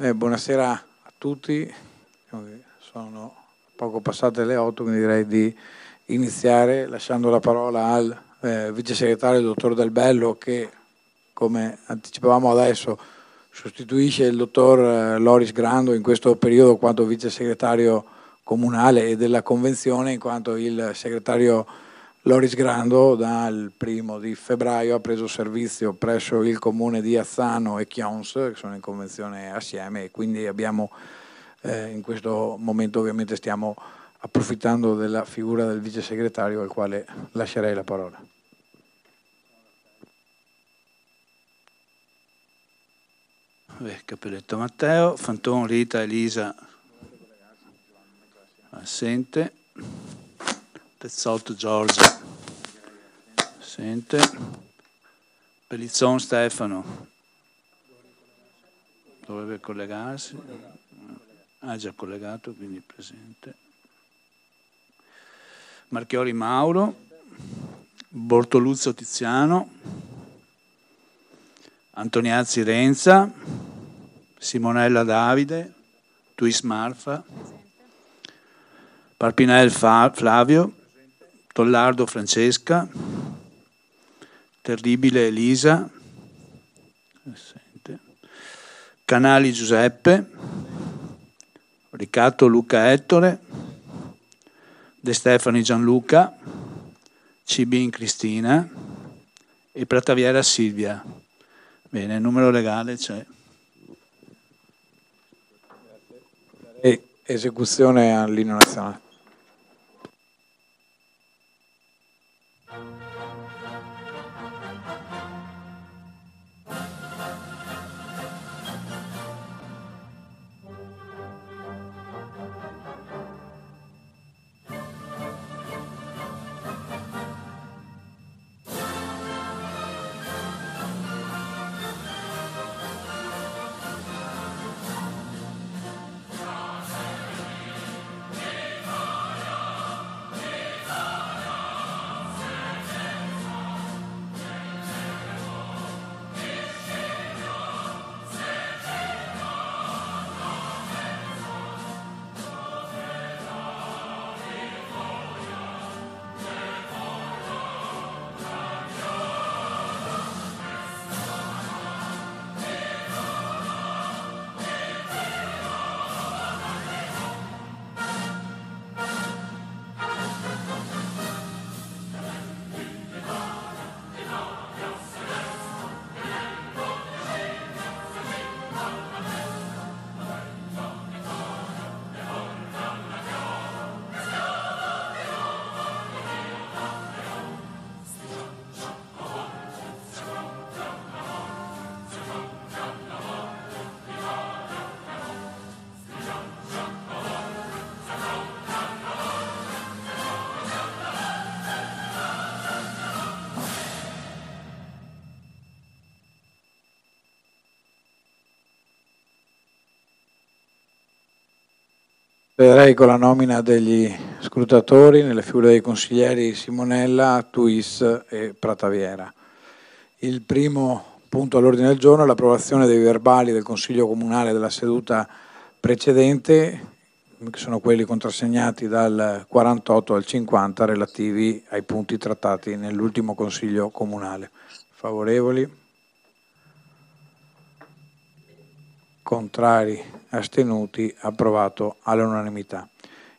Eh, buonasera a tutti, sono poco passate le 8, quindi direi di iniziare lasciando la parola al eh, vice segretario, dottor Del Bello, che come anticipavamo adesso sostituisce il dottor eh, Loris Grando in questo periodo quanto vice segretario comunale e della convenzione in quanto il segretario Loris Grando dal primo di febbraio ha preso servizio presso il comune di Azzano e Chions, che sono in convenzione assieme e quindi abbiamo eh, in questo momento ovviamente stiamo approfittando della figura del vice segretario al quale lascerei la parola. Cappelletto Matteo, Fanton, Rita, Elisa, assente. Pezzotto Giorgio, sente, Pellizzon Stefano, dovrebbe collegarsi, ha ah, già collegato, quindi presente, Marchiori Mauro, Bortoluzzo Tiziano, Antoniazzi Renza, Simonella Davide, Twist Marfa, Parpinel Flavio, Tollardo Francesca, Terribile Elisa, Canali Giuseppe, Riccardo Luca Ettore, De Stefani Gianluca, Cibin Cristina e Prataviera Silvia. Bene, il numero legale c'è. Cioè. Esecuzione all'inno nazionale. procederei con la nomina degli scrutatori nelle figure dei consiglieri Simonella, Tuis e Prataviera. Il primo punto all'ordine del giorno è l'approvazione dei verbali del Consiglio Comunale della seduta precedente, che sono quelli contrassegnati dal 48 al 50 relativi ai punti trattati nell'ultimo Consiglio Comunale. Favorevoli? Contrari? astenuti, approvato all'unanimità.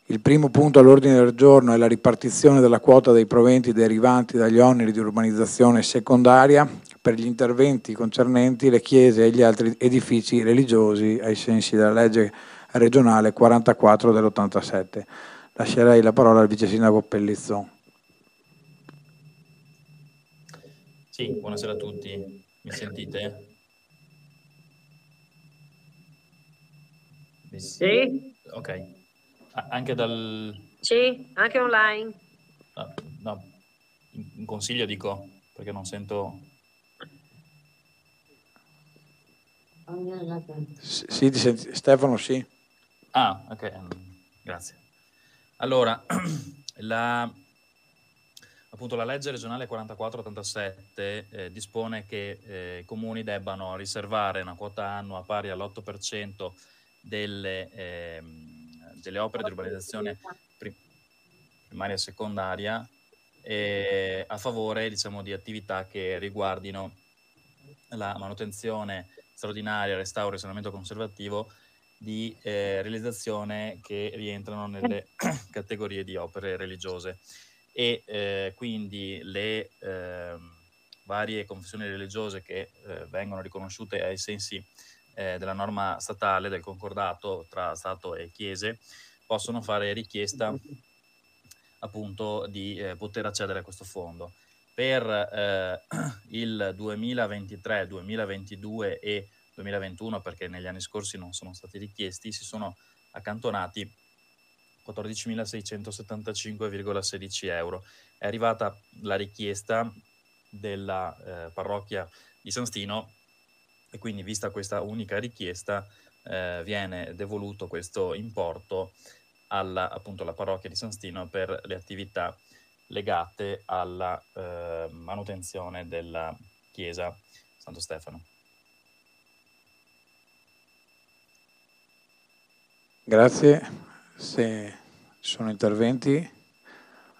Il primo punto all'ordine del giorno è la ripartizione della quota dei proventi derivanti dagli oneri di urbanizzazione secondaria per gli interventi concernenti le chiese e gli altri edifici religiosi ai sensi della legge regionale 44 dell'87. Lascerei la parola al vice sindaco Pellizzon. Sì, buonasera a tutti. Mi sentite? sì. Ok. Ah, anche dal... Sì, anche online. Ah, no, un consiglio dico, perché non sento... S sì, senti... Stefano, sì. Ah, ok, mm, grazie. Allora, la, appunto la legge regionale 4487 eh, dispone che eh, i comuni debbano riservare una quota annua pari all'8% delle, eh, delle opere di urbanizzazione prim- primaria e secondaria eh, a favore diciamo, di attività che riguardino la manutenzione straordinaria, restauro e risanamento conservativo di eh, realizzazione che rientrano nelle categorie di opere religiose e eh, quindi le eh, varie confessioni religiose che eh, vengono riconosciute ai sensi eh, della norma statale, del concordato tra Stato e Chiese, possono fare richiesta appunto di eh, poter accedere a questo fondo. Per eh, il 2023, 2022 e 2021, perché negli anni scorsi non sono stati richiesti, si sono accantonati 14.675,16 euro. È arrivata la richiesta della eh, parrocchia di San Stino e quindi vista questa unica richiesta eh, viene devoluto questo importo alla, appunto, alla parrocchia di San Stino per le attività legate alla eh, manutenzione della chiesa Santo Stefano. Grazie, se ci sono interventi,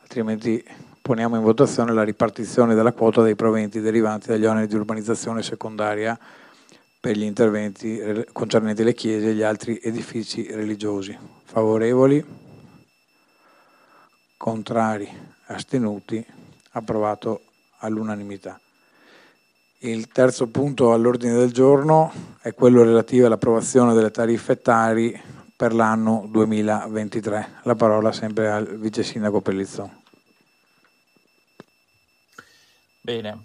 altrimenti poniamo in votazione la ripartizione della quota dei proventi derivanti dagli oneri di urbanizzazione secondaria per gli interventi concernenti le chiese e gli altri edifici religiosi. Favorevoli? Contrari? Astenuti? Approvato all'unanimità. Il terzo punto all'ordine del giorno è quello relativo all'approvazione delle tariffe Tari per l'anno 2023. La parola sempre al Vice Sindaco Pellizzon. Bene,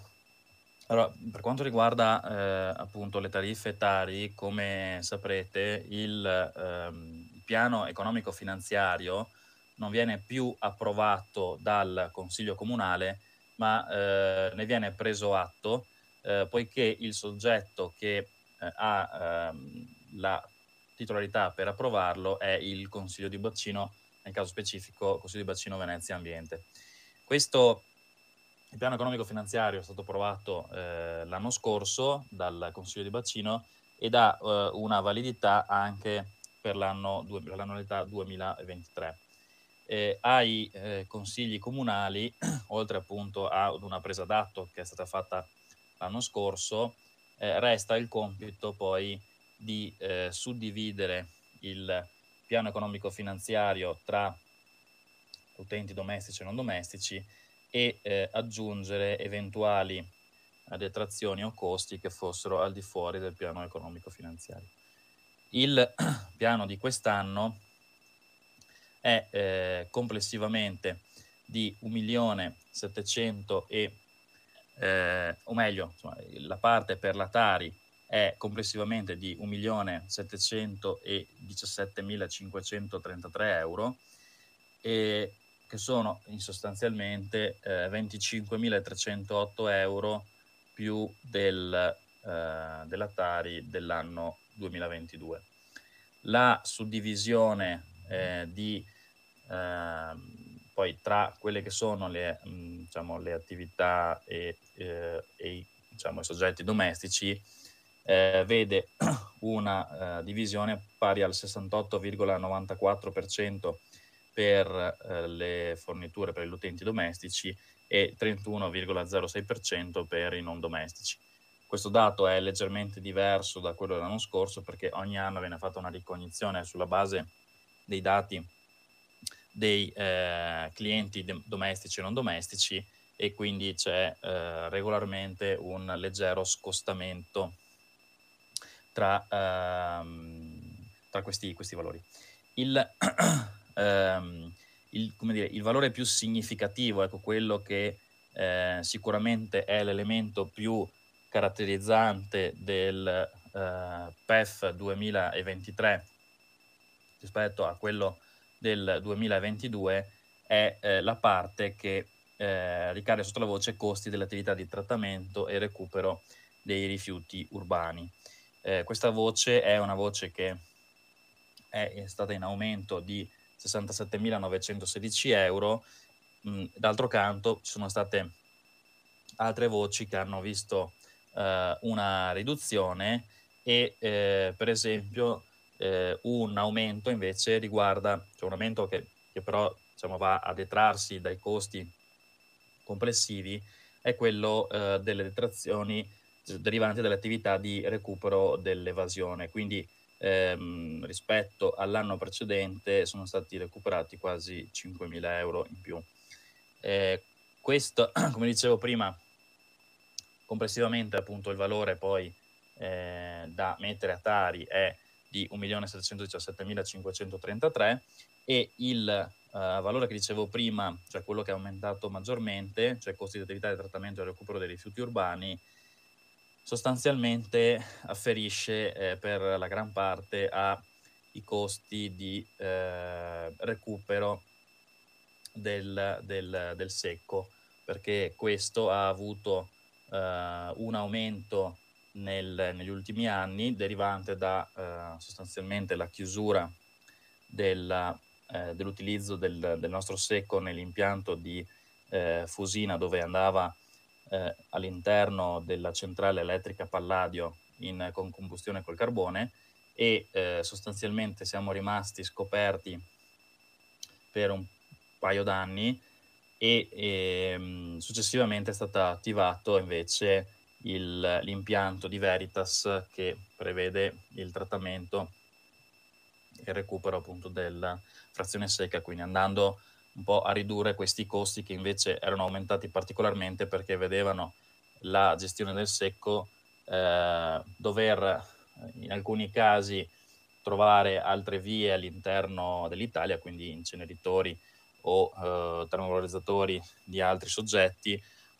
allora, per quanto riguarda, ehm, appunto le tariffe Tari, come saprete il, ehm, piano economico finanziario non viene più approvato dal Consiglio Comunale, ma eh, ne viene preso atto, eh, poiché il soggetto che eh, ha ehm, la titolarità per approvarlo è il Consiglio di Bacino, nel caso specifico Consiglio di Bacino Venezia Ambiente. Questo il piano economico finanziario è stato approvato eh, l'anno scorso dal Consiglio di Bacino ed ha eh, una validità anche per, l'anno, per l'annualità 2023. Eh, ai eh, consigli comunali, oltre appunto ad una presa d'atto che è stata fatta l'anno scorso, eh, resta il compito poi di eh, suddividere il piano economico finanziario tra utenti domestici e non domestici e eh, aggiungere eventuali eh, detrazioni o costi che fossero al di fuori del piano economico finanziario. Il piano di quest'anno è eh, complessivamente di 1.700 e eh, o meglio, insomma, la parte per la Tari è complessivamente di 1.717.533 euro e che sono sostanzialmente eh, 25.308 euro più del, eh, dell'Atari dell'anno 2022. La suddivisione eh, di, ehm, poi tra quelle che sono le, mh, mm, diciamo, le attività e, eh, e diciamo, i soggetti domestici eh, vede una eh, divisione pari al 68,94% per eh, le forniture per gli utenti domestici e 31,06% per i non domestici. Questo dato è leggermente diverso da quello dell'anno scorso perché ogni anno viene fatta una ricognizione sulla base dei dati dei eh, clienti de- domestici e non domestici e quindi c'è eh, regolarmente un leggero scostamento tra, ehm, tra questi, questi valori. Il ehm, il, dire, il, valore più significativo, ecco, quello che eh, sicuramente è l'elemento più caratterizzante del eh, PEF 2023 rispetto a quello del 2022, è eh, la parte che eh, ricade sotto la voce costi dell'attività di trattamento e recupero dei rifiuti urbani. Eh, questa voce è una voce che è stata in aumento di 67.916 euro. Mm, d'altro canto ci sono state altre voci che hanno visto eh, una riduzione e eh, per esempio eh, un aumento invece riguarda, cioè un aumento che, che però diciamo, va a detrarsi dai costi complessivi, è quello eh, delle detrazioni derivanti dall'attività di recupero dell'evasione. Quindi ehm, rispetto all'anno precedente sono stati recuperati quasi 5.000 euro in più. Eh, questo, come dicevo prima, complessivamente appunto il valore poi eh, da mettere a Tari è di 1.717.533 e il Uh, valore che dicevo prima, cioè quello che è aumentato maggiormente, cioè costi di attività di trattamento e recupero dei rifiuti urbani, sostanzialmente afferisce eh, per la gran parte ai costi di eh, recupero del, del, del, secco, perché questo ha avuto eh, un aumento nel, negli ultimi anni derivante da eh, sostanzialmente la chiusura della, eh, dell'utilizzo del, del, nostro secco nell'impianto di eh, Fusina dove andava eh, all'interno della centrale elettrica Palladio in, eh, con combustione col carbone e eh, sostanzialmente siamo rimasti scoperti per un paio d'anni e, e ehm, successivamente è stato attivato invece il, l'impianto di Veritas che prevede il trattamento e il recupero appunto della frazione secca, quindi andando un po' a ridurre questi costi che invece erano aumentati particolarmente perché vedevano la gestione del secco eh, dover eh, in alcuni casi trovare altre vie all'interno dell'Italia, quindi inceneritori o eh, termovalorizzatori di altri soggetti,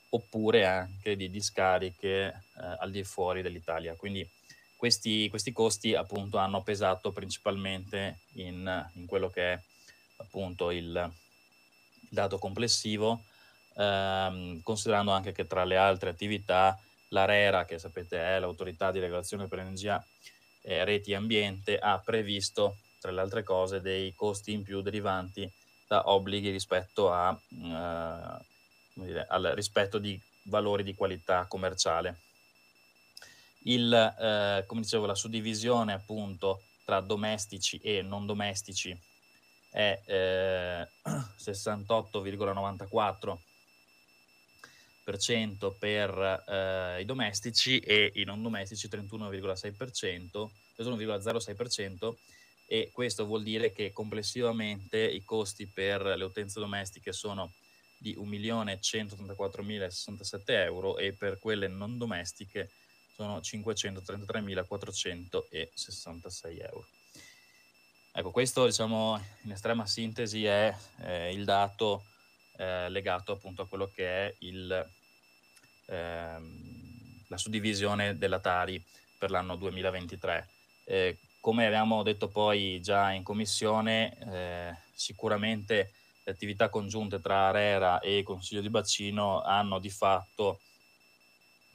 oppure anche di discariche eh, al di fuori dell'Italia. Quindi questi, questi costi appunto hanno pesato principalmente in, in quello che è appunto il, dato complessivo, ehm, considerando anche che tra le altre attività l'ARERA, che sapete è l'autorità di regolazione per energia, eh, reti e ambiente, ha previsto, tra le altre cose, dei costi in più derivanti da obblighi rispetto, a, mm, eh, dire, al rispetto di valori di qualità commerciale. Il, eh, come dicevo, la suddivisione appunto tra domestici e non domestici è eh, 68,94% per eh, i domestici e i non domestici 31,6%, 31,06% e questo vuol dire che complessivamente i costi per le utenze domestiche sono di 1.184.067 euro e per quelle non domestiche sono 533.466 euro. Ecco, questo diciamo in estrema sintesi è eh, il dato eh, legato appunto a quello che è il, ehm, la suddivisione della Tari per l'anno 2023. Eh, come abbiamo detto poi già in commissione, eh, sicuramente le attività congiunte tra Arera e Consiglio di Bacino hanno di fatto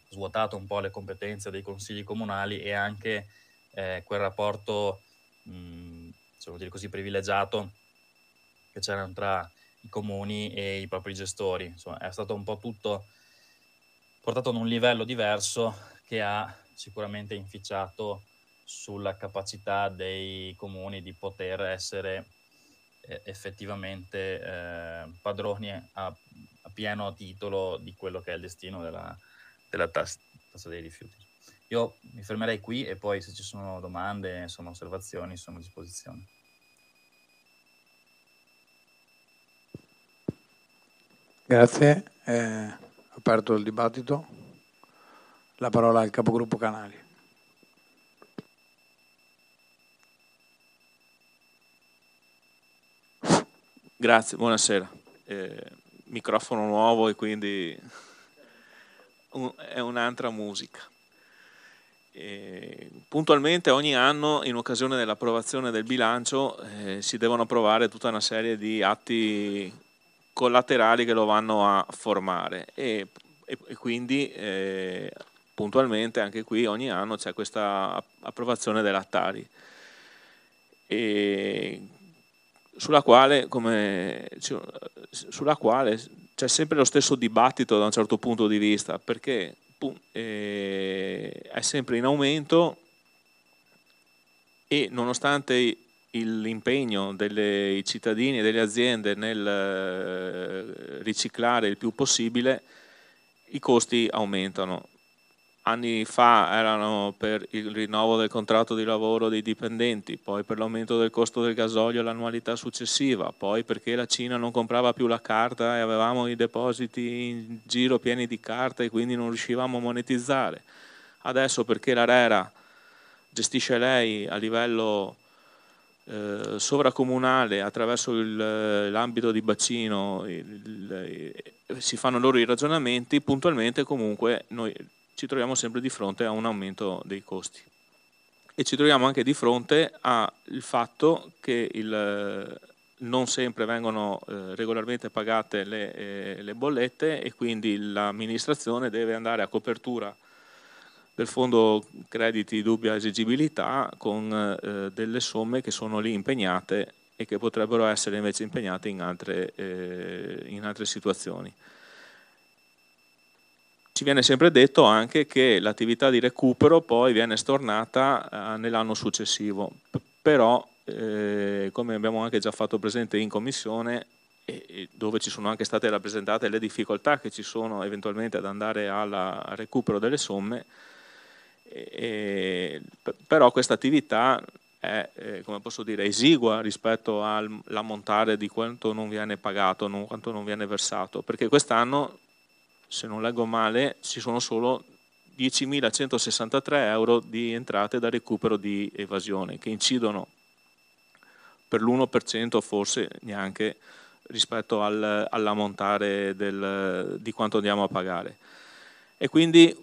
svuotato un po' le competenze dei consigli comunali e anche eh, quel rapporto mh, se vuol dire così, privilegiato che c'erano tra i comuni e i propri gestori. Insomma, è stato un po' tutto portato ad un livello diverso che ha sicuramente inficiato sulla capacità dei comuni di poter essere eh, effettivamente eh, padroni a, a, pieno titolo di quello che è il destino della, della tassa, tassa dei rifiuti. Io mi fermerei qui e poi se ci sono domande, insomma, osservazioni, sono a disposizione. Grazie, eh, aperto il dibattito. La parola al capogruppo Canali. Grazie, buonasera. Eh, microfono nuovo e quindi un, è un'altra musica. E ehm, puntualmente ogni anno in occasione dell'approvazione del bilancio eh, si devono approvare tutta una serie di atti collaterali che lo vanno a formare e, e, e quindi eh, puntualmente anche qui ogni anno c'è questa approvazione dell'attari sulla quale, come, sulla quale c'è sempre lo stesso dibattito da un certo punto di vista perché eh, è sempre in aumento e nonostante l'impegno dei cittadini e delle aziende nel eh, riciclare il più possibile, i costi aumentano anni fa erano per il rinnovo del contratto di lavoro dei dipendenti, poi per l'aumento del costo del gasolio l'annualità successiva, poi perché la Cina non comprava più la carta e avevamo i depositi in giro pieni di carta e quindi non riuscivamo a monetizzare. Adesso perché l'Arera gestisce lei a livello eh, sovracomunale attraverso eh, l'ambito di bacino il, il, eh, si fanno loro i ragionamenti, puntualmente comunque noi ci troviamo sempre di fronte a un aumento dei costi. E ci troviamo anche di fronte al fatto che il, non sempre vengono eh, regolarmente pagate le, eh, le, bollette e quindi l'amministrazione deve andare a copertura del fondo crediti dubbia esigibilità con eh, delle somme che sono lì impegnate e che potrebbero essere invece impegnate in altre, in altre situazioni ci viene sempre detto anche che l'attività di recupero poi viene stornata eh, nell'anno successivo, però eh, come abbiamo anche già fatto presente in commissione, dove ci sono anche state rappresentate le difficoltà che ci sono eventualmente ad andare al recupero delle somme, e, però questa attività è eh, come posso dire, esigua rispetto all'ammontare di quanto non viene pagato, non, quanto non viene versato, perché quest'anno se non leggo male, ci sono solo 10.163 euro di entrate da recupero di evasione, che incidono per l'1% forse neanche rispetto al, all'ammontare del, di quanto andiamo a pagare. E quindi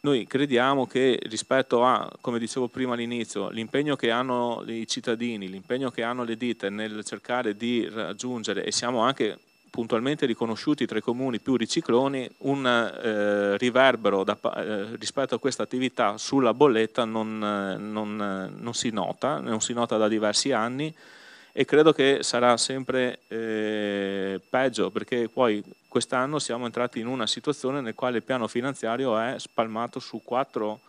noi crediamo che rispetto a, come dicevo prima all'inizio, l'impegno che hanno i cittadini, l'impegno che hanno le ditte nel cercare di raggiungere, e siamo anche puntualmente riconosciuti tra i comuni più ricicloni, un eh, riverbero da, eh, rispetto a questa attività sulla bolletta non, eh, non, eh, non, si nota, non si nota da diversi anni e credo che sarà sempre eh, peggio perché poi quest'anno siamo entrati in una situazione nel quale il piano finanziario è spalmato su quattro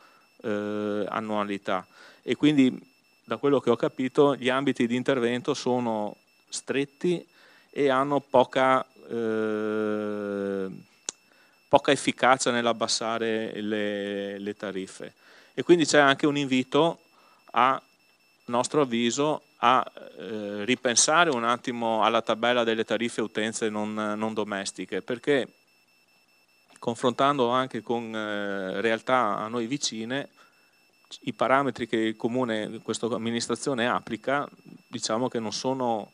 eh, annualità e quindi da quello che ho capito gli ambiti di intervento sono stretti e hanno poca, eh, poca efficacia nell'abbassare le, le tariffe. E quindi c'è anche un invito a nostro avviso a eh, ripensare un attimo alla tabella delle tariffe utenze non, non domestiche, perché confrontando anche con eh, realtà a noi vicine, i parametri che il comune, questa amministrazione applica, diciamo che non sono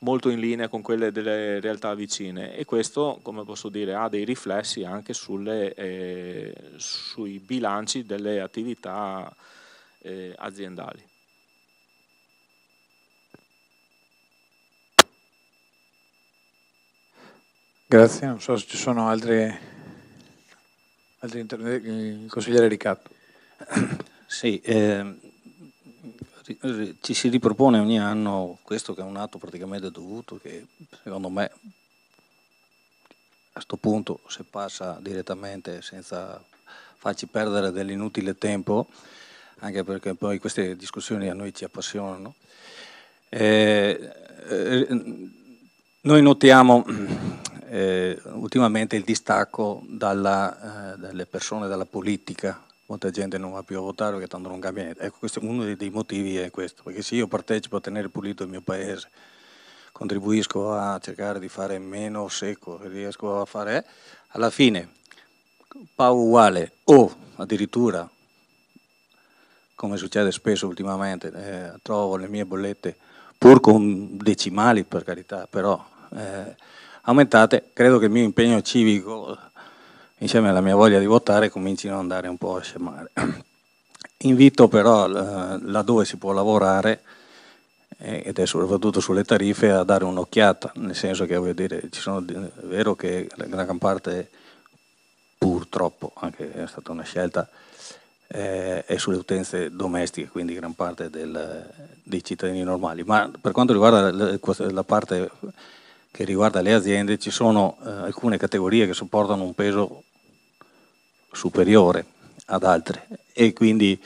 molto in linea con quelle delle realtà vicine e questo, come posso dire, ha dei riflessi anche sulle, eh, sui bilanci delle attività eh, aziendali. Grazie, non so se ci sono altri, altri interventi. Eh, Il consigliere Ricatto. Sì, eh, eh, ci si ripropone ogni anno questo che è un atto praticamente dovuto, che secondo me a questo punto se passa direttamente senza farci perdere dell'inutile tempo, anche perché poi queste discussioni a noi ci appassionano, eh, eh, noi notiamo eh, ultimamente il distacco dalla, eh, dalle persone dalla politica molta gente non va più a votare perché tanto non cambia niente. Ecco, questo, uno dei, motivi è questo, perché se io partecipo a tenere pulito il mio paese, contribuisco a cercare di fare meno secco, riesco a fare, alla fine pago uguale o addirittura, come succede spesso ultimamente, eh, trovo le mie bollette pur con decimali per carità, però eh, aumentate, credo che il mio impegno civico insieme alla mia voglia di votare comincino ad andare un po' a scemare. Invito però eh, laddove si può lavorare, eh, ed è soprattutto sulle tariffe, a dare un'occhiata, nel senso che dire, sono, è vero che la gran parte, purtroppo, anche è stata una scelta, eh, è sulle utenze domestiche, quindi gran parte del, dei cittadini normali, ma per quanto riguarda la, parte che riguarda le aziende, ci sono alcune categorie che sopportano un peso superiore ad altre e quindi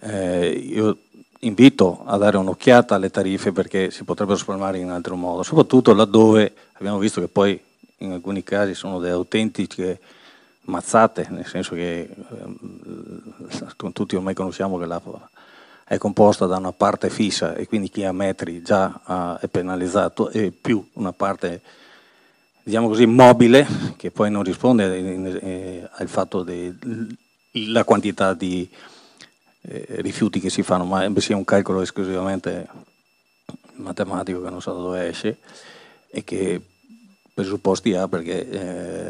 eh, io invito a dare un'occhiata alle tariffe perché si potrebbero spalmare in altro modo, soprattutto laddove abbiamo visto che poi in alcuni casi sono delle autentiche mazzate, nel senso che eh, tutti ormai conosciamo che l'acqua è composta da una parte fissa e quindi chi ha metri già ha, ah, è penalizzato e più una parte diciamo così, mobile, che poi non risponde eh, eh al fatto della quantità di eh, rifiuti che si fanno, ma sia un calcolo esclusivamente matematico che non so da dove esce e che presupposti ha perché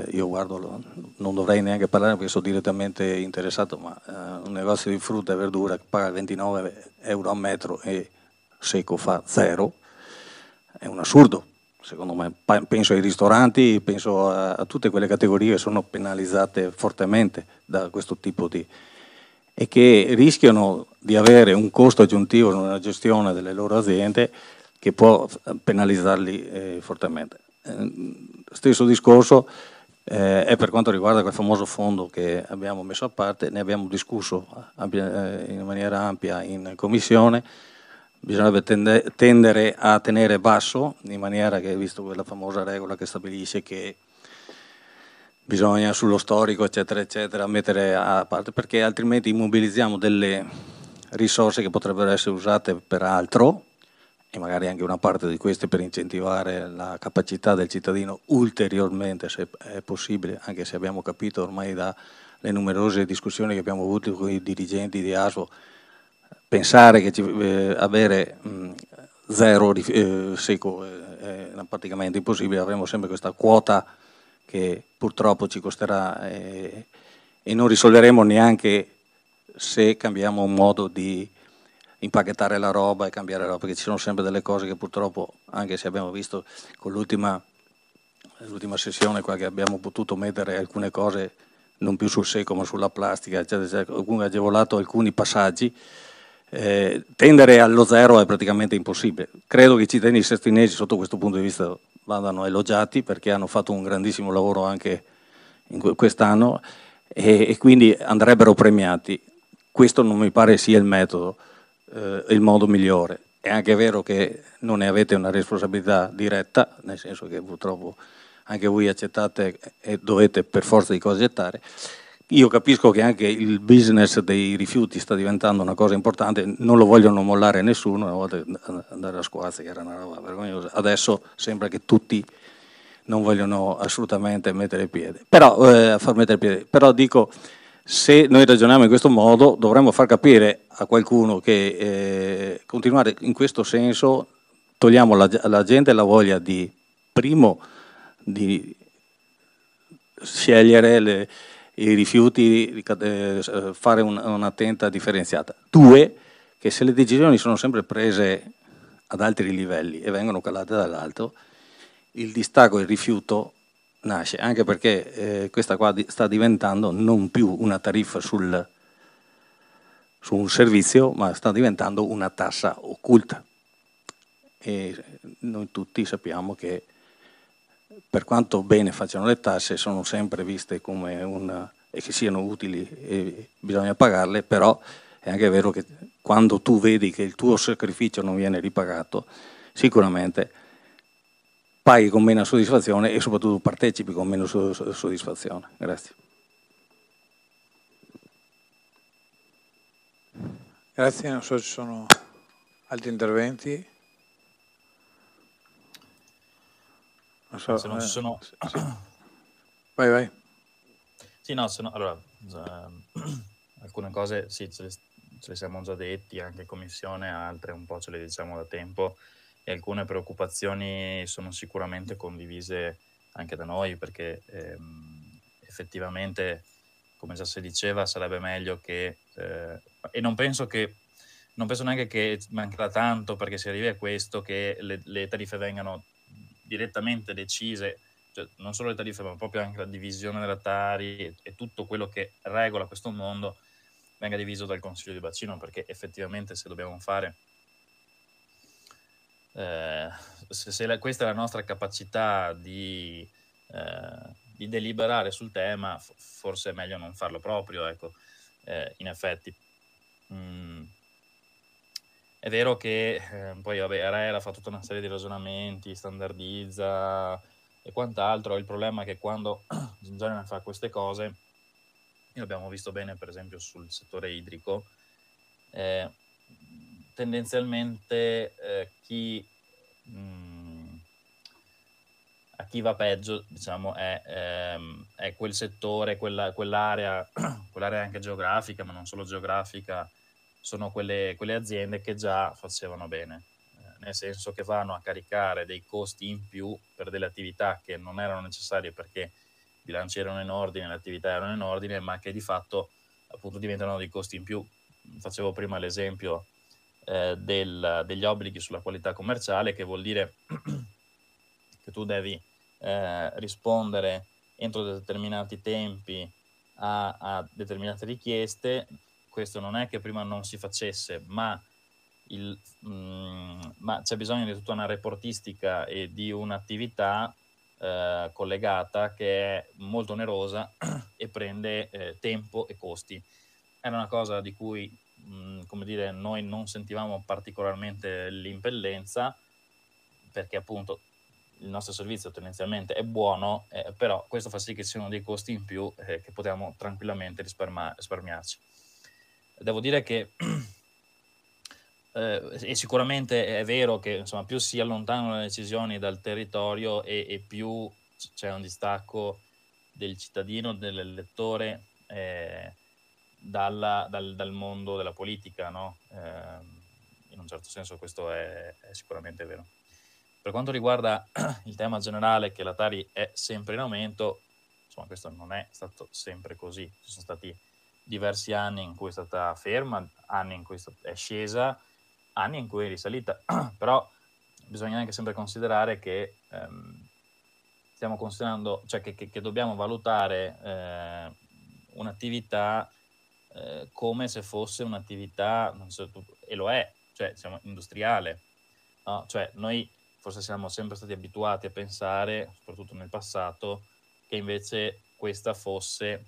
eh, io guardo, non dovrei neanche parlare perché sono direttamente interessato, ma eh, un negozio di frutta e verdura che paga 29 euro a metro e seco fa zero è un assurdo secondo me, penso ai ristoranti, penso a, a tutte quelle categorie che sono penalizzate fortemente da questo tipo di... e che rischiano di avere un costo aggiuntivo nella gestione delle loro aziende che può eh, penalizzarli eh, fortemente. Eh, stesso discorso eh, è per quanto riguarda quel famoso fondo che abbiamo messo a parte, ne abbiamo discusso eh, in maniera ampia in commissione Bisognerebbe tende, tendere a tenere basso, in maniera che, visto quella famosa regola che stabilisce che bisogna sullo storico, eccetera, eccetera, mettere a parte, perché altrimenti immobilizziamo delle risorse che potrebbero essere usate per altro, e magari anche una parte di queste per incentivare la capacità del cittadino ulteriormente, se è possibile, anche se abbiamo capito ormai dalle numerose discussioni che abbiamo avuto con i dirigenti di ASO pensare che ci, eh, avere mh, zero eh, secco è praticamente impossibile, avremo sempre questa quota che purtroppo ci costerà eh, e non risolveremo neanche se cambiamo un modo di impacchettare la roba e cambiare la roba, perché ci sono sempre delle cose che purtroppo, anche se abbiamo visto con l'ultima, sessione qua che abbiamo potuto mettere alcune cose non più sul secco ma sulla plastica, eccetera, eccetera, agevolato alcuni passaggi, eh, tendere allo zero è praticamente impossibile. Credo che i cittadini sestinesi sotto questo punto di vista vadano elogiati perché hanno fatto un grandissimo lavoro anche quest'anno e, e, quindi andrebbero premiati. Questo non mi pare sia il metodo, eh, il modo migliore. È anche vero che non ne avete una responsabilità diretta, nel senso che purtroppo anche voi accettate e dovete per forza di cose accettare io capisco che anche il business dei rifiuti sta diventando una cosa importante, non lo vogliono mollare nessuno, una volta andare a scuazzi era una roba vergognosa, adesso sembra che tutti non vogliono assolutamente mettere piede. Però, eh, far mettere piede. Però dico, se noi ragioniamo in questo modo dovremmo far capire a qualcuno che eh, continuare in questo senso togliamo alla gente la voglia di, primo, di scegliere le i rifiuti, eh, eh, fare un'attenta differenziata. Due, che se le decisioni sono sempre prese ad altri livelli e vengono calate dall'alto, il distacco e il rifiuto nasce, anche perché eh, questa qua sta diventando non più una tariffa sul, su un servizio, ma sta diventando una tassa occulta. E noi tutti sappiamo che per quanto bene facciano le tasse, sono sempre viste come un e che siano utili e bisogna pagarle, però è anche vero che quando tu vedi che il tuo sacrificio non viene ripagato, sicuramente paghi con meno soddisfazione e soprattutto partecipi con meno soddisfazione. Grazie. Grazie, non so se ci sono altri interventi. So, se non eh, sono... sì. Vai, vai. Sì, no, sono... allora, eh, alcune cose sì, ce le, ce le, siamo già detti anche in commissione, altre un po' ce le diciamo da tempo e alcune preoccupazioni sono sicuramente condivise anche da noi perché ehm, effettivamente, come già si diceva, sarebbe meglio che... Eh, e non penso che non penso neanche che mancherà tanto perché si arrivi a questo che le, le tariffe vengano direttamente decise, cioè non solo le tariffe, ma proprio anche la divisione della Tari e, e tutto quello che regola questo mondo venga diviso dal Consiglio di Bacino, perché effettivamente se dobbiamo fare eh, se, se la, questa è la nostra capacità di, eh, di deliberare sul tema, f- forse è meglio non farlo proprio, ecco, eh, in effetti. Mm, è vero che eh, poi vabbè, Rera fa tutta una serie di ragionamenti, standardizza e quant'altro. Il problema è che quando Zinzone fa queste cose, e l'abbiamo visto bene per esempio sul settore idrico, eh, tendenzialmente eh, chi, mh, mm, a chi va peggio diciamo, è, ehm, è quel settore, quella, quell'area, quell'area anche geografica, ma non solo geografica, sono quelle, quelle aziende che già facevano bene, eh, nel senso che vanno a caricare dei costi in più per delle attività che non erano necessarie perché i bilanci erano in ordine, le attività erano in ordine, ma che di fatto appunto diventano dei costi in più. Facevo prima l'esempio eh, del, degli obblighi sulla qualità commerciale, che vuol dire che tu devi eh, rispondere entro determinati tempi a, a, determinate richieste, questo non è che prima non si facesse, ma, il, mh, mm, ma c'è bisogno di tutta una reportistica e di un'attività eh, collegata che è molto onerosa e prende eh, tempo e costi. Era una cosa di cui, mh, mm, come dire, noi non sentivamo particolarmente l'impellenza, perché appunto il nostro servizio tendenzialmente è buono, eh, però questo fa sì che ci siano dei costi in più eh, che potevamo tranquillamente risparmiarci devo dire che eh, e sicuramente è vero che insomma, più si allontanano le decisioni dal territorio e, e più c'è un distacco del cittadino, dell'elettore eh, dalla, dal, dal, mondo della politica, no? eh, in un certo senso questo è, è, sicuramente vero. Per quanto riguarda il tema generale che la Tari è sempre in aumento, insomma questo non è stato sempre così, ci sono stati diversi anni in cui è stata ferma, anni in cui è scesa, anni in cui è risalita, però bisogna anche sempre considerare che ehm, stiamo considerando, cioè che, che, che dobbiamo valutare eh, un'attività eh, come se fosse un'attività, so, e lo è, cioè siamo industriale, no? cioè noi forse siamo sempre stati abituati a pensare, soprattutto nel passato, che invece questa fosse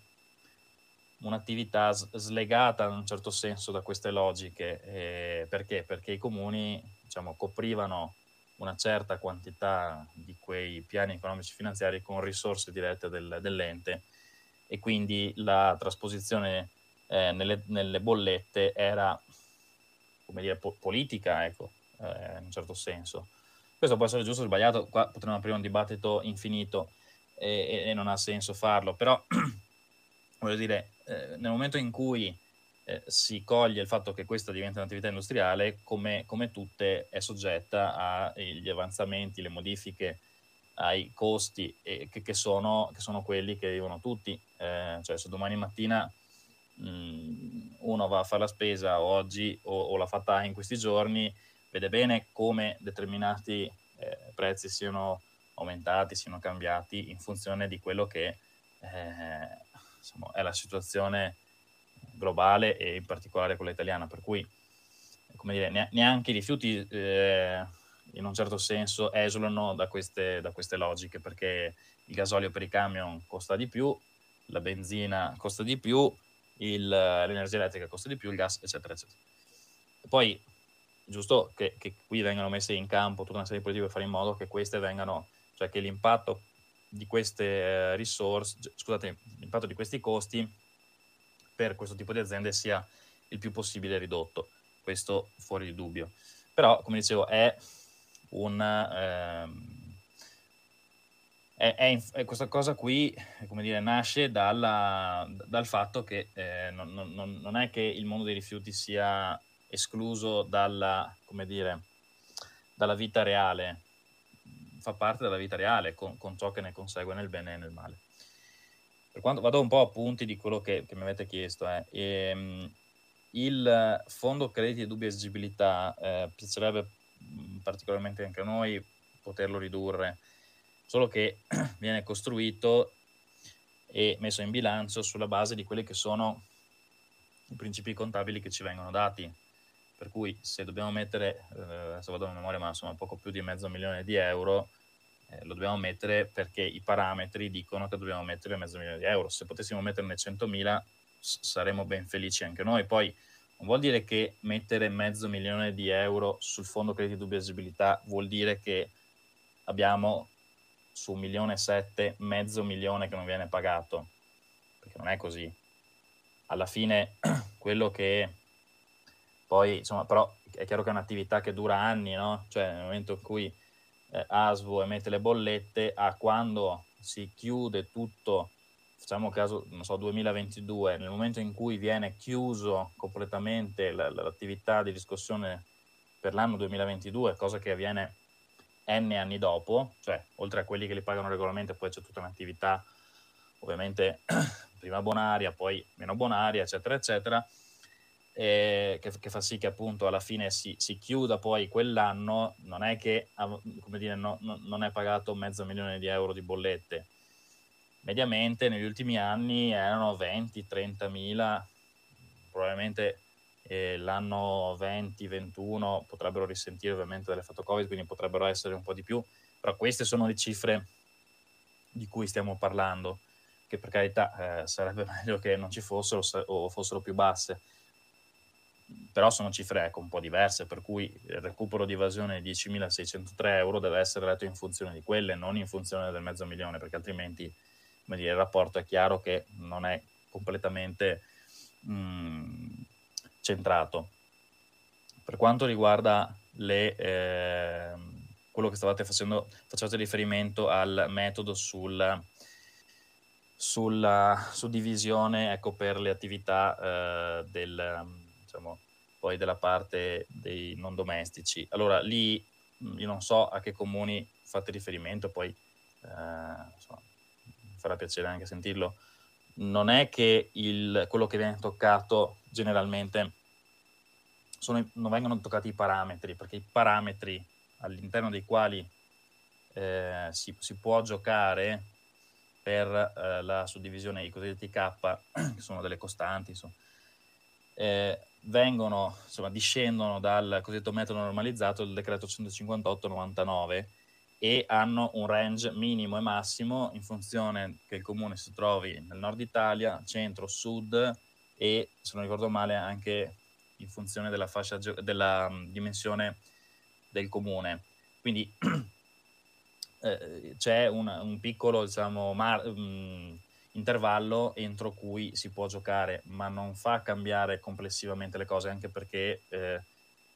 un'attività slegata in un certo senso da queste logiche. Eh, perché? Perché i comuni diciamo, coprivano una certa quantità di quei piani economici finanziari con risorse dirette del, dell'ente e quindi la trasposizione eh, nelle, nelle, bollette era, come dire, po- politica, ecco, eh, in un certo senso. Questo può essere giusto o sbagliato, qua potremmo aprire un dibattito infinito e, e non ha senso farlo, però voglio dire, eh, nel momento in cui eh, si coglie il fatto che questa diventa un'attività industriale, come, come tutte è soggetta agli avanzamenti, le modifiche, ai costi eh, che, che, sono, che, sono, quelli che vivono tutti. Eh, cioè se domani mattina mh, mm, uno va a fare la spesa oggi o, o la fatta in questi giorni, vede bene come determinati eh, prezzi siano aumentati, siano cambiati in funzione di quello che eh, diciamo, è la situazione globale e in particolare quella italiana, per cui come dire, neanche i rifiuti eh, in un certo senso esulano da queste, da queste logiche, perché il gasolio per i camion costa di più, la benzina costa di più, il, l'energia elettrica costa di più, il gas, eccetera, eccetera. Poi, giusto che, che qui vengano messe in campo tutta una serie di politiche per fare in modo che queste vengano, cioè che l'impatto di queste eh, risorse, cioè, scusate, l'impatto di questi costi per questo tipo di aziende sia il più possibile ridotto, questo fuori di dubbio. Però, come dicevo, è un... Ehm, è, è, è questa cosa qui, come dire, nasce dalla, dal fatto che eh, non, non, non, è che il mondo dei rifiuti sia escluso dalla, dire, dalla vita reale fa parte della vita reale, con, con, ciò che ne consegue nel bene e nel male. Per quanto vado un po' a punti di quello che, che mi avete chiesto, eh. e, ehm, il fondo crediti e dubbia esigibilità eh, piacerebbe mm, particolarmente anche a noi poterlo ridurre, solo che viene costruito e messo in bilancio sulla base di quelli che sono i principi contabili che ci vengono dati per cui se dobbiamo mettere, eh, adesso vado a memoria, ma insomma poco più di mezzo milione di euro, eh, lo dobbiamo mettere perché i parametri dicono che dobbiamo mettere mezzo milione di euro. Se potessimo metterne 100.000 saremmo ben felici anche noi. Poi non vuol dire che mettere mezzo milione di euro sul fondo crediti di dubbia esibilità vuol dire che abbiamo su un milione e sette mezzo milione che non viene pagato, perché non è così. Alla fine quello che poi, insomma, però è chiaro che è un'attività che dura anni, no? Cioè, nel momento in cui eh, ASVO emette le bollette, a quando si chiude tutto, facciamo caso, non so, 2022, nel momento in cui viene chiuso completamente l- l'attività di riscossione per l'anno 2022, cosa che avviene n anni dopo, cioè oltre a quelli che li pagano regolarmente, poi c'è tutta un'attività ovviamente prima bonaria, poi meno bonaria, eccetera, eccetera eh, che, che, fa sì che appunto alla fine si, si chiuda poi quell'anno, non è che dire, no, no, non è pagato mezzo milione di euro di bollette. Mediamente negli ultimi anni erano 20-30 mila, probabilmente eh, l'anno 20-21 potrebbero risentire ovviamente dell'effetto Covid, quindi potrebbero essere un po' di più, però queste sono le cifre di cui stiamo parlando, che per carità eh, sarebbe meglio che non ci fossero o fossero più basse però sono cifre ecco, un po' diverse, per cui il recupero di evasione di 10.603 euro deve essere letto in funzione di quelle, non in funzione del mezzo milione, perché altrimenti dire, il rapporto è chiaro che non è completamente mh, mm, centrato. Per quanto riguarda le, eh, quello che stavate facendo, facevate riferimento al metodo sul sulla suddivisione ecco, per le attività eh, del, diciamo, poi della parte dei non domestici. Allora lì io non so a che comuni fate riferimento, poi eh, insomma, farà piacere anche sentirlo. Non è che il, quello che viene toccato generalmente sono, non vengono toccati i parametri, perché i parametri all'interno dei quali eh, si, si, può giocare per eh, la suddivisione, i cosiddetti K, che sono delle costanti, insomma, eh, vengono, insomma, discendono dal cosiddetto metodo normalizzato del decreto 158-99 e hanno un range minimo e massimo in funzione che il comune si trovi nel nord Italia, centro, sud e, se non ricordo male, anche in funzione della, fascia, della mm, dimensione del comune. Quindi eh, c'è un, un piccolo diciamo, mar- mh, mm, intervallo entro cui si può giocare, ma non fa cambiare complessivamente le cose, anche perché eh,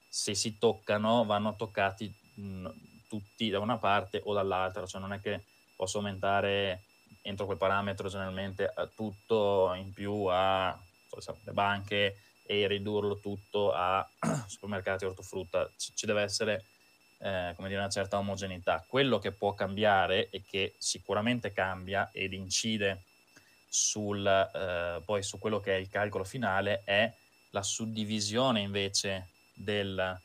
se si toccano vanno toccati mh, mm, tutti da una parte o dall'altra, cioè non è che posso aumentare entro quel parametro generalmente eh, tutto in più a so, le banche e ridurlo tutto a supermercati e ortofrutta, C- ci deve essere eh, come dire, una certa omogeneità. Quello che può cambiare e che sicuramente cambia ed incide sul, eh, poi su quello che è il calcolo finale è la suddivisione invece del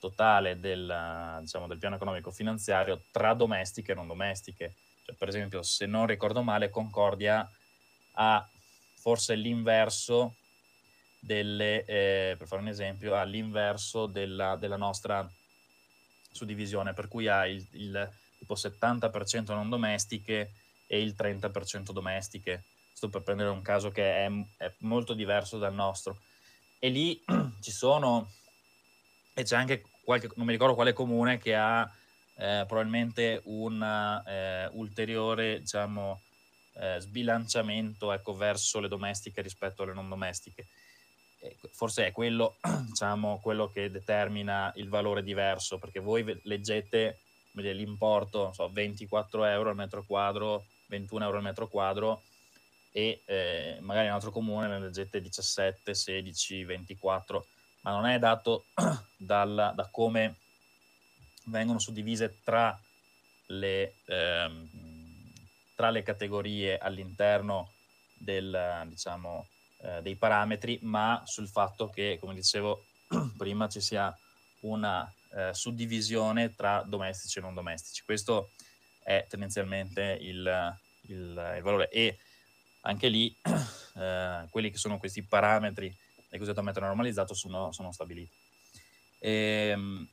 totale del, diciamo, del piano economico finanziario tra domestiche e non domestiche. Cioè, per esempio, se non ricordo male, Concordia ha forse l'inverso delle, eh, per fare un esempio, ha l'inverso della, della nostra suddivisione, per cui ha il, il tipo 70% non domestiche e il 30% domestiche giusto per prendere un caso che è, è molto diverso dal nostro. E lì ci sono, e c'è anche qualche, non mi ricordo quale comune che ha eh, probabilmente un eh, ulteriore, diciamo, eh, sbilanciamento ecco, verso le domestiche rispetto alle non domestiche. Forse è quello, diciamo, quello che determina il valore diverso, perché voi leggete l'importo, so, 24 euro al metro quadro, 21 euro al metro quadro, e eh, magari in un altro comune ne leggete 17, 16, 24, ma non è dato dal, da come vengono suddivise tra le, ehm, tra le categorie all'interno del, diciamo, eh, dei parametri, ma sul fatto che, come dicevo prima, ci sia una eh, suddivisione tra domestici e non domestici. Questo è tendenzialmente il, il, il valore. E anche lì eh, quelli che sono questi parametri del cosiddetto metro normalizzato sono, sono stabiliti. E, ehm,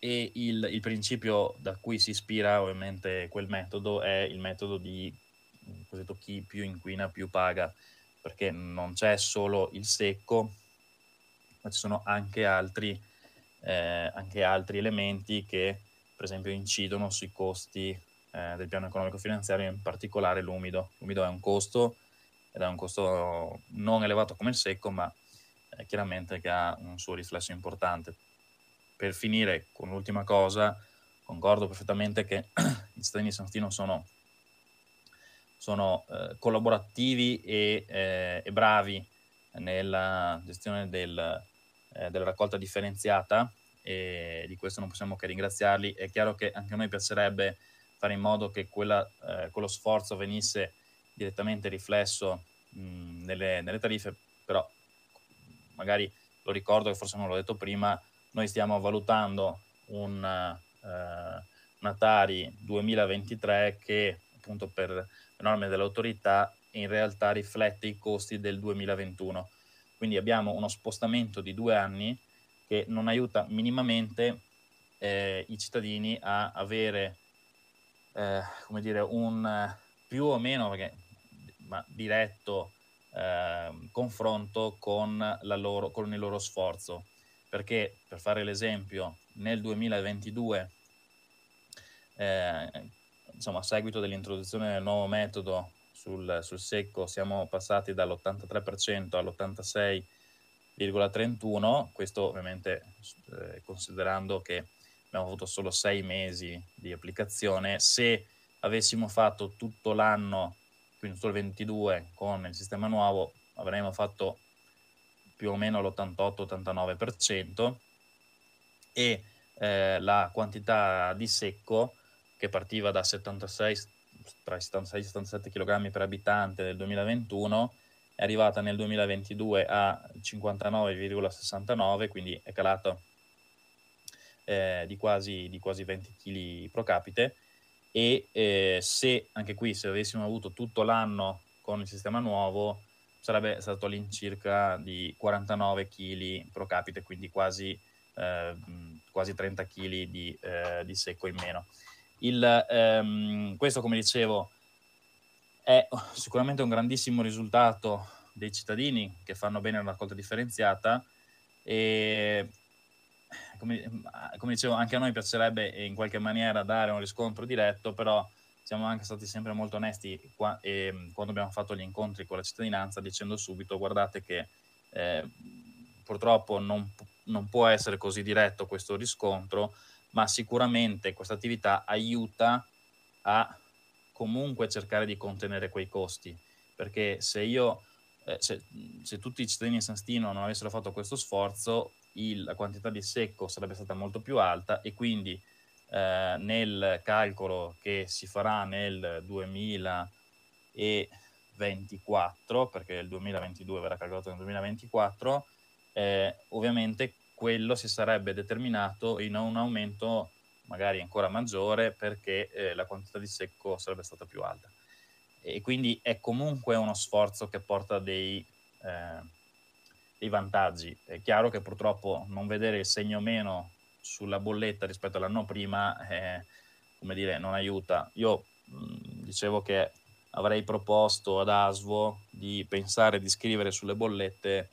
e il, il, principio da cui si ispira ovviamente quel metodo è il metodo di mm, cosiddetto chi più inquina più paga, perché non c'è solo il secco, ma ci sono anche altri, eh, anche altri elementi che per esempio incidono sui costi eh, del piano economico-finanziario, in particolare l'umido. L'umido è un costo, ed è un costo non elevato come il secco, ma eh, chiaramente che ha un suo riflesso importante. Per finire con l'ultima cosa, concordo perfettamente che gli cittadini di San Stino sono, sono eh, collaborativi e, eh, e, bravi nella gestione del, eh, della raccolta differenziata e di questo non possiamo che ringraziarli. È chiaro che anche a noi piacerebbe fare in modo che quella, eh, quello sforzo venisse direttamente riflesso mh, nelle, nelle, tariffe, però magari lo ricordo che forse non l'ho detto prima, noi stiamo valutando un, eh, una 2023 che appunto per le norme dell'autorità in realtà riflette i costi del 2021. Quindi abbiamo uno spostamento di due anni che non aiuta minimamente eh, i cittadini a avere eh, come dire, un eh, più o meno perché, ma diretto eh, confronto con, loro, con il loro sforzo. Perché, per fare l'esempio, nel 2022, eh, insomma, a seguito dell'introduzione del nuovo metodo sul, sul secco, siamo passati dall'83% all'86,31%, questo ovviamente eh, considerando che abbiamo avuto solo sei mesi di applicazione. Se avessimo fatto tutto l'anno, quindi tutto il 22 con il sistema nuovo, avremmo fatto più o meno l'88-89% e eh, la quantità di secco che partiva da 76 tra i 76 e 77 kg per abitante nel 2021 è arrivata nel 2022 a 59,69 quindi è calata eh, di, quasi, di, quasi, 20 kg pro capite e eh, se anche qui se avessimo avuto tutto l'anno con il sistema nuovo sarebbe stato all'incirca di 49 kg pro capite, quindi quasi, eh, quasi 30 kg di, eh, di, secco in meno. Il, ehm, questo, come dicevo, è sicuramente un grandissimo risultato dei cittadini che fanno bene la raccolta differenziata e come, come, dicevo, anche a noi piacerebbe in qualche maniera dare un riscontro diretto, però siamo anche stati sempre molto onesti qua, e, mm, quando abbiamo fatto gli incontri con la cittadinanza dicendo subito guardate che eh, purtroppo non, non può essere così diretto questo riscontro, ma sicuramente questa attività aiuta a comunque cercare di contenere quei costi, perché se io... Eh, se, mm, se, tutti i cittadini di San Stino non avessero fatto questo sforzo, il, la quantità di secco sarebbe stata molto più alta e quindi eh, nel calcolo che si farà nel 2024, perché il 2022 verrà calcolato nel 2024, eh, ovviamente quello si sarebbe determinato in un aumento magari ancora maggiore perché eh, la quantità di secco sarebbe stata più alta. E quindi è comunque uno sforzo che porta dei eh, dei vantaggi. È chiaro che purtroppo non vedere il segno meno sulla bolletta rispetto all'anno prima, eh, come dire, non aiuta. Io mh, mm, dicevo che avrei proposto ad Asvo di pensare di scrivere sulle bollette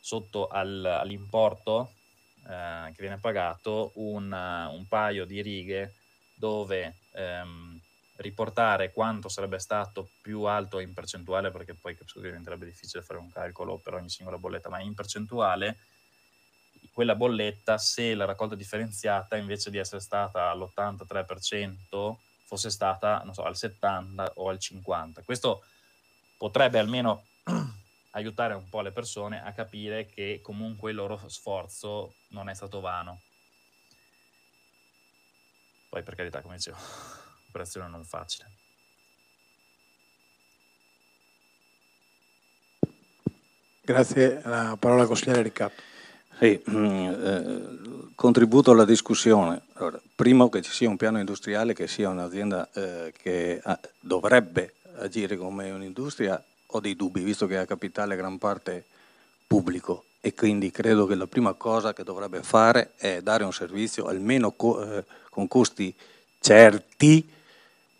sotto al, all'importo eh, che viene pagato un, un, paio di righe dove ehm, riportare quanto sarebbe stato più alto in percentuale, perché poi capisco che diventerebbe difficile fare un calcolo per ogni singola bolletta, ma in percentuale quella bolletta, se la raccolta differenziata invece di essere stata all'83%, fosse stata non so, al 70% o al 50%. Questo potrebbe almeno aiutare un po' le persone a capire che comunque il loro sforzo non è stato vano. Poi per carità, come dicevo un'operazione non facile. Grazie, la parola al consigliere Riccardo. Sì, mm, eh, contributo alla discussione. Allora, primo che ci sia un piano industriale che sia un'azienda eh, che ha, ah, dovrebbe agire come un'industria, ho dei dubbi, visto che a capitale gran parte pubblico e quindi credo che la prima cosa che dovrebbe fare è dare un servizio almeno co eh, con costi certi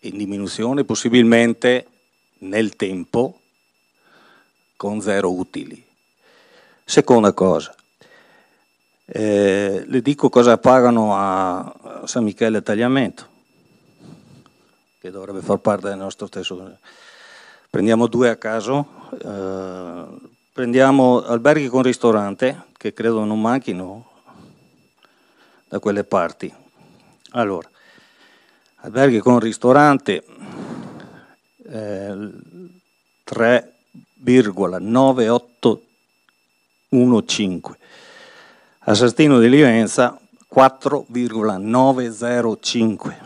in diminuzione possibilmente nel tempo con zero utili. Seconda cosa, eh, le dico cosa pagano a San Michele Tagliamento, che dovrebbe far parte del nostro stesso. Prendiamo due a caso, eh, prendiamo alberghi con ristorante, che credo non manchino da quelle parti. Allora, alberghi con ristorante, eh, 3,9815. A Sestino di Livenza 4,905.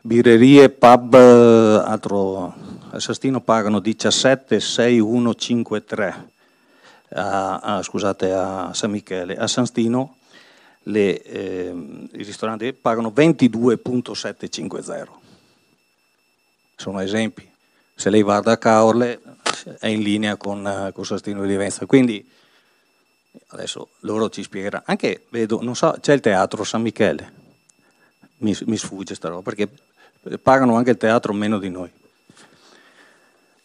Birrerie, pub, eh, altro, a Sestino pagano 17,6153. A, a, scusate, a San Michele. A Sestino le, eh, i ristoranti pagano 22.750. Sono esempi. Se lei va da Caorle è in linea con, eh, con Sastino di Venza. Quindi adesso loro ci spiegheranno. Anche vedo, non so, c'è il teatro San Michele. Mi, mi sfugge sta roba perché pagano anche il teatro meno di noi.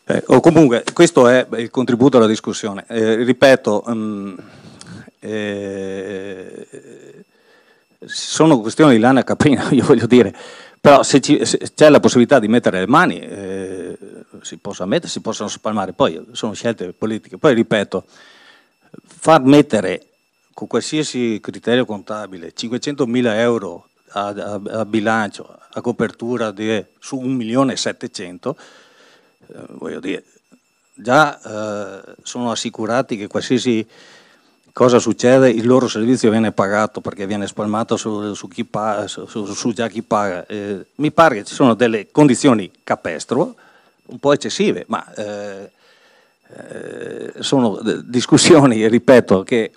Eh, o comunque, questo è il contributo alla discussione. Eh, ripeto, um, eh, eh, sono questioni di lana e caprina, io voglio dire, però se, ci, se, c'è la possibilità di mettere le mani eh, si possono mettere, si possono spalmare, poi sono scelte politiche, poi ripeto, far mettere con qualsiasi criterio contabile 500.000 euro a, a, a bilancio a copertura di, su 1.700.000, eh, voglio dire, già eh, sono assicurati che qualsiasi cosa succede? Il loro servizio viene pagato perché viene spalmato su, su, chi paga, su, su già chi paga. Eh, mi pare che ci sono delle condizioni capestro un po' eccessive, ma eh, eh, sono discussioni, ripeto, che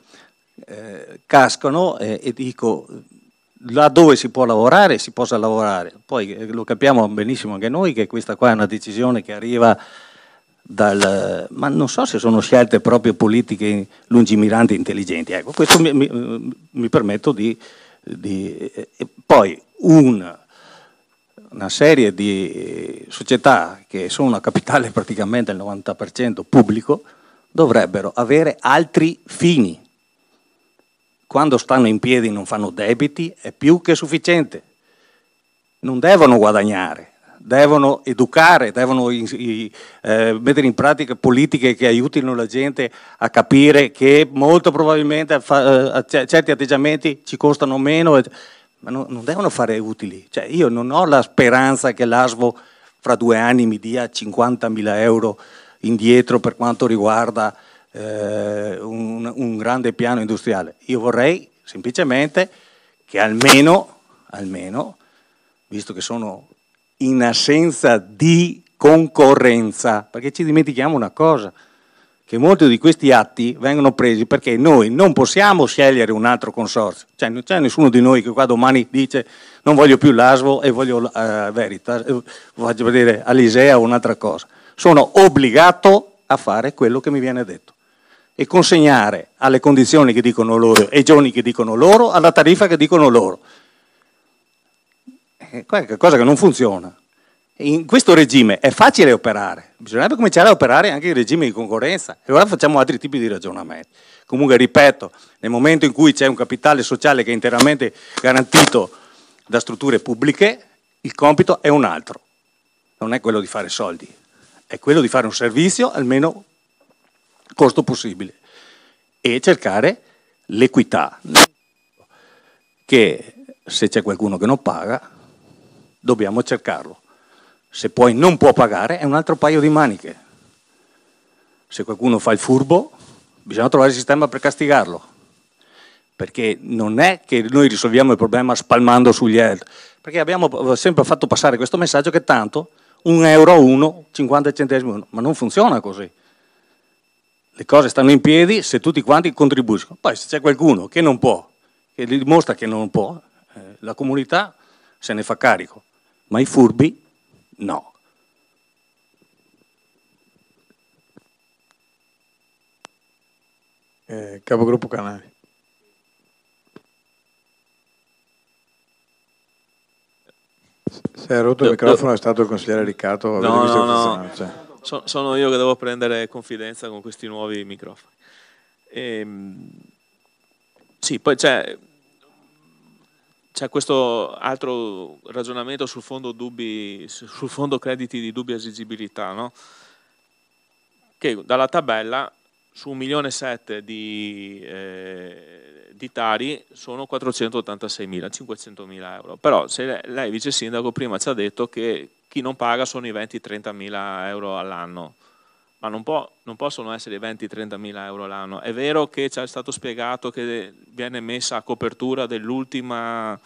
eh, cascano e, eh, e dico laddove si può lavorare si possa lavorare. Poi eh, lo capiamo benissimo anche noi che questa qua è una decisione che arriva dal, ma non so se sono scelte proprio politiche lungimiranti e intelligenti. Ecco, questo mi, mi, mi permetto di... di eh, poi un, una serie di società che sono a capitale praticamente il 90% pubblico dovrebbero avere altri fini. Quando stanno in piedi non fanno debiti, è più che sufficiente. Non devono guadagnare, devono educare, devono eh, mettere in pratica politiche che aiutino la gente a capire che molto probabilmente fa, eh, certi atteggiamenti ci costano meno, ma non, non devono fare utili. Cioè, io non ho la speranza che l'ASVO fra due anni mi dia 50.000 euro indietro per quanto riguarda eh, un, un grande piano industriale. Io vorrei semplicemente che almeno, almeno visto che sono in assenza di concorrenza, perché ci dimentichiamo una cosa, che molti di questi atti vengono presi perché noi non possiamo scegliere un altro consorzio, cioè non c'è nessuno di noi che qua domani dice non voglio più l'ASVO e voglio eh, Veritas, voglio eh, vedere Alisea o un'altra cosa, sono obbligato a fare quello che mi viene detto e consegnare alle condizioni che dicono loro e ai giorni che dicono loro alla tariffa che dicono loro è eh, qualcosa che non funziona. In questo regime è facile operare, bisognerebbe cominciare a operare anche in regime di concorrenza e allora facciamo altri tipi di ragionamenti. Comunque, ripeto, nel momento in cui c'è un capitale sociale che è interamente garantito da strutture pubbliche, il compito è un altro, non è quello di fare soldi, è quello di fare un servizio almeno costo possibile e cercare l'equità, che se c'è qualcuno che non paga, dobbiamo cercarlo. Se poi non può pagare è un altro paio di maniche. Se qualcuno fa il furbo, bisogna trovare il sistema per castigarlo. Perché non è che noi risolviamo il problema spalmando sugli altri. Perché abbiamo eh, sempre fatto passare questo messaggio che tanto un euro a uno, 50 centesimi a uno, ma non funziona così. Le cose stanno in piedi se tutti quanti contribuiscono. Poi se c'è qualcuno che non può, che dimostra che non può, eh, la comunità se ne fa carico ma i furbi no. Eh, capogruppo Canali. Se hai rotto il microfono è stato il consigliere Riccardo. No, no, no. So, sono io che devo prendere confidenza con questi nuovi microfoni. E, ehm, sì, poi c'è c'è questo altro ragionamento sul fondo, dubbi, sul fondo crediti di dubbia esigibilità, no? che dalla tabella su 1.700.000 di, eh, di tari sono 486.000, 500.000 euro. Però se lei, vice sindaco, prima ci ha detto che chi non paga sono i 20-30.000 euro all'anno ma non, può, non possono essere 20-30 mila euro l'anno. È vero che ci è stato spiegato che viene messa a copertura dell'ultima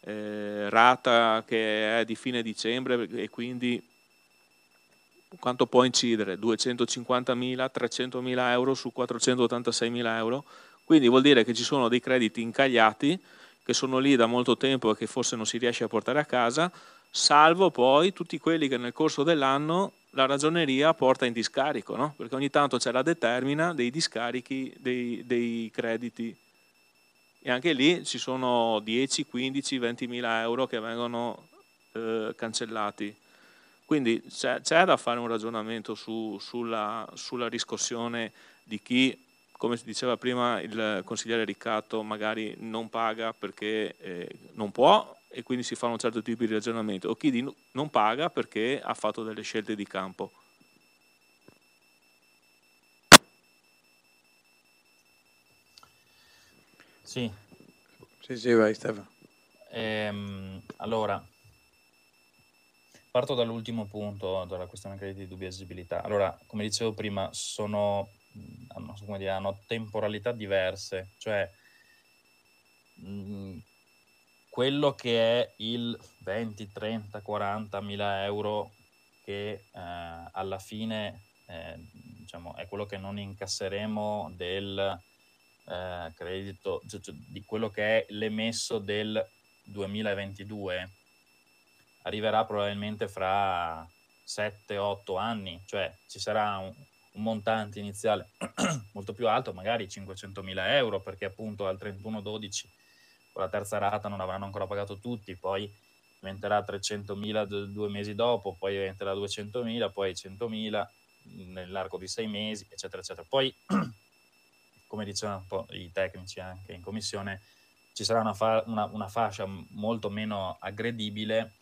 eh, rata che è di fine dicembre e quindi quanto può incidere? 250 mila, 300 mila euro su 486 mila euro? Quindi vuol dire che ci sono dei crediti incagliati che sono lì da molto tempo e che forse non si riesce a portare a casa, salvo poi tutti quelli che nel corso dell'anno la ragioneria porta in discarico, no? perché ogni tanto c'è la determina dei discarichi dei, dei, crediti e anche lì ci sono 10, 15, 20 mila euro che vengono eh, cancellati. Quindi c'è, da fare un ragionamento su, sulla, sulla riscossione di chi, come diceva prima il consigliere Riccato, magari non paga perché eh, non può e quindi si fa un certo tipo di ragionamento, o chi non paga perché ha fatto delle scelte di campo. Sì. Sì, sì, vai Stefano. Ehm, allora, parto dall'ultimo punto, dalla questione di dubbia esigibilità. Allora, come dicevo prima, sono, hanno, dire, hanno temporalità diverse, cioè mh, quello che è il 20, 30, 40 mila euro che eh, alla fine eh, diciamo, è quello che non incasseremo del eh, credito, cioè, cioè, di quello che è l'emesso del 2022, arriverà probabilmente fra 7-8 anni, cioè ci sarà un, un montante iniziale molto più alto, magari 500 mila euro, perché appunto al 31-12 con la terza rata non avranno ancora pagato tutti, poi diventerà 300.000 due mesi dopo, poi diventerà 200.000, poi 100.000 nell'arco di sei mesi, eccetera, eccetera. Poi, come dicevano un po' i tecnici anche in commissione, ci sarà una, fa- una, una fascia molto meno aggredibile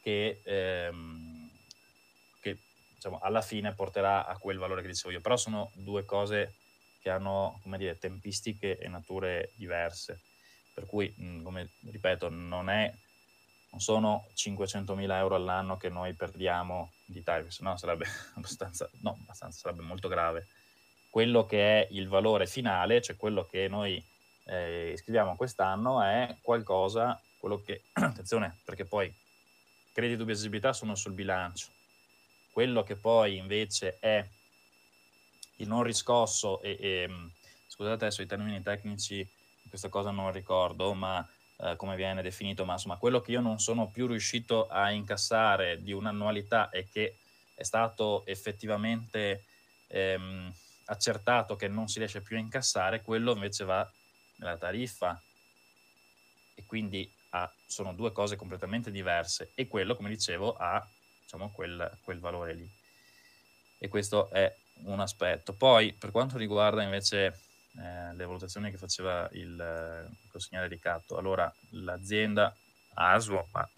che, ehm, che diciamo, alla fine porterà a quel valore che dicevo io. Però sono due cose che hanno, come dire, tempistiche e nature diverse per cui, mm, come ripeto, non, è, non sono 500.000 euro all'anno che noi perdiamo di privacy, no, sarebbe abbastanza, no, abbastanza, sarebbe molto grave. Quello che è il valore finale, cioè quello che noi eh, scriviamo quest'anno, è qualcosa, quello che, attenzione, perché poi credito e visibilità sono sul bilancio, quello che poi invece è il non riscosso e, e ehm, scusate adesso i termini tecnici questa cosa non ricordo, ma eh, come viene definito, ma insomma quello che io non sono più riuscito a incassare di un'annualità e che è stato effettivamente ehm, accertato che non si riesce più a incassare, quello invece va nella tariffa. E quindi ha, ah, sono due cose completamente diverse e quello, come dicevo, ha diciamo, quel, quel valore lì. E questo è un aspetto. Poi, per quanto riguarda invece eh, le valutazioni che faceva il, il eh, consigliere Ricatto, allora l'azienda ASUO, ma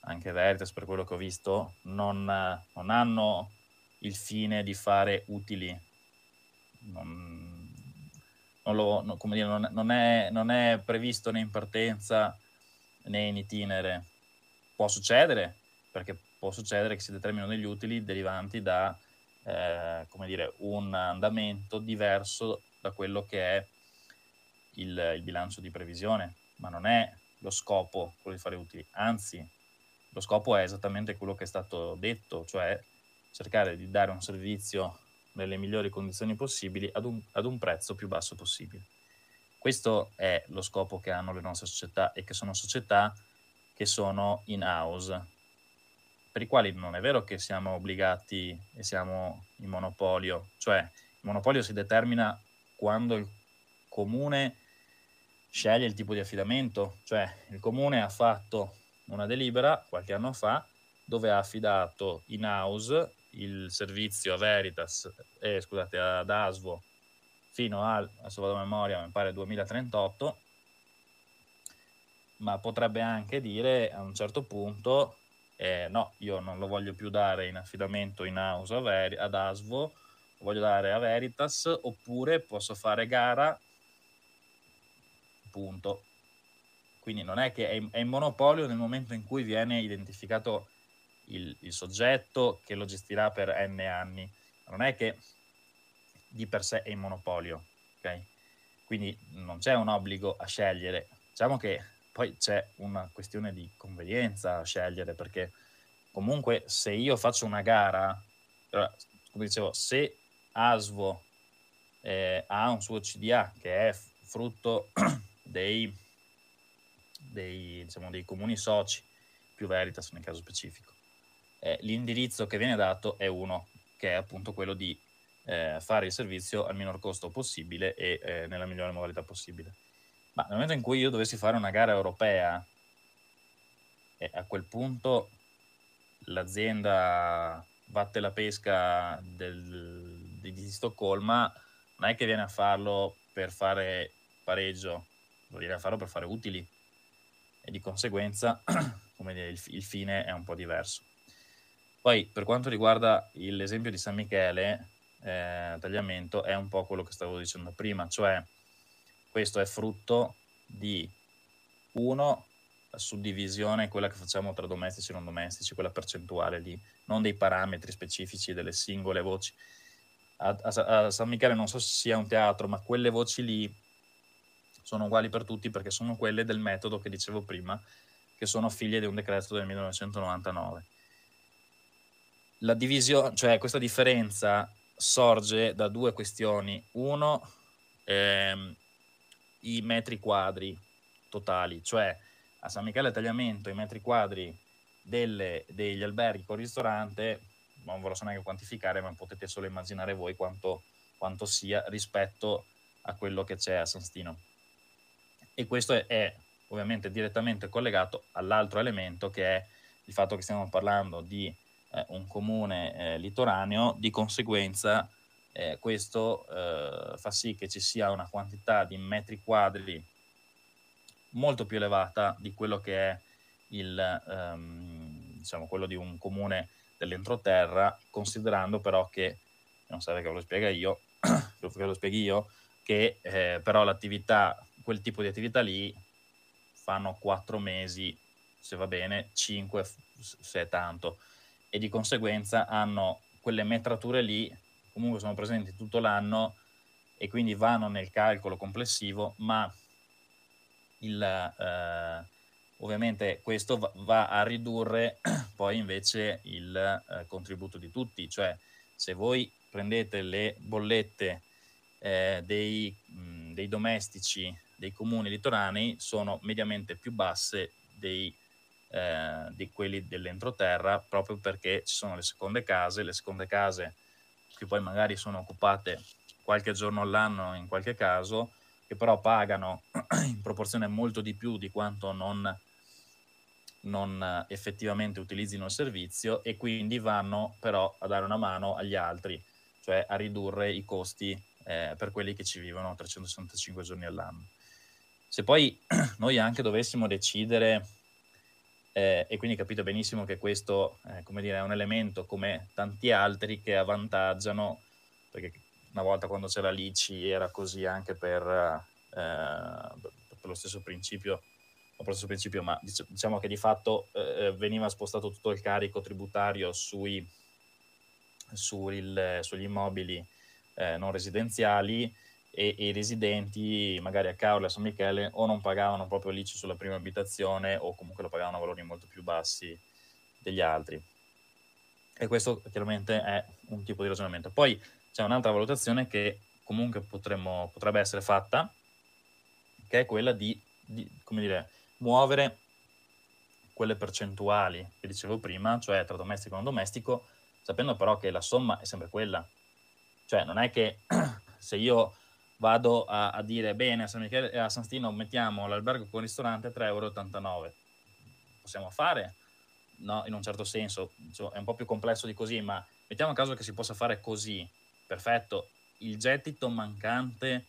anche Veritas per quello che ho visto, non, non hanno il fine di fare utili, non, non, lo, no, dire, non è, è previsto né in partenza né in itinere. Può succedere, perché può succedere che si determinino degli utili derivanti da eh, come dire, un andamento diverso da quello che è il, il bilancio di previsione, ma non è lo scopo quello di fare utili, anzi lo scopo è esattamente quello che è stato detto, cioè cercare di dare un servizio nelle migliori condizioni possibili ad un, ad un prezzo più basso possibile. Questo è lo scopo che hanno le nostre società e che sono società che sono in house, per i quali non è vero che siamo obbligati e siamo in monopolio, cioè il monopolio si determina quando il comune sceglie il tipo di affidamento, cioè il comune ha fatto una delibera qualche anno fa dove ha affidato in house il servizio a Veritas, eh, scusate, ad ASVO fino al, adesso vado a memoria, mi pare 2038, ma potrebbe anche dire a un certo punto eh, no, io non lo voglio più dare in affidamento in house Ver- ad Asvo, lo voglio dare a Veritas, oppure posso fare gara, punto. Quindi non è che è in, è in monopolio nel momento in cui viene identificato il, il soggetto che lo gestirà per n anni. Non è che di per sé è in monopolio, ok? Quindi non c'è un obbligo a scegliere. Diciamo che poi c'è una questione di convenienza a scegliere, perché comunque se io faccio una gara, come dicevo, se ASVO eh, ha un suo CDA che è frutto dei, dei, diciamo, dei comuni soci, più Veritas nel caso specifico, eh, l'indirizzo che viene dato è uno, che è appunto quello di eh, fare il servizio al minor costo possibile e eh, nella migliore modalità possibile. Ma nel momento in cui io dovessi fare una gara europea, e eh, a quel punto l'azienda Vatte la Pesca del, di Stoccolma non è che viene a farlo per fare pareggio, viene a farlo per fare utili e di conseguenza dire, il, il, fine è un po' diverso. Poi per quanto riguarda l'esempio di San Michele, eh, tagliamento è un po' quello che stavo dicendo prima, cioè questo è frutto di uno la suddivisione, quella che facciamo tra domestici e non domestici, quella percentuale lì, non dei parametri specifici delle singole voci. A, a, a San Michele non so se sia un teatro, ma quelle voci lì sono uguali per tutti perché sono quelle del metodo che dicevo prima, che sono figlie di un decreto del 1999. La divisione, cioè questa differenza sorge da due questioni. Uno, ehm, i metri quadri totali, cioè a San Michele Tagliamento i metri quadri delle, degli alberghi con ristorante, non ve lo so neanche quantificare, ma potete solo immaginare voi quanto, quanto sia rispetto a quello che c'è a San Stino. E questo è, è ovviamente direttamente collegato all'altro elemento che è il fatto che stiamo parlando di eh, un comune eh, litoraneo, di conseguenza eh, questo eh, fa sì che ci sia una quantità di metri quadri molto più elevata di quello che è il, ehm, diciamo, quello di un comune dell'entroterra, considerando però che, non serve che ve lo spiega io, che lo spieghi io, che eh, però l'attività, quel tipo di attività lì fanno 4 mesi, se va bene, 5 se è tanto, e di conseguenza hanno quelle metrature lì comunque sono presenti tutto l'anno e quindi vanno nel calcolo complessivo, ma il, eh, ovviamente questo va, va, a ridurre poi invece il eh, contributo di tutti, cioè se voi prendete le bollette eh, dei, mh, dei, domestici dei comuni litoranei sono mediamente più basse dei, eh, di quelli dell'entroterra proprio perché ci sono le seconde case, le seconde case che poi magari sono occupate qualche giorno all'anno in qualche caso, che però pagano in proporzione molto di più di quanto non, non eh, effettivamente utilizzino il servizio e quindi vanno però a dare una mano agli altri, cioè a ridurre i costi eh, per quelli che ci vivono 365 giorni all'anno. Se poi noi anche dovessimo decidere eh, e quindi capito benissimo che questo eh, dire, è un elemento come tanti altri che avvantaggiano, perché una volta quando c'era l'ICI era così anche per, eh, per lo stesso principio, lo stesso principio ma diciamo che di fatto eh, eh, veniva spostato tutto il carico tributario sui, sul, sugli immobili eh, non residenziali e, i residenti, magari a Caorle, a San Michele, o non pagavano proprio l'ICI sulla prima abitazione o comunque lo pagavano a valori molto più bassi degli altri. E questo chiaramente è un tipo di ragionamento. Poi c'è un'altra valutazione che comunque potremmo, potrebbe essere fatta, che è quella di, di dire, muovere quelle percentuali che dicevo prima, cioè tra domestico e non domestico, sapendo però che la somma è sempre quella. Cioè non è che se io vado a, a dire bene a San, Michele, a San Stino mettiamo l'albergo con ristorante 3,89 euro. Possiamo fare? No, in un certo senso, insomma, è un po' più complesso di così, ma mettiamo a caso che si possa fare così, perfetto, il gettito mancante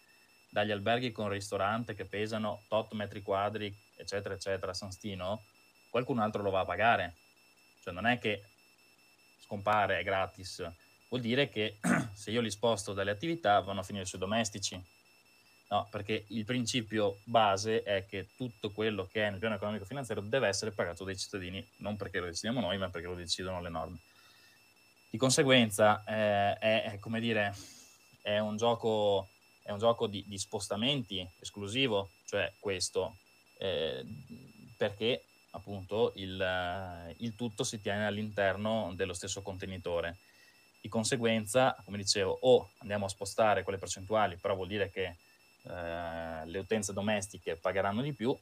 dagli alberghi con ristorante che pesano tot metri quadri, eccetera, eccetera, a San Stino, qualcun altro lo va a pagare. Cioè non è che scompare, è gratis vuol dire che se io li sposto dalle attività vanno a finire sui domestici. No, perché il principio base è che tutto quello che è nel piano economico finanziario deve essere pagato dai cittadini, non perché lo decidiamo noi, ma perché lo decidono le norme. Di conseguenza eh, è, come dire, è un gioco, è un gioco di, di, spostamenti esclusivo, cioè questo, eh, perché appunto il, eh, il tutto si tiene all'interno dello stesso contenitore di conseguenza, come dicevo, o andiamo a spostare quelle percentuali, però vuol dire che eh, le utenze domestiche pagheranno di più,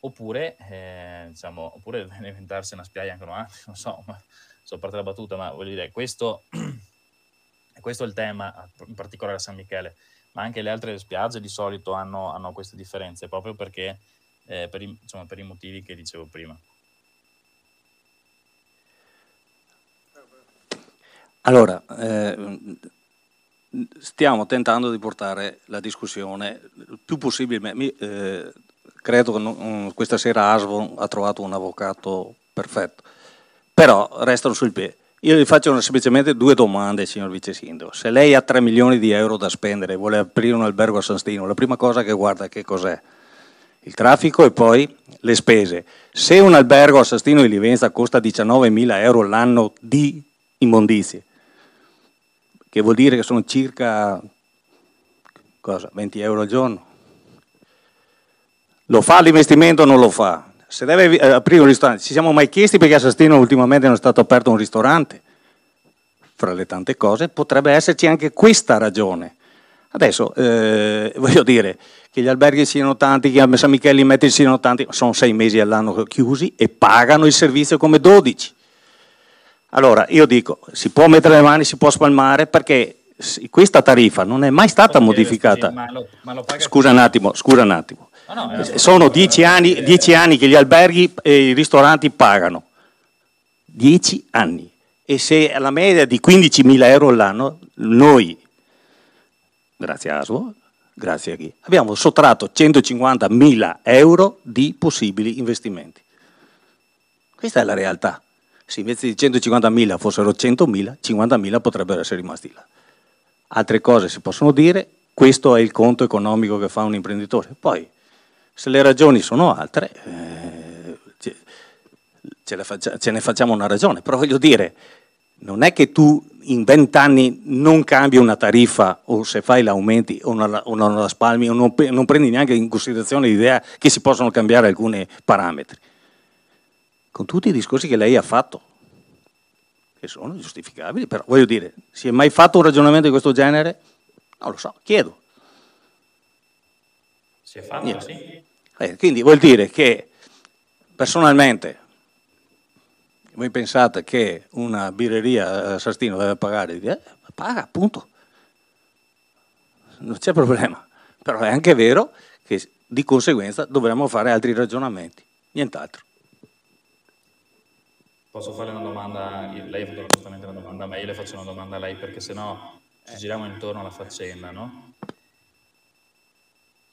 oppure, eh, diciamo, oppure inventarsi una spiaggia anche un attimo, eh, non so, ma, so parte la battuta, ma voglio dire, questo, questo è il tema, in particolare a San Michele, ma anche le altre spiagge di solito hanno, hanno queste differenze, proprio perché, eh, per, i, insomma, per i motivi che dicevo prima. Allora, eh, stiamo tentando di portare la discussione il più possibile. Mi, eh, credo che non, mm, questa sera Asvo ha trovato un avvocato perfetto, però restano sul piede. Io gli faccio semplicemente due domande, signor Vice Sindaco. Se lei ha 3 milioni di euro da spendere e vuole aprire un albergo a San Stino, la prima cosa che guarda che cos'è? Il traffico e poi le spese. Se un albergo a Sastino di Livenza costa 19 mila euro l'anno di immondizie, che vuol dire che sono circa cosa, 20 euro al giorno. Lo fa l'investimento o non lo fa? Se deve eh, aprire un ristorante, ci siamo mai chiesti perché a Sastino ultimamente non è stato aperto un ristorante? Fra le tante cose potrebbe esserci anche questa ragione. Adesso eh, voglio dire che gli alberghi siano tanti, che a San Michele in Metti siano tanti, sono sei mesi all'anno chiusi e pagano il servizio come 12. Allora, io dico, si può mettere le mani, si può spalmare perché questa tariffa non è mai stata modificata. scusa un attimo, scusa un attimo. Eh, sono dieci anni, dieci anni, che gli alberghi e i ristoranti pagano. Dieci anni. E se alla media di 15.000 euro l'anno, noi, grazie a Aslo, grazie a chi, abbiamo sottratto 150.000 euro di possibili investimenti. Questa è la realtà. Se invece di 150.000 fossero 100.000, 50.000 potrebbero essere rimasti là. Altre cose si possono dire, questo è il conto economico che fa un imprenditore. Poi, se le ragioni sono altre, eh, ce, faccia, ce ne facciamo una ragione. Però voglio dire, non è che tu in vent'anni non cambi una tariffa o se fai l'aumenti o non la, o non la spalmi o non, non prendi neanche in considerazione l'idea che si possono cambiare alcuni parametri con tutti i discorsi che lei ha fatto, che sono giustificabili, però voglio dire, si è mai fatto un ragionamento di questo genere? Non lo so, chiedo. Si è fatto, Niente. sì. Eh, quindi vuol dire che personalmente voi pensate che una birreria a Sastino deve pagare? Eh, paga, appunto. Non c'è problema. Però è anche vero che di conseguenza dovremmo fare altri ragionamenti, nient'altro. Posso fare una domanda? Lei ha fatto giustamente una domanda, ma io le faccio una domanda a lei perché sennò ci ecco. giriamo intorno alla faccenda, no?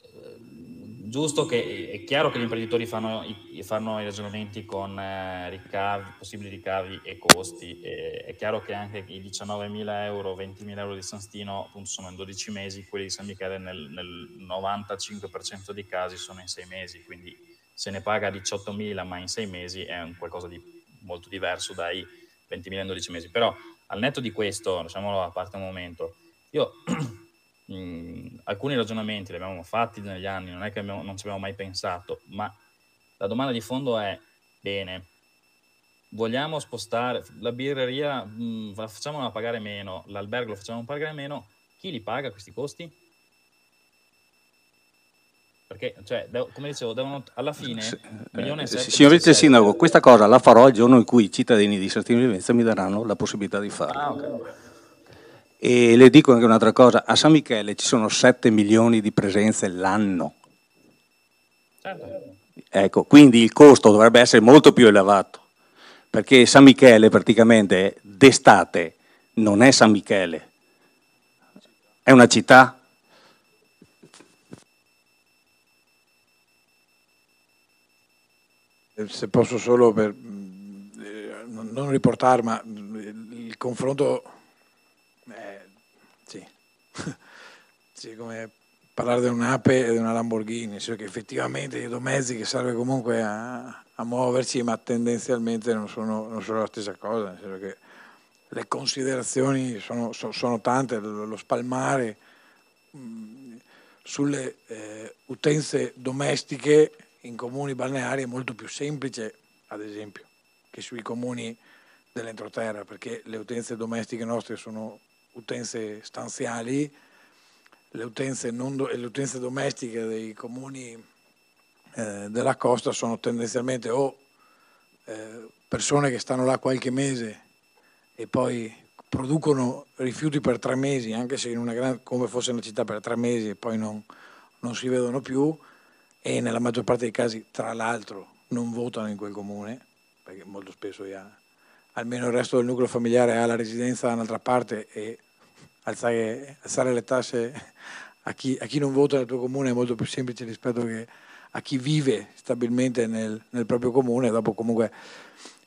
Eh, giusto che è chiaro che gli imprenditori fanno, fanno i ragionamenti con eh, ricavi, possibili ricavi e costi, e è chiaro che anche i 19.000 euro, 20.000 euro di San appunto, sono in 12 mesi, quelli di San Michele nel, nel 95% dei casi sono in 6 mesi, quindi se ne paga 18.000 ma in 6 mesi è un qualcosa di molto diverso dai 20.000 in 12 mesi. Però al netto di questo, lasciamolo a parte un momento, io mh, mm, alcuni ragionamenti li abbiamo fatti negli anni, non è che abbiamo, non ci abbiamo mai pensato, ma la domanda di fondo è, bene, vogliamo spostare la birreria, mh, mm, la facciamola pagare meno, l'albergo lo facciamo pagare meno, chi li paga questi costi? perché cioè, come dicevo devono alla fine S- eh, signor vice sindaco questa cosa la farò il giorno in cui i cittadini di Sestino di Venezia mi daranno la possibilità di farla ah, okay. e le dico anche un'altra cosa a San Michele ci sono 7 milioni di presenze l'anno certo. ecco quindi il costo dovrebbe essere molto più elevato perché San Michele praticamente d'estate non è San Michele è una città Eh, se posso solo per mm, eh, non riportare, ma mm, il confronto eh, sì. sì, come parlare di un'ape e di una Lamborghini, cioè che effettivamente sono mezzi che serve comunque a, a muoverci, ma tendenzialmente non sono, non sono, la stessa cosa, nel senso che le considerazioni sono, so, sono tante, lo spalmare mh, mm, sulle eh, utenze domestiche in comuni balneari è molto più semplice, ad esempio, che sui comuni dell'entroterra, perché le utenze domestiche nostre sono utenze stanziali, le utenze, do, le utenze domestiche dei comuni eh, della costa sono tendenzialmente o eh, persone che stanno là qualche mese e poi producono rifiuti per tre mesi, anche se in una grande, come fosse una città per tre mesi e poi non, non si vedono più, e nella maggior parte dei casi, tra l'altro, non votano in quel comune, perché molto spesso ha, almeno il resto del nucleo familiare ha la residenza da un'altra parte e alzare, alzare le tasse a chi, a chi, non vota nel tuo comune è molto più semplice rispetto a chi vive stabilmente nel, nel proprio comune, dopo comunque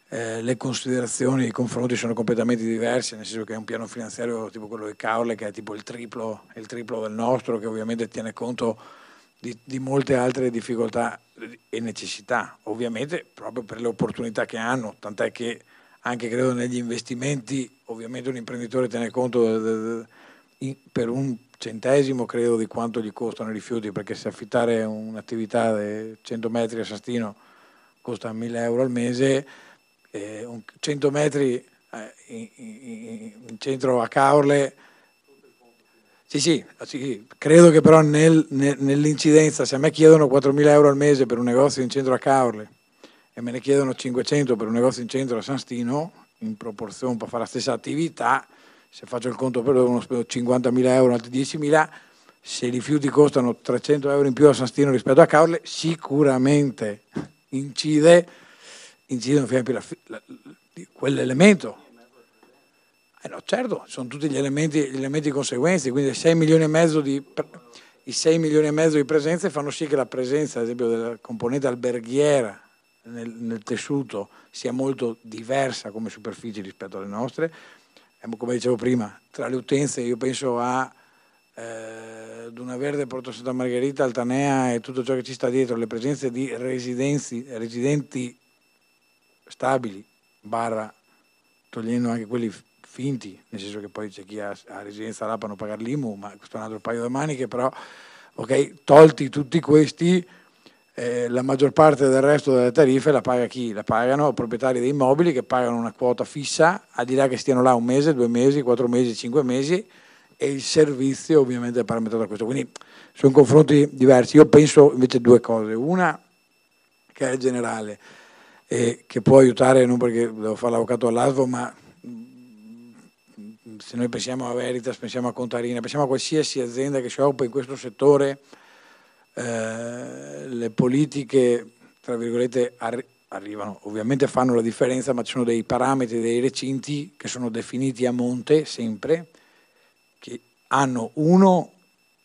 eh, le considerazioni, i confronti sono completamente diversi, nel senso che è un piano finanziario tipo quello di Caorle che è tipo il triplo, il triplo del nostro, che ovviamente tiene conto di, di molte altre difficoltà e necessità, ovviamente proprio per le opportunità che hanno, tant'è che anche credo negli investimenti, ovviamente un imprenditore tiene conto per un centesimo credo di quanto gli costano i rifiuti, perché se affittare un'attività di 100 metri a Sastino costa 1000 euro al mese, 100 eh, metri eh, in, centro a Caorle sì, sì, sì, credo che però nel, nel, nell'incidenza, se a me chiedono 4.000 euro al mese per un negozio in centro a Caorle e me ne chiedono 500 per un negozio in centro a San Stino, in proporzione per fare la stessa attività, se faccio il conto per uno spendo 50.000 euro, altri 10.000, se i rifiuti costano 300 euro in più a San Stino rispetto a Caorle, sicuramente incide, incide la, la, quell'elemento eh no, certo, sono tutti gli elementi, gli elementi conseguenti, quindi 6 milioni e mezzo di, i 6 milioni e mezzo di presenze fanno sì che la presenza, ad esempio, della componente alberghiera nel, nel tessuto sia molto diversa come superficie rispetto alle nostre. Eh, come dicevo prima, tra le utenze io penso a eh, Duna Verde, Porto Santa Margherita, Altanea e tutto ciò che ci sta dietro, le presenze di residenti stabili, barra, togliendo anche quelli finti, nel senso che poi c'è chi ha, ha residenza là per non pagare l'IMU, ma questo è un altro paio di maniche, però ok, tolti tutti questi, eh, la maggior parte del resto delle tariffe la paga chi? La pagano i proprietari dei mobili che pagano una quota fissa, al di là che stiano là un mese, due mesi, quattro mesi, cinque mesi, e il servizio ovviamente è parametrato da questo. Quindi sono confronti diversi. Io penso invece due cose. Una che è generale e che può aiutare, non perché devo fare l'avvocato all'asvo, ma se noi pensiamo a Veritas, pensiamo a Contarina, pensiamo a qualsiasi azienda che si occupa in questo settore, eh, le politiche, tra virgolette, arri- arrivano, ovviamente fanno la differenza, ma ci sono dei parametri, dei recinti che sono definiti a monte sempre, che hanno uno,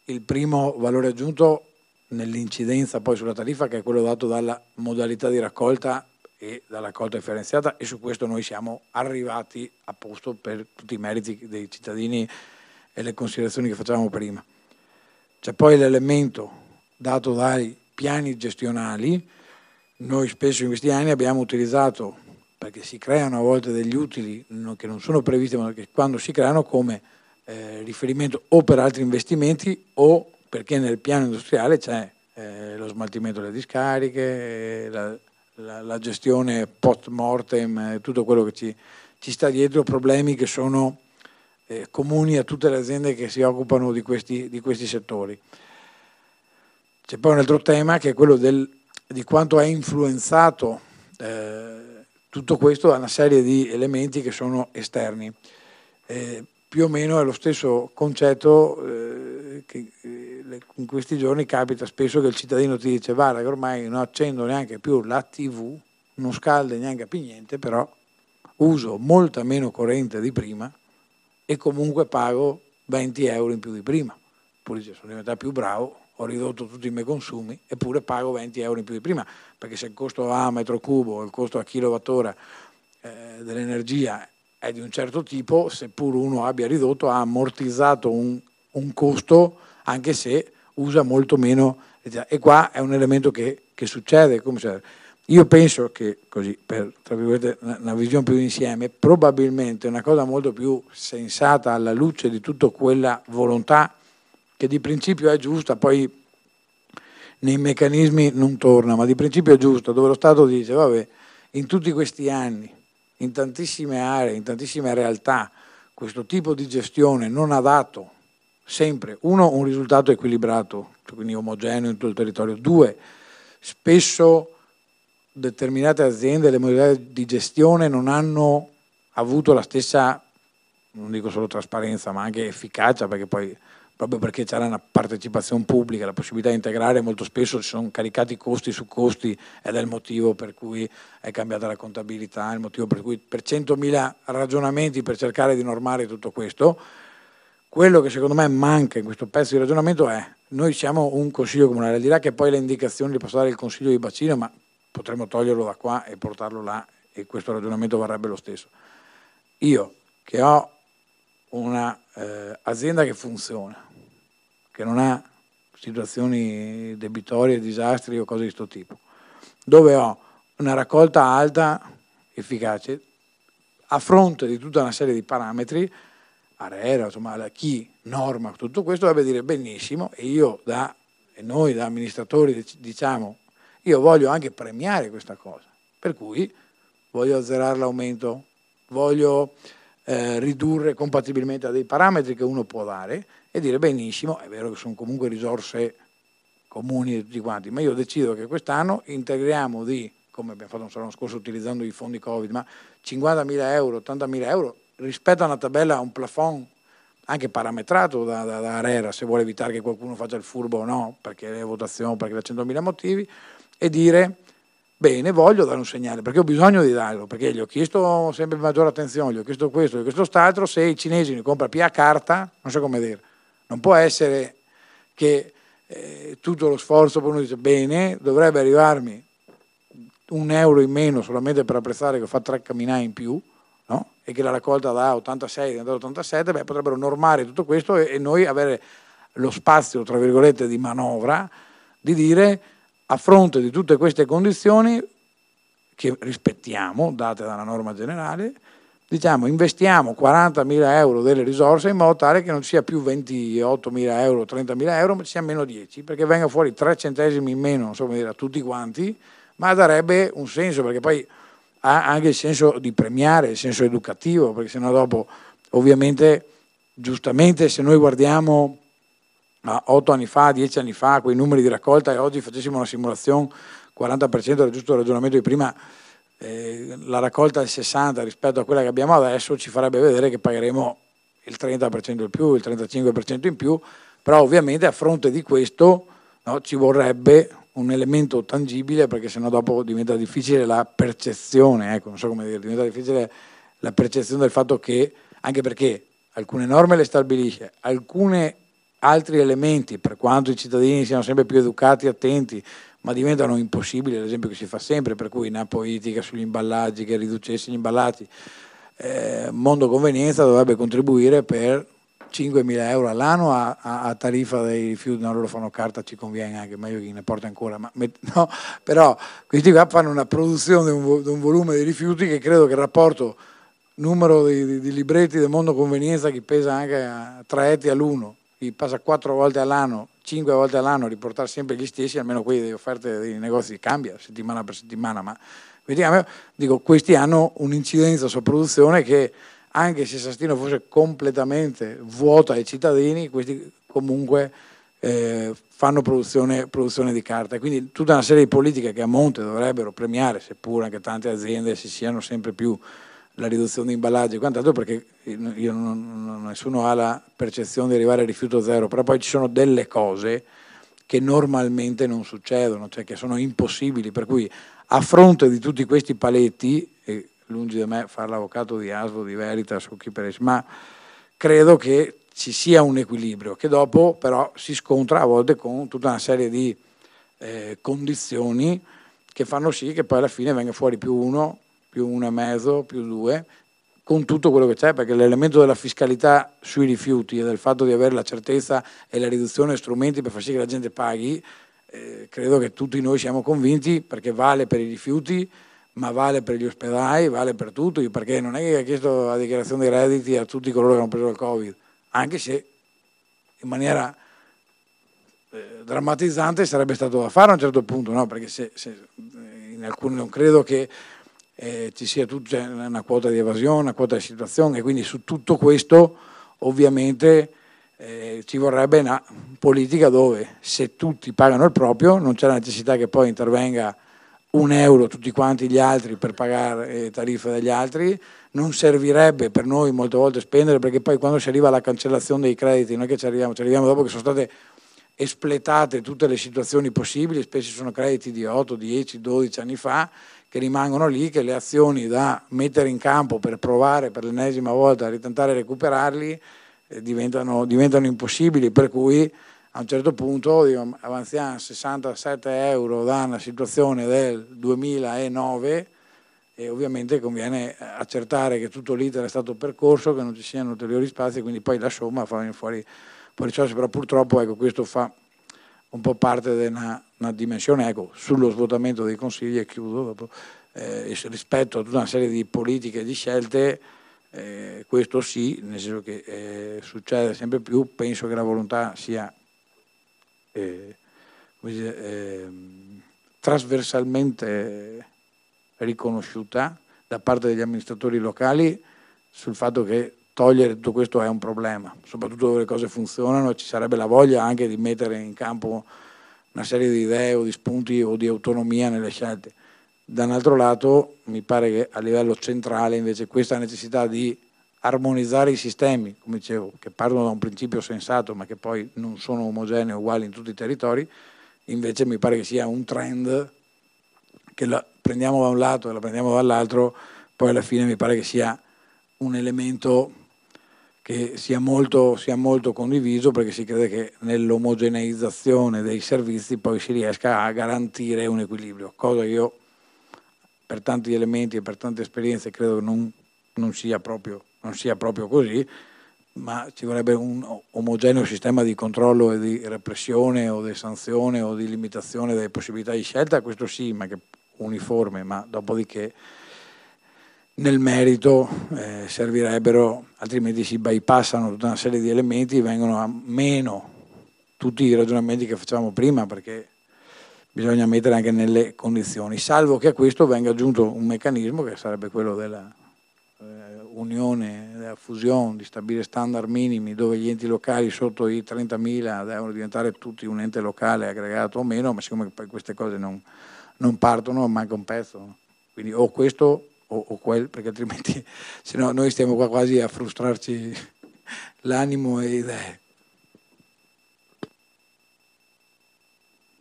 il primo valore aggiunto nell'incidenza poi sulla tariffa, che è quello dato dalla modalità di raccolta e dall'accolta differenziata e su questo noi siamo arrivati a posto per tutti i meriti dei cittadini e le considerazioni che facevamo prima. C'è poi l'elemento dato dai piani gestionali, noi spesso in questi anni abbiamo utilizzato, perché si creano a volte degli utili che non sono previsti, ma che quando si creano come eh, riferimento o per altri investimenti o perché nel piano industriale c'è eh, lo smaltimento delle discariche, la, la, la gestione post mortem, tutto quello che ci, ci, sta dietro, problemi che sono eh, comuni a tutte le aziende che si occupano di questi, di questi settori. C'è poi un altro tema che è quello del, di quanto è influenzato eh, tutto questo da una serie di elementi che sono esterni. Eh, più o meno è lo stesso concetto eh, che, eh, in questi giorni capita spesso che il cittadino ti dice guarda che ormai non accendo neanche più la tv, non scalda neanche più niente, però uso molta meno corrente di prima e comunque pago 20 euro in più di prima. Poi dice sono diventato più bravo, ho ridotto tutti i miei consumi eppure pago 20 euro in più di prima, perché se il costo a metro cubo, il costo a kilowattora eh, dell'energia è di un certo tipo, seppur uno abbia ridotto, ha ammortizzato un, un costo anche se usa molto meno. E qua è un elemento che, che succede. Io penso che, così, per una, una visione più insieme, probabilmente una cosa molto più sensata alla luce di tutta quella volontà che di principio è giusta, poi nei meccanismi non torna, ma di principio è giusta, dove lo Stato dice, vabbè, in tutti questi anni, in tantissime aree, in tantissime realtà, questo tipo di gestione non ha dato sempre, uno, un risultato equilibrato, cioè quindi omogeneo in tutto il territorio, due, spesso determinate aziende, le modalità di gestione non hanno avuto la stessa, non dico solo trasparenza, ma anche efficacia, perché poi proprio perché c'era una partecipazione pubblica, la possibilità di integrare, molto spesso si sono caricati costi su costi ed è il motivo per cui è cambiata la contabilità, il motivo per cui per 100.000 ragionamenti per cercare di normare tutto questo, quello che secondo me manca in questo pezzo di ragionamento è noi siamo un consiglio comunale, al di là che poi le indicazioni le possa dare il consiglio di bacino, ma potremmo toglierlo da qua e portarlo là e questo ragionamento varrebbe lo stesso. Io che ho un'azienda eh, che funziona, che non ha situazioni debitorie, disastri o cose di questo tipo, dove ho una raccolta alta, efficace, a fronte di tutta una serie di parametri Arera, insomma, chi norma tutto questo dovrebbe dire benissimo e io da, e noi da amministratori diciamo io voglio anche premiare questa cosa, per cui voglio azzerare l'aumento, voglio eh, ridurre compatibilmente a dei parametri che uno può dare e dire benissimo, è vero che sono comunque risorse comuni di tutti quanti, ma io decido che quest'anno integriamo di, come abbiamo fatto l'anno scorso utilizzando i fondi Covid, ma 50.000 euro, 80.000 euro rispetto a una tabella, a un plafond anche parametrato da, da, da, Arera, se vuole evitare che qualcuno faccia il furbo o no, perché le votazioni, perché ha 100.000 motivi, e dire bene, voglio dare un segnale, perché ho bisogno di darlo, perché gli ho chiesto sempre maggiore attenzione, gli ho chiesto questo, gli ho chiesto quest'altro, se i cinesi ne compra più a carta, non so come dire, non può essere che eh, tutto lo sforzo per uno dice bene, dovrebbe arrivarmi un euro in meno solamente per apprezzare che ho fatto tre camminate in più, e che la raccolta da 86 è da 87, beh, potrebbero normare tutto questo e, e noi avere lo spazio, tra virgolette, di manovra, di dire a fronte di tutte queste condizioni che rispettiamo, date dalla norma generale, diciamo investiamo 40.000 euro delle risorse in modo tale che non sia più 28.000 euro, 30.000 euro, ma sia meno 10, perché venga fuori 3 centesimi in meno, insomma, a tutti quanti, ma darebbe un senso, perché poi ha anche il senso di premiare, il senso educativo, perché sennò dopo ovviamente giustamente se noi guardiamo a 8 anni fa, 10 anni fa, quei numeri di raccolta e oggi facessimo una simulazione 40% del giusto ragionamento di prima, eh, la raccolta del 60 rispetto a quella che abbiamo adesso ci farebbe vedere che pagheremo il 30% in più, il 35% in più, però ovviamente a fronte di questo no, ci vorrebbe un elemento tangibile perché sennò dopo diventa difficile la percezione, ecco, non so come dire, diventa difficile la percezione del fatto che, anche perché alcune norme le stabilisce, alcuni altri elementi, per quanto i cittadini siano sempre più educati e attenti, ma diventano impossibili, l'esempio che si fa sempre, per cui una politica sugli imballaggi, che riducesse gli imballaggi, eh, Mondo Convenienza dovrebbe contribuire per 5.000 euro all'anno a, a, a, tariffa dei rifiuti, no, loro fanno carta, ci conviene anche, meglio che ne porta ancora, ma, no, però questi qua fanno una produzione di un, di un volume di rifiuti che credo che il rapporto numero di, di, di, libretti del mondo convenienza che pesa anche a 3 etti all'uno, chi passa quattro volte all'anno, cinque volte all'anno, a riportare sempre gli stessi, almeno quelli delle offerte dei negozi cambia settimana per settimana, ma vediamo, dico, questi hanno un'incidenza sulla produzione che anche se Sastino fosse completamente vuota ai cittadini, questi comunque eh, fanno produzione, produzione, di carta. Quindi tutta una serie di politiche che a monte dovrebbero premiare, seppur anche tante aziende si siano sempre più la riduzione di imballaggi e quant'altro, perché non, non, nessuno ha la percezione di arrivare al rifiuto zero, però poi ci sono delle cose che normalmente non succedono, cioè che sono impossibili, per cui a fronte di tutti questi paletti lungi da me fare l'avvocato di Asvo, di Veritas o chi per esso, ma credo che ci sia un equilibrio che dopo però si scontra a volte con tutta una serie di eh, condizioni che fanno sì che poi alla fine venga fuori più uno, più uno e mezzo, più due, con tutto quello che c'è, perché l'elemento della fiscalità sui rifiuti e del fatto di avere la certezza e la riduzione di strumenti per far sì che la gente paghi, eh, credo che tutti noi siamo convinti perché vale per i rifiuti, ma vale per gli ospedali, vale per tutti, perché non è che ha chiesto la dichiarazione dei redditi a tutti coloro che hanno preso il Covid, anche se in maniera eh, drammatizzante sarebbe stato da fare a un certo punto, no? perché se, se eh, in alcuni non credo che eh, ci sia tutta cioè, una quota di evasione, una quota di situazione, e quindi su tutto questo ovviamente eh, ci vorrebbe una politica dove se tutti pagano il proprio non c'è la necessità che poi intervenga un euro tutti quanti gli altri per pagare eh, tariffe dagli altri, non servirebbe per noi molte volte spendere perché poi quando si arriva alla cancellazione dei crediti, noi che ci arriviamo, ci arriviamo dopo che sono state espletate tutte le situazioni possibili, spesso sono crediti di 8, 10, 12 anni fa che rimangono lì, che le azioni da mettere in campo per provare per l'ennesima volta a ritentare di recuperarli eh, diventano, diventano impossibili, per cui a un certo punto dico, avanziamo 67 euro da una situazione del 2009 e ovviamente conviene eh, accertare che tutto l'iter è stato percorso, che non ci siano ulteriori spazi, quindi poi la somma fa fuori, fuori risorse, però purtroppo ecco, questo fa un po' parte di una, una dimensione ecco, sullo svuotamento dei consigli e chiudo dopo, eh, rispetto a tutta una serie di politiche e di scelte eh, questo sì, nel senso che eh, succede sempre più, penso che la volontà sia eh, dire, eh, trasversalmente riconosciuta da parte degli amministratori locali sul fatto che togliere tutto questo è un problema, soprattutto dove le cose funzionano, e ci sarebbe la voglia anche di mettere in campo una serie di idee o di spunti o di autonomia nelle scelte. Da un altro lato mi pare che a livello centrale invece questa necessità di armonizzare i sistemi, come dicevo, che partono da un principio sensato ma che poi non sono omogenei uguali in tutti i territori, invece mi pare che sia un trend che la prendiamo da un lato e la prendiamo dall'altro, poi alla fine mi pare che sia un elemento che sia molto, sia molto condiviso perché si crede che nell'omogeneizzazione dei servizi poi si riesca a garantire un equilibrio, cosa che io per tanti elementi e per tante esperienze credo non non sia proprio, non sia proprio così, ma ci vorrebbe un omogeneo sistema di controllo e di repressione o di sanzione o di limitazione delle possibilità di scelta, questo sì, ma che uniforme, ma dopodiché nel merito eh, servirebbero, altrimenti si bypassano tutta una serie di elementi, vengono a meno tutti i ragionamenti che facevamo prima, perché bisogna mettere anche nelle condizioni, salvo che a questo venga aggiunto un meccanismo che sarebbe quello della unione, della eh, fusione, di stabilire standard minimi dove gli enti locali sotto i 30.000 devono diventare tutti un ente locale aggregato o meno, ma siccome poi queste cose non, non partono manca un pezzo. Quindi o questo o, o quel, perché altrimenti se no noi stiamo qua quasi a frustrarci l'animo e le idee.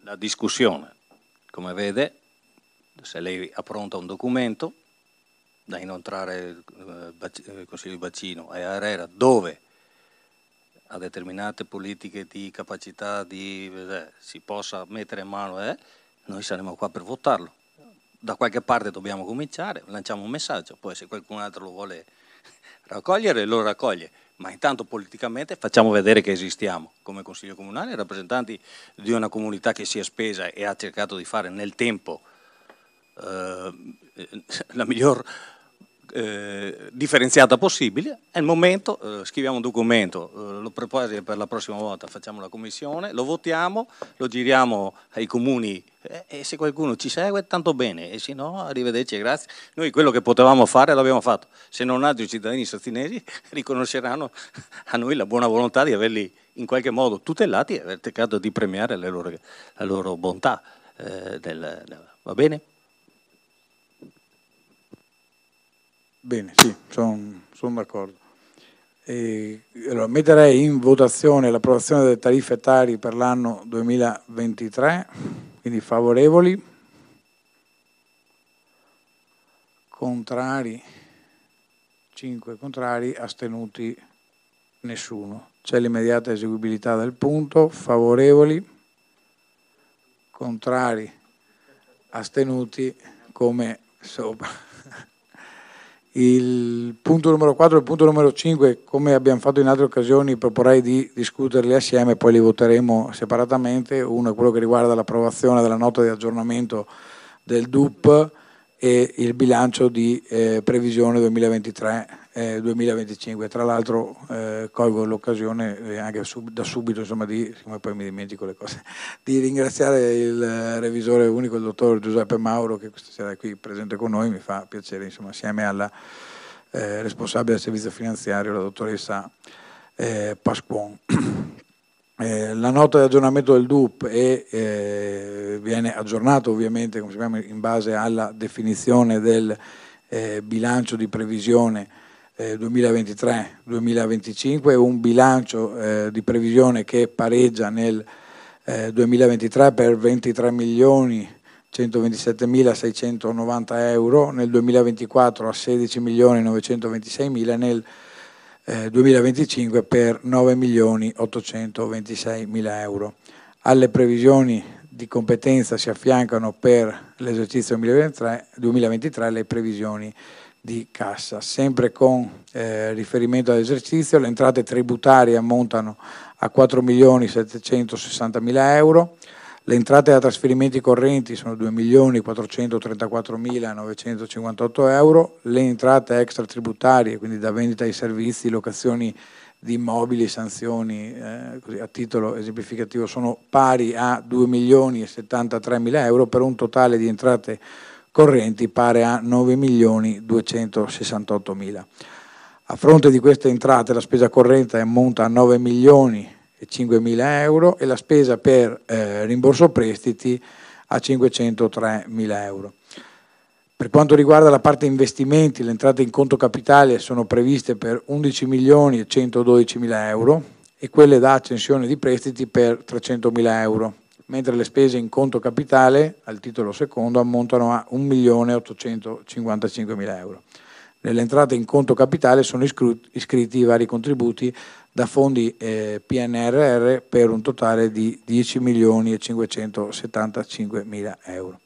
La discussione, come vede, se lei ha pronta un documento, da inoltrare eh, eh, il Consiglio di Bacino e Arera dove a determinate politiche di capacità di, eh, si possa mettere in mano, eh, noi saremo qua per votarlo. Da qualche parte dobbiamo cominciare, lanciamo un messaggio, poi se qualcun altro lo vuole raccogliere lo raccoglie, ma intanto politicamente facciamo vedere che esistiamo come Consiglio Comunale, rappresentanti di una comunità che si è spesa e ha cercato di fare nel tempo eh, la miglior eh, differenziata possibile, è il momento, eh, scriviamo un documento, eh, lo prepariamo per la prossima volta, facciamo la commissione, lo votiamo, lo giriamo ai comuni eh, e se qualcuno ci segue tanto bene e se no arrivederci grazie. Noi quello che potevamo fare l'abbiamo fatto, se non altri i cittadini sastinesi riconosceranno a noi la buona volontà di averli in qualche modo tutelati e aver cercato di premiare la loro, la loro bontà. Eh, del, va bene? Bene, sì, sono son d'accordo. Allora, metterei in votazione l'approvazione delle tariffe Tari per l'anno 2023, quindi favorevoli, contrari, 5 contrari, astenuti nessuno. C'è l'immediata eseguibilità del punto, favorevoli, contrari, astenuti come sopra. Il punto numero 4 e il punto numero 5, come abbiamo fatto in altre occasioni, proporrei di discuterli assieme, poi li voteremo separatamente. Uno è quello che riguarda l'approvazione della nota di aggiornamento del DUP e il bilancio di eh, previsione 2023 eh, 2025. Tra l'altro eh, colgo l'occasione eh, anche sub, da subito, insomma, di, poi mi dimentico le cose, di ringraziare il eh, revisore unico, il dottor Giuseppe Mauro, che questa sera è qui presente con noi, mi fa piacere, insomma, assieme alla eh, responsabile del servizio finanziario, la dottoressa eh, Pasquon. la nota di aggiornamento del DUP è, viene aggiornata ovviamente sappiamo, in base alla definizione del bilancio di previsione 2023-2025 eh, un bilancio eh, di previsione che pareggia nel eh, 2023 per 23.127.690 euro, nel 2024 a 16.926.000 e nel 2025 eh, per 9.826.000 euro. Alle previsioni di competenza si affiancano per l'esercizio 2023, 2023 le previsioni di cassa. Sempre con eh, riferimento all'esercizio, le entrate tributarie ammontano a 4.760.000 euro, le entrate da trasferimenti correnti sono 2.434.958 euro, le entrate extratributarie, quindi da vendita di servizi, locazioni di immobili, sanzioni eh, così, a titolo esemplificativo, sono pari a 2.073.000 euro per un totale di entrate correnti pare a 9.268.000. A fronte di queste entrate la spesa corrente ammonta a 9 euro e la spesa per eh, rimborso prestiti a 503.000 euro. Per quanto riguarda la parte investimenti, le entrate in conto capitale sono previste per 11.112.000 euro e quelle da accensione di prestiti per 300.000 euro mentre le spese in conto capitale al titolo secondo ammontano a 1.855.000 euro. Nelle entrate in conto capitale sono iscritti i vari contributi da fondi eh, PNRR per un totale di 10.575.000 euro.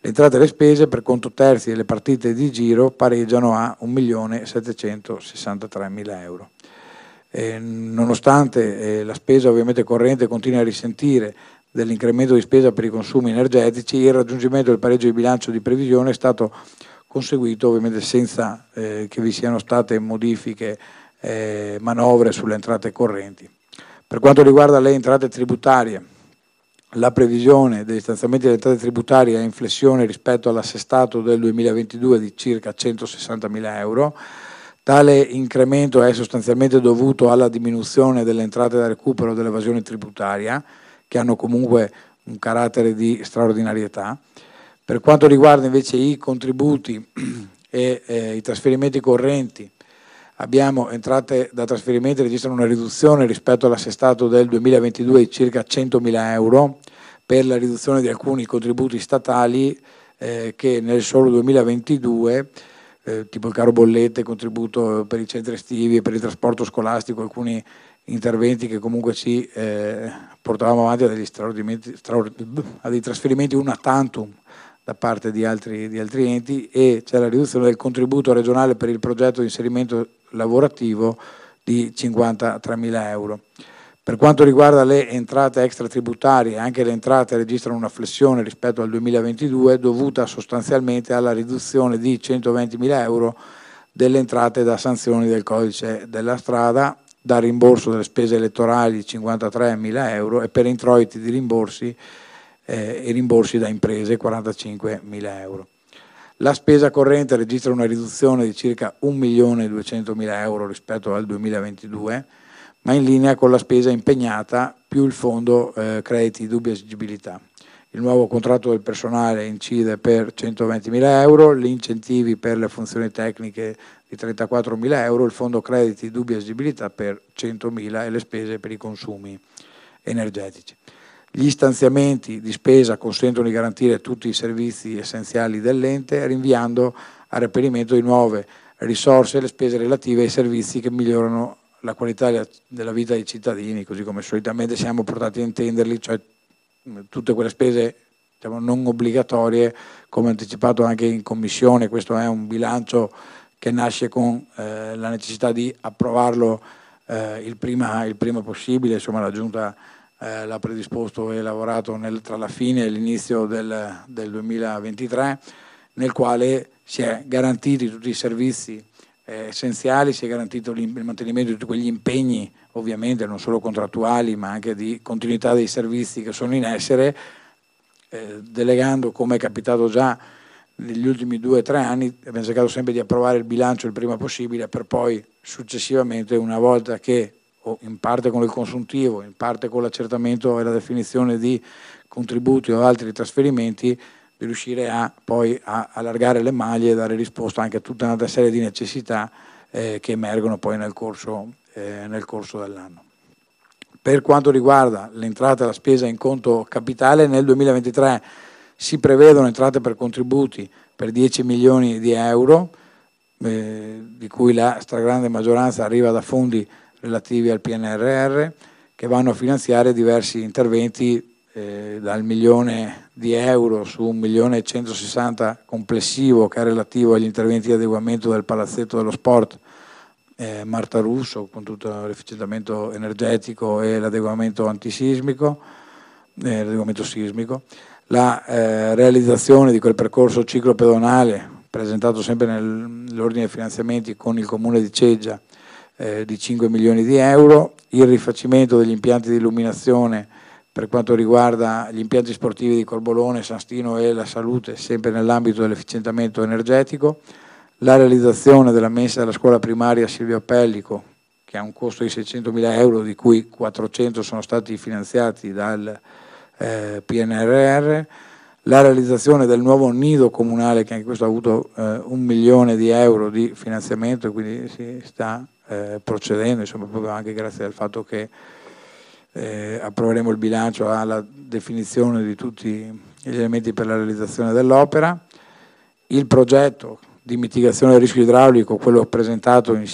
Le entrate e le spese per conto terzi e le partite di giro pareggiano a 1.763.000 euro. Eh, nonostante eh, la spesa ovviamente corrente continui a risentire dell'incremento di spesa per i consumi energetici, il raggiungimento del pareggio di bilancio di previsione è stato conseguito ovviamente senza eh, che vi siano state modifiche, eh, manovre sulle entrate correnti. Per quanto riguarda le entrate tributarie, la previsione degli stanziamenti delle entrate tributarie è in flessione rispetto all'assestato del 2022 di circa 160.000 euro. Tale incremento è sostanzialmente dovuto alla diminuzione delle entrate da recupero dell'evasione tributaria, che hanno comunque un carattere di straordinarietà. Per quanto riguarda invece i contributi e eh, i trasferimenti correnti, abbiamo entrate da trasferimenti che registrano una riduzione rispetto all'assestato del 2022 di circa 100.000 euro per la riduzione di alcuni contributi statali eh, che nel solo 2022 eh, tipo il caro bollette, contributo per i centri estivi e per il trasporto scolastico, alcuni interventi che comunque ci eh, portavamo avanti a degli straordinari, a dei trasferimenti una tantum da parte di altri, di altri enti e c'è la riduzione del contributo regionale per il progetto di inserimento lavorativo di 53.000 euro. Per quanto riguarda le entrate extratributarie, anche le entrate registrano una flessione rispetto al 2022 dovuta sostanzialmente alla riduzione di 120.000 euro delle entrate da sanzioni del codice della strada dal rimborso delle spese elettorali di 53 mila euro e per introiti di rimborsi eh, e rimborsi da imprese 45 mila euro. La spesa corrente registra una riduzione di circa 1 milione e 200 mila euro rispetto al 2022, ma in linea con la spesa impegnata più il fondo eh, crediti di dubbia esigibilità il nuovo contratto del personale incide per 120.000 euro, gli incentivi per le funzioni tecniche di 34.000 euro, il fondo crediti di dubbia esigibilità per 100.000 e le spese per i consumi energetici. Gli stanziamenti di spesa consentono di garantire tutti i servizi essenziali dell'ente, rinviando al reperimento di nuove risorse le spese relative ai servizi che migliorano la qualità della vita dei cittadini, così come solitamente siamo portati a intenderli, cioè tutte quelle spese diciamo, non obbligatorie, come anticipato anche in commissione, questo è un bilancio che nasce con eh, la necessità di approvarlo eh, il, prima, il, prima, possibile, insomma la Giunta eh, l'ha predisposto e lavorato nel, tra la fine e l'inizio del, del, 2023, nel quale si è garantiti tutti i servizi eh, essenziali, si è garantito il mantenimento di tutti quegli impegni ovviamente non solo contrattuali ma anche di continuità dei servizi che sono in essere, eh, delegando come è capitato già negli ultimi due o tre anni, abbiamo cercato sempre di approvare il bilancio il prima possibile per poi successivamente una volta che in parte con il consuntivo, in parte con l'accertamento e la definizione di contributi o altri trasferimenti, di riuscire a poi a allargare le maglie e dare risposta anche a tutta una serie di necessità eh, che emergono poi nel corso eh, nel corso dell'anno. Per quanto riguarda l'entrata e la spesa in conto capitale, nel 2023 si prevedono entrate per contributi per 10 milioni di euro, eh, di cui la stragrande maggioranza arriva da fondi relativi al PNRR, che vanno a finanziare diversi interventi eh, dal milione di euro su 1 milione 160 complessivo che è relativo agli interventi di adeguamento del palazzetto dello sport eh, Marta Russo con tutto l'efficientamento energetico e l'adeguamento antisismico, eh, l'adeguamento sismico, la eh, realizzazione di quel percorso ciclo pedonale presentato sempre nell'ordine dei finanziamenti con il comune di Ceggia eh, di 5 milioni di euro, il rifacimento degli impianti di illuminazione per quanto riguarda gli impianti sportivi di Corbolone, San Stino e la Salute, sempre nell'ambito dell'efficientamento energetico, la realizzazione della messa della scuola primaria Silvio Pellico, che ha un costo di 600.000 euro, di cui 400 sono stati finanziati dal eh, PNRR, la realizzazione del nuovo nido comunale, che anche questo ha avuto eh, un milione di euro di finanziamento, e quindi si sta eh, procedendo, insomma, proprio anche grazie al fatto che eh, approveremo il bilancio alla definizione di tutti gli elementi per la realizzazione dell'opera. Il progetto di mitigazione del rischio idraulico, quello presentato in,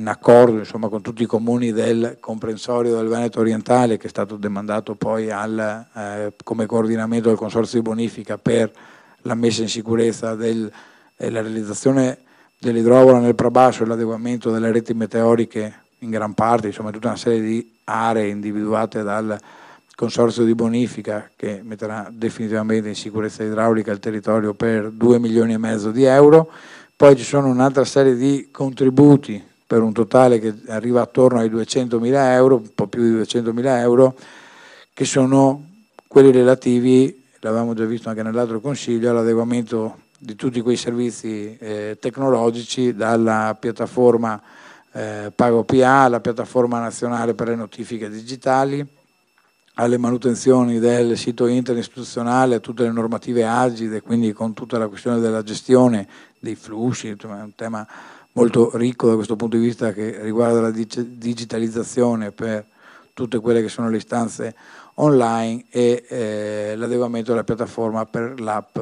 in accordo insomma, con tutti i comuni del comprensorio del Veneto orientale, che è stato demandato poi al, eh, come coordinamento del Consorzio di Bonifica per la messa in sicurezza della eh, realizzazione dell'idrovora nel Prabasso e l'adeguamento delle reti meteoriche in gran parte, insomma tutta una serie di aree individuate dal consorzio di bonifica che metterà definitivamente in sicurezza idraulica il territorio per 2 milioni e mezzo di euro, poi ci sono un'altra serie di contributi per un totale che arriva attorno ai 200 mila euro, un po' più di 200 mila euro, che sono quelli relativi, l'avevamo già visto anche nell'altro consiglio, all'adeguamento di tutti quei servizi eh, tecnologici dalla piattaforma eh, PagoPA alla piattaforma nazionale per le notifiche digitali, alle manutenzioni del sito interistituzionale, a tutte le normative agide, quindi con tutta la questione della gestione dei flussi, è un tema molto ricco da questo punto di vista che riguarda la digitalizzazione per tutte quelle che sono le istanze online e eh, l'adeguamento della piattaforma per l'app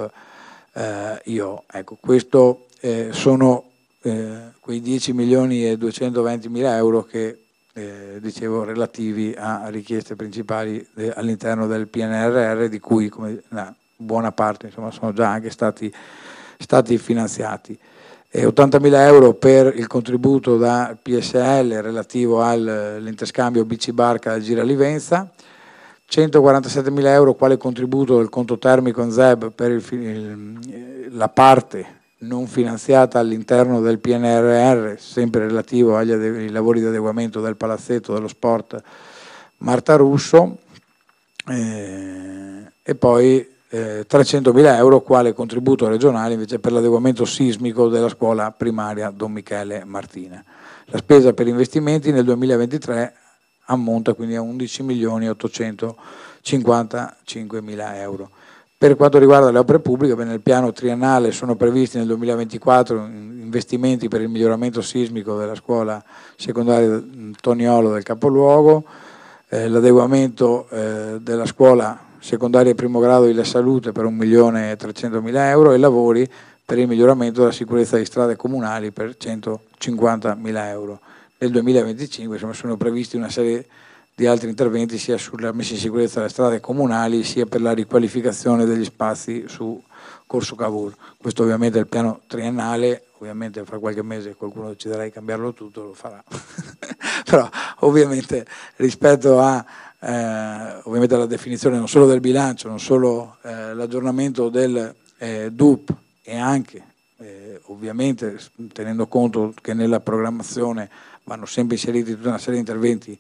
eh, IO. Ecco, questo eh, sono eh, quei 10 milioni e 220 mila euro che eh, dicevo, relativi a richieste principali all'interno del PNRR, di cui come, una buona parte insomma, sono già anche stati, stati finanziati. 80.000 euro per il contributo da PSL relativo all'interscambio bici barca Gira Livenza, 147.000 euro quale contributo del conto termico in ZEB per il, il, la parte non finanziata all'interno del PNRR, sempre relativo agli ai lavori di adeguamento del palazzetto dello sport Marta Russo, eh, e poi eh, 300.000 euro quale contributo regionale invece per l'adeguamento sismico della scuola primaria Don Michele Martina. La spesa per investimenti nel 2023 ammonta quindi a 11.855.000 euro. Per quanto riguarda le opere pubbliche, nel piano triennale sono previsti nel 2024 investimenti per il miglioramento sismico della scuola secondaria Toniolo del capoluogo, eh, l'adeguamento eh, della scuola secondaria e primo grado di La Salute per 1.300.000 euro e lavori per il miglioramento della sicurezza di strade comunali per 150.000 euro. Nel 2025 insomma, sono previsti una serie di di altri interventi sia sulla messa in sicurezza delle strade comunali sia per la riqualificazione degli spazi su Corso Cavour. Questo ovviamente è il piano triennale, ovviamente fra qualche mese qualcuno deciderà di cambiarlo tutto, lo farà. Però ovviamente rispetto a, eh, ovviamente alla definizione non solo del bilancio, non solo eh, l'aggiornamento del eh, DUP e anche eh, ovviamente tenendo conto che nella programmazione vanno sempre inseriti tutta una serie di interventi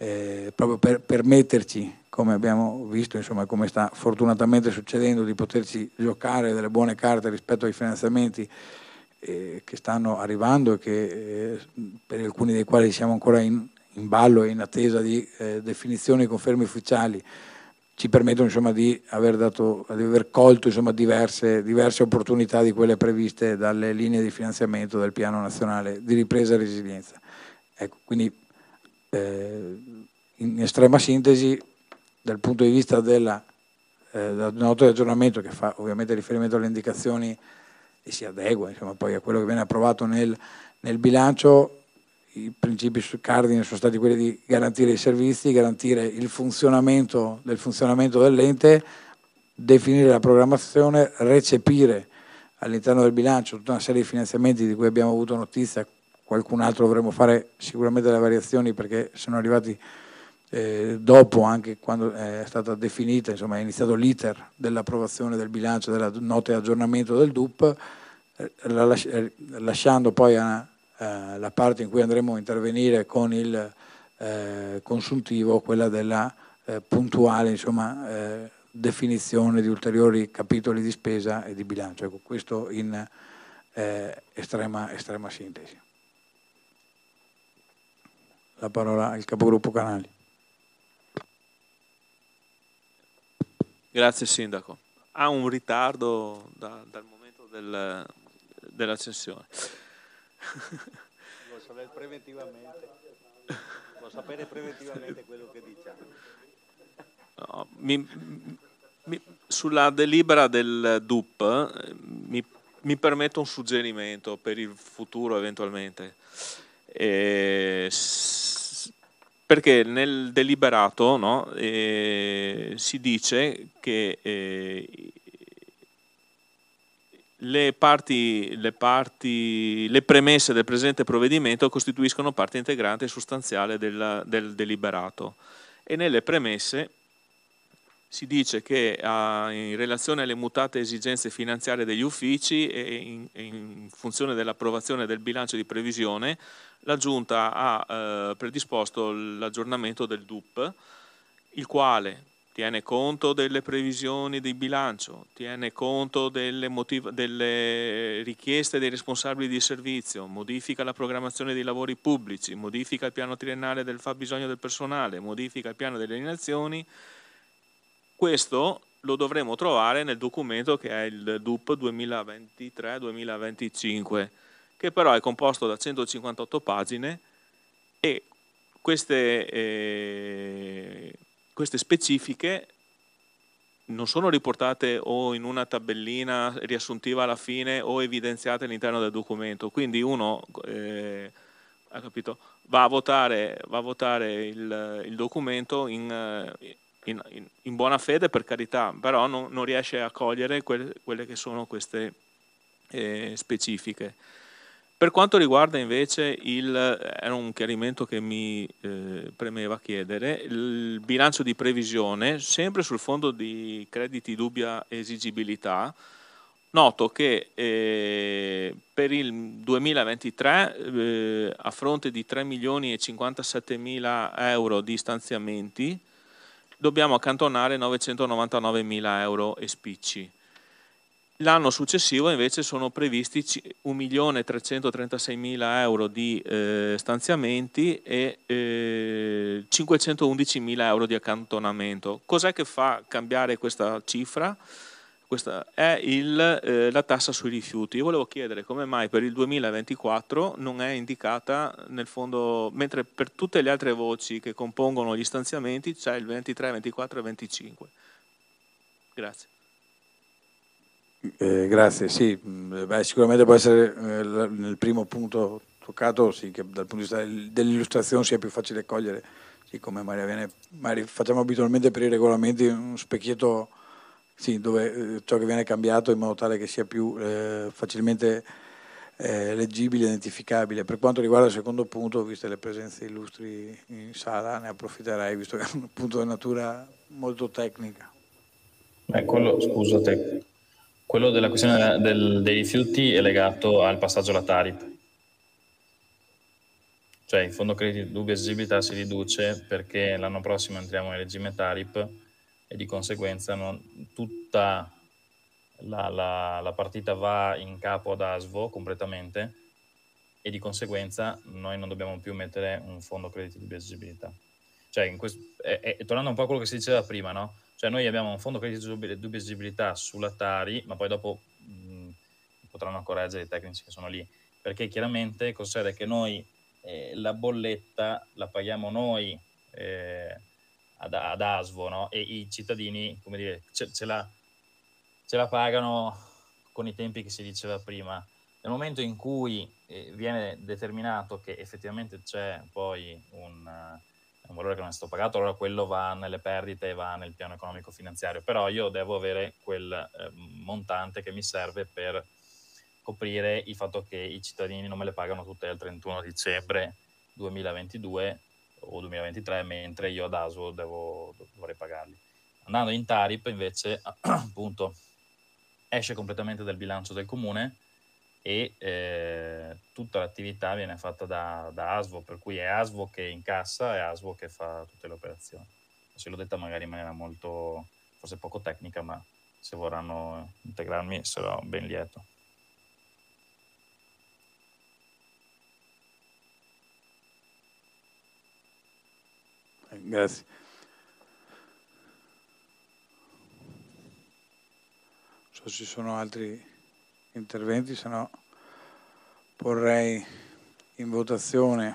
eh, proprio per permetterci, come abbiamo visto, insomma, come sta fortunatamente succedendo, di poterci giocare delle buone carte rispetto ai finanziamenti eh, che stanno arrivando e che, eh, per alcuni dei quali siamo ancora in, in ballo e in attesa di eh, definizioni e conferme ufficiali, ci permettono insomma, di, aver dato, di aver colto insomma, diverse, diverse opportunità di quelle previste dalle linee di finanziamento del Piano Nazionale di Ripresa e Resilienza. Ecco, quindi eh, in estrema sintesi, dal punto di vista della eh, nota di aggiornamento che fa ovviamente riferimento alle indicazioni e si adegua insomma, poi a quello che viene approvato nel, nel bilancio, i principi cardine sono stati quelli di garantire i servizi, garantire il funzionamento del funzionamento dell'ente, definire la programmazione, recepire all'interno del bilancio tutta una serie di finanziamenti di cui abbiamo avuto notizia qualcun altro dovremmo fare sicuramente le variazioni perché sono arrivati eh, dopo, anche quando eh, è stata definita, insomma è iniziato l'iter dell'approvazione del bilancio, della nota e aggiornamento del DUP, eh, eh, lasciando poi a, eh, la parte in cui andremo a intervenire con il consuntivo, quella della puntuale insomma, definizione di ulteriori capitoli di spesa e di bilancio. Ecco, questo in estrema, estrema sintesi la parola al capogruppo Canali. Grazie Sindaco. Ha un ritardo da, dal momento del, della cessione. Lo sapere preventivamente. Lo sapere preventivamente quello che diciamo. No, mi, mi, sulla delibera del DUP eh, mi, mi permetto un suggerimento per il futuro eventualmente. Eh, perché nel deliberato no, eh, si dice che eh, le, parti, le, parti, le, premesse del presente provvedimento costituiscono parte integrante e sostanziale del, del deliberato e nelle premesse si dice che ah, in relazione alle mutate esigenze finanziarie degli uffici e in funzione dell'approvazione del bilancio di previsione la Giunta ha eh, predisposto l'aggiornamento del DUP, il quale tiene conto delle previsioni di bilancio, tiene conto delle, delle richieste dei responsabili di servizio, modifica la programmazione dei lavori pubblici, modifica il piano triennale del fabbisogno del personale, modifica il piano delle alienazioni. Questo lo dovremo trovare nel documento che è il DUP 2023-2025 che però è composto da 158 pagine e queste, eh, queste specifiche non sono riportate o in una tabellina riassuntiva alla fine o evidenziate all'interno del documento. Quindi uno eh, va a votare, va a votare il, il, documento eh, in, in, in, buona fede, per carità, però non, non riesce a cogliere que, quelle che sono queste eh, specifiche. Per quanto riguarda invece il, era un chiarimento che mi eh, premeva chiedere, il bilancio di previsione, sempre sul fondo di crediti dubbia esigibilità, noto che eh, per il 2023, eh, a fronte di 3 milioni e 57 mila euro di stanziamenti, dobbiamo accantonare 999 mila euro e spicci L'anno successivo invece sono previsti 1.336.000 euro di eh, stanziamenti e eh, 511.000 euro di accantonamento. Cos'è che fa cambiare questa cifra? Questa è il, eh, la tassa sui rifiuti. Io volevo chiedere come mai per il 2024 non è indicata nel fondo, mentre per tutte le altre voci che compongono gli stanziamenti c'è il 23, 24 e 25. Grazie. Eh, grazie, sì, mm, Beh, sicuramente può essere eh, nel primo punto toccato, sì, che dal punto di vista dell'illustrazione sia più facile cogliere, sì, Maria Viene, magari facciamo abitualmente per i regolamenti un specchietto sì, dove eh, ciò che viene cambiato in modo tale che sia più eh, facilmente eh, leggibile, identificabile. Per quanto riguarda il secondo punto, viste le presenze illustri in sala, ne approfitterei, visto che è un punto di natura molto tecnica. Eh, quello, scusa, tecnico. Quello della questione del, dei rifiuti è legato al passaggio alla TARIP. Cioè il fondo crediti di dubbia esigibilità si riduce perché l'anno prossimo entriamo nel regime TARIP e di conseguenza non, tutta la, la, la partita va in capo ad ASVO completamente e di conseguenza noi non dobbiamo più mettere un fondo crediti di dubbia esigibilità. Cioè, questo, e, e, tornando un po' a quello che si diceva prima, no? Cioè noi abbiamo un fondo crediti di dubbia esigibilità sulla ma poi dopo mh, potranno correggere i tecnici che sono lì, perché chiaramente cosa succede? Che noi eh, la bolletta la paghiamo noi eh, ad, ad, ASVO no? e i cittadini, come dire, ce, ce, la, ce la pagano con i tempi che si diceva prima. Nel momento in cui eh, viene determinato che effettivamente c'è poi un, un valore che non è stato pagato, allora quello va nelle perdite e va nel piano economico finanziario, però io devo avere quel eh, montante che mi serve per coprire il fatto che i cittadini non me le pagano tutte al 31 dicembre 2022 o 2023, mentre io ad ASUO devo, dovrei pagarli. Andando in Tarip invece, appunto, esce completamente dal bilancio del comune, e eh, tutta l'attività viene fatta da, da, ASVO, per cui è ASVO che incassa e ASVO che fa tutte le operazioni. Se l'ho detta magari in maniera molto, forse poco tecnica, ma se vorranno integrarmi sarò ben lieto. Grazie. Non so se ci sono altri interventi, se no porrei in votazione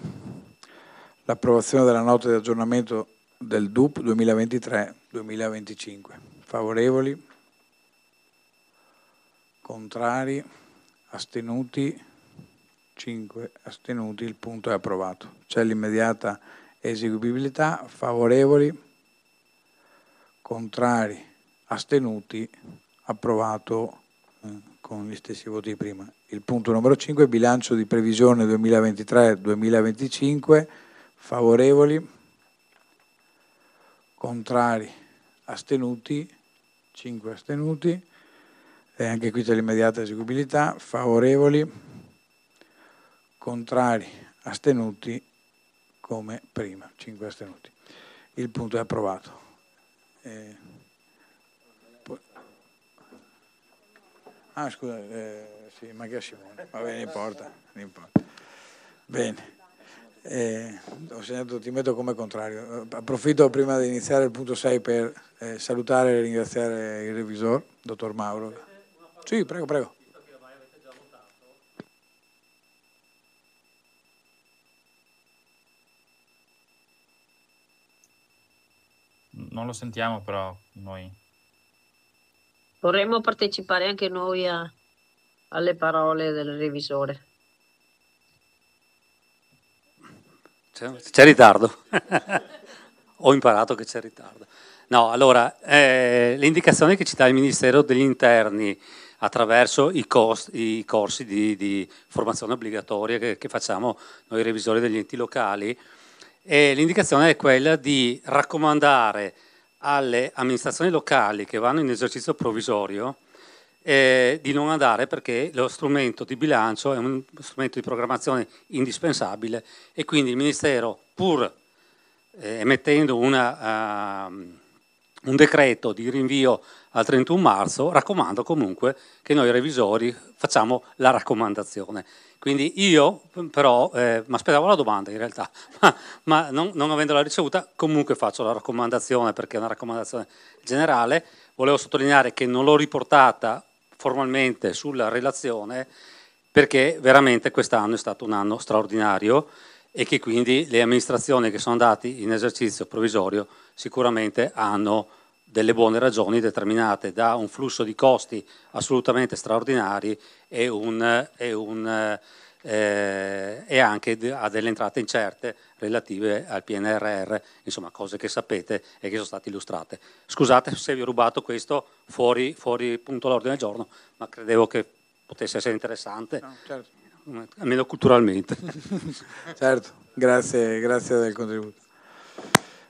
l'approvazione della nota di aggiornamento del DUP 2023-2025. Favorevoli? Contrari? Astenuti? 5 astenuti, il punto è approvato. C'è l'immediata eseguibilità, favorevoli, contrari, astenuti, approvato. Mm con gli stessi voti di prima. Il punto numero 5, bilancio di previsione 2023-2025, favorevoli, contrari, astenuti, 5 astenuti, e anche qui c'è l'immediata eseguibilità, favorevoli, contrari, astenuti, come prima, 5 astenuti. Il punto è approvato. Eh, Ah, scusa, eh, sì, manca Simone. Eh, Va bene, importa, eh. non importa. Bene. Eh, ho segnato, ti metto come contrario. Eh, approfitto prima di iniziare il punto 6 per eh, salutare e ringraziare il revisore, dottor Mauro. Sì, prego, prego. Non lo sentiamo però noi. Vorremmo partecipare anche noi a, alle parole del revisore. C'è, ritardo. Ho imparato che c'è ritardo. No, allora, eh, le che ci dà il Ministero degli Interni attraverso i, costi, i corsi di, di, formazione obbligatoria che, che, facciamo noi revisori degli enti locali. l'indicazione è quella di raccomandare alle amministrazioni locali che vanno in esercizio provvisorio eh, di non andare perché lo strumento di bilancio è un strumento di programmazione indispensabile e quindi il Ministero pur eh, emettendo una... Uh, un decreto di rinvio al 31 marzo, raccomando comunque che noi revisori facciamo la raccomandazione. Quindi io però, eh, mi aspettavo la domanda in realtà, ma, ma non, non avendola ricevuta comunque faccio la raccomandazione perché è una raccomandazione generale. Volevo sottolineare che non l'ho riportata formalmente sulla relazione perché veramente quest'anno è stato un anno straordinario e che quindi le amministrazioni che sono andate in esercizio provvisorio sicuramente hanno delle buone ragioni determinate da un flusso di costi assolutamente straordinari e, un, e, un, eh, e anche a delle entrate incerte relative al PNRR, insomma cose che sapete e che sono state illustrate. Scusate se vi ho rubato questo fuori, fuori punto l'ordine del giorno, ma credevo che potesse essere interessante. No, certo almeno culturalmente. certo, grazie, grazie del contributo.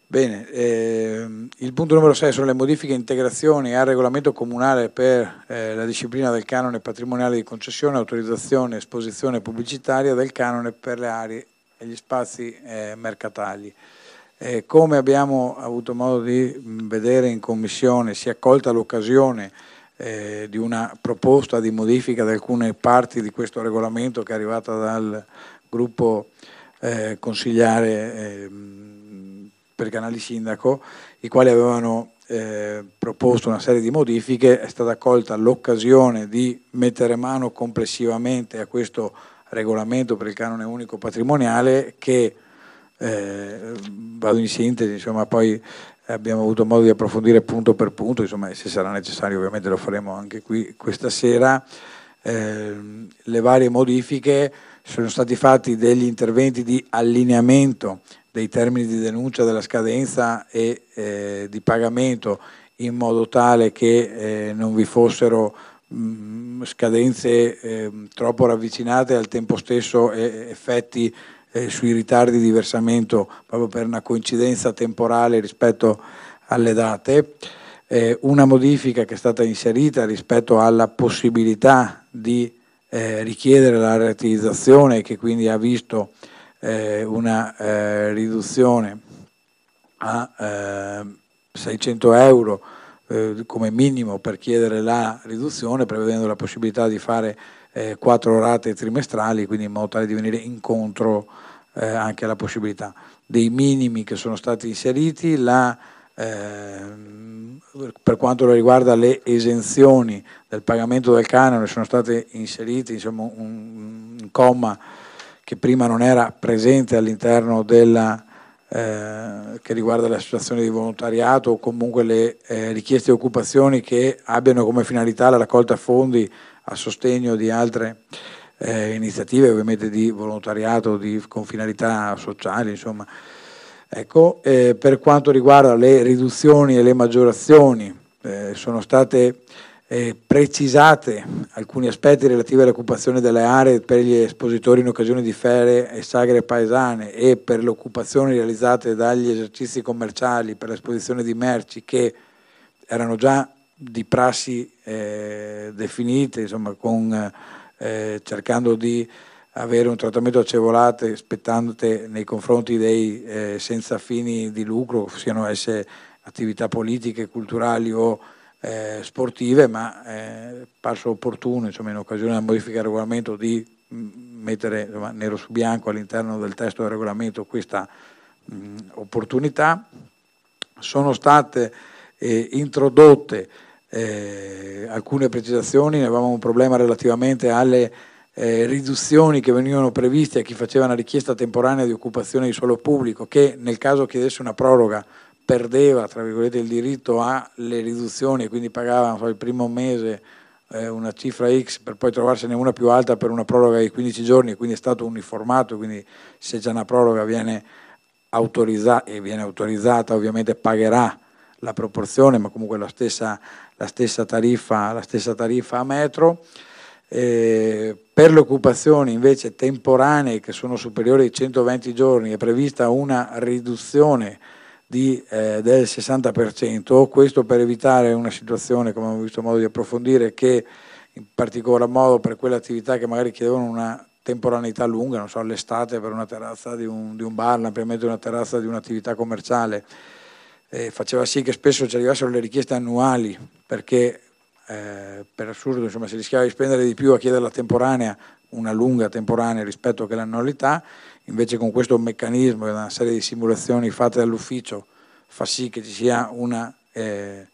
Bene, eh, il punto numero 6 sono le modifiche e integrazioni al regolamento comunale per eh, la disciplina del canone patrimoniale di concessione, autorizzazione, esposizione pubblicitaria del canone per le aree e gli spazi eh, mercatali. come abbiamo avuto modo di vedere in Commissione, si è accolta l'occasione eh, di una proposta di modifica di alcune parti di questo regolamento che è arrivata dal gruppo eh, consigliare ehm, per Canali Sindaco, i quali avevano eh, proposto una serie di modifiche, è stata colta l'occasione di mettere mano complessivamente a questo regolamento per il canone unico patrimoniale che, eh, vado in sintesi, insomma, poi abbiamo avuto modo di approfondire punto per punto, insomma se sarà necessario ovviamente lo faremo anche qui questa sera, eh, le varie modifiche, sono stati fatti degli interventi di allineamento dei termini di denuncia della scadenza e eh, di pagamento in modo tale che eh, non vi fossero mh, mm, scadenze ehm, troppo ravvicinate al tempo stesso e eh, effetti eh, sui ritardi di versamento proprio per una coincidenza temporale rispetto alle date, eh, una modifica che è stata inserita rispetto alla possibilità di eh, richiedere la rateizzazione che quindi ha visto eh, una eh, riduzione a 600 eh, euro come minimo per chiedere la riduzione, prevedendo la possibilità di fare eh, quattro rate trimestrali, quindi in modo tale di venire incontro eh, anche alla possibilità dei minimi che sono stati inseriti, la, eh, per quanto riguarda le esenzioni del pagamento del canone sono state inserite insomma, un, un comma che prima non era presente all'interno della eh, che riguarda le associazioni di volontariato o comunque le eh, richieste di occupazioni che abbiano come finalità la raccolta fondi a sostegno di altre eh, iniziative ovviamente di volontariato di, con finalità sociali, insomma. Ecco, eh, per quanto riguarda le riduzioni e le maggiorazioni, eh, sono state eh, precisate alcuni aspetti relativi all'occupazione delle aree per gli espositori in occasione di fere e sagre paesane e per le occupazioni realizzate dagli esercizi commerciali per l'esposizione di merci che erano già di prassi eh, definite, insomma, con, eh, cercando di avere un trattamento agevolato e spettante nei confronti dei eh, senza fini di lucro, siano esse attività politiche, culturali o eh, sportive, ma eh, parso opportuno, insomma, in occasione della modifica del regolamento, di mm, mettere insomma, nero su bianco all'interno del testo del regolamento questa mh, mm, opportunità. Sono state eh, introdotte eh, alcune precisazioni, ne avevamo un problema relativamente alle eh, riduzioni che venivano previste a chi faceva una richiesta temporanea di occupazione di suolo pubblico, che nel caso chiedesse una proroga perdeva il diritto alle riduzioni e quindi pagava so, il primo mese eh, una cifra X per poi trovarsene una più alta per una proroga di 15 giorni, e quindi è stato uniformato, quindi se c'è una proroga viene autorizzata e viene autorizzata ovviamente pagherà la proporzione, ma comunque la stessa, la stessa, tariffa, la stessa tariffa, a metro. Eh, per le occupazioni invece temporanee che sono superiori ai 120 giorni è prevista una riduzione di, eh, del 60%, questo per evitare una situazione, come abbiamo visto modo di approfondire, che in particolar modo per quelle attività che magari chiedevano una temporaneità lunga, non so, l'estate per una terrazza di un, di un bar, l'ampliamento di una terrazza di un'attività commerciale, eh, faceva sì che spesso ci arrivassero le richieste annuali perché eh, per assurdo insomma, si rischiava di spendere di più a chiedere la temporanea, una lunga temporanea rispetto che l'annualità, invece con questo meccanismo, e una serie di simulazioni fatte dall'ufficio, fa sì che ci sia una, eh,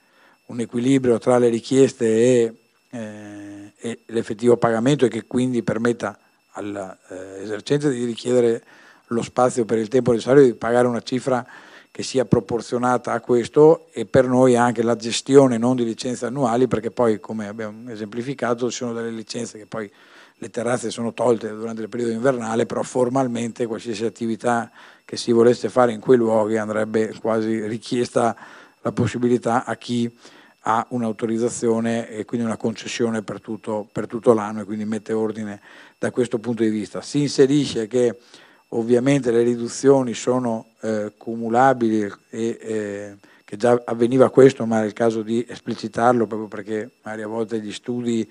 un equilibrio tra le richieste e, eh, e, l'effettivo pagamento e che quindi permetta all'esercente eh, di richiedere lo spazio per il tempo necessario di pagare una cifra che sia proporzionata a questo e per noi anche la gestione non di licenze annuali perché poi come abbiamo esemplificato ci sono delle licenze che poi le terrazze sono tolte durante il periodo invernale, però formalmente qualsiasi attività che si volesse fare in quei luoghi andrebbe quasi richiesta la possibilità a chi ha un'autorizzazione e quindi una concessione per tutto, per tutto l'anno e quindi mette ordine da questo punto di vista. Si inserisce che Ovviamente le riduzioni sono eh, cumulabili e eh, che già avveniva questo, ma è il caso di esplicitarlo proprio perché magari a volte gli studi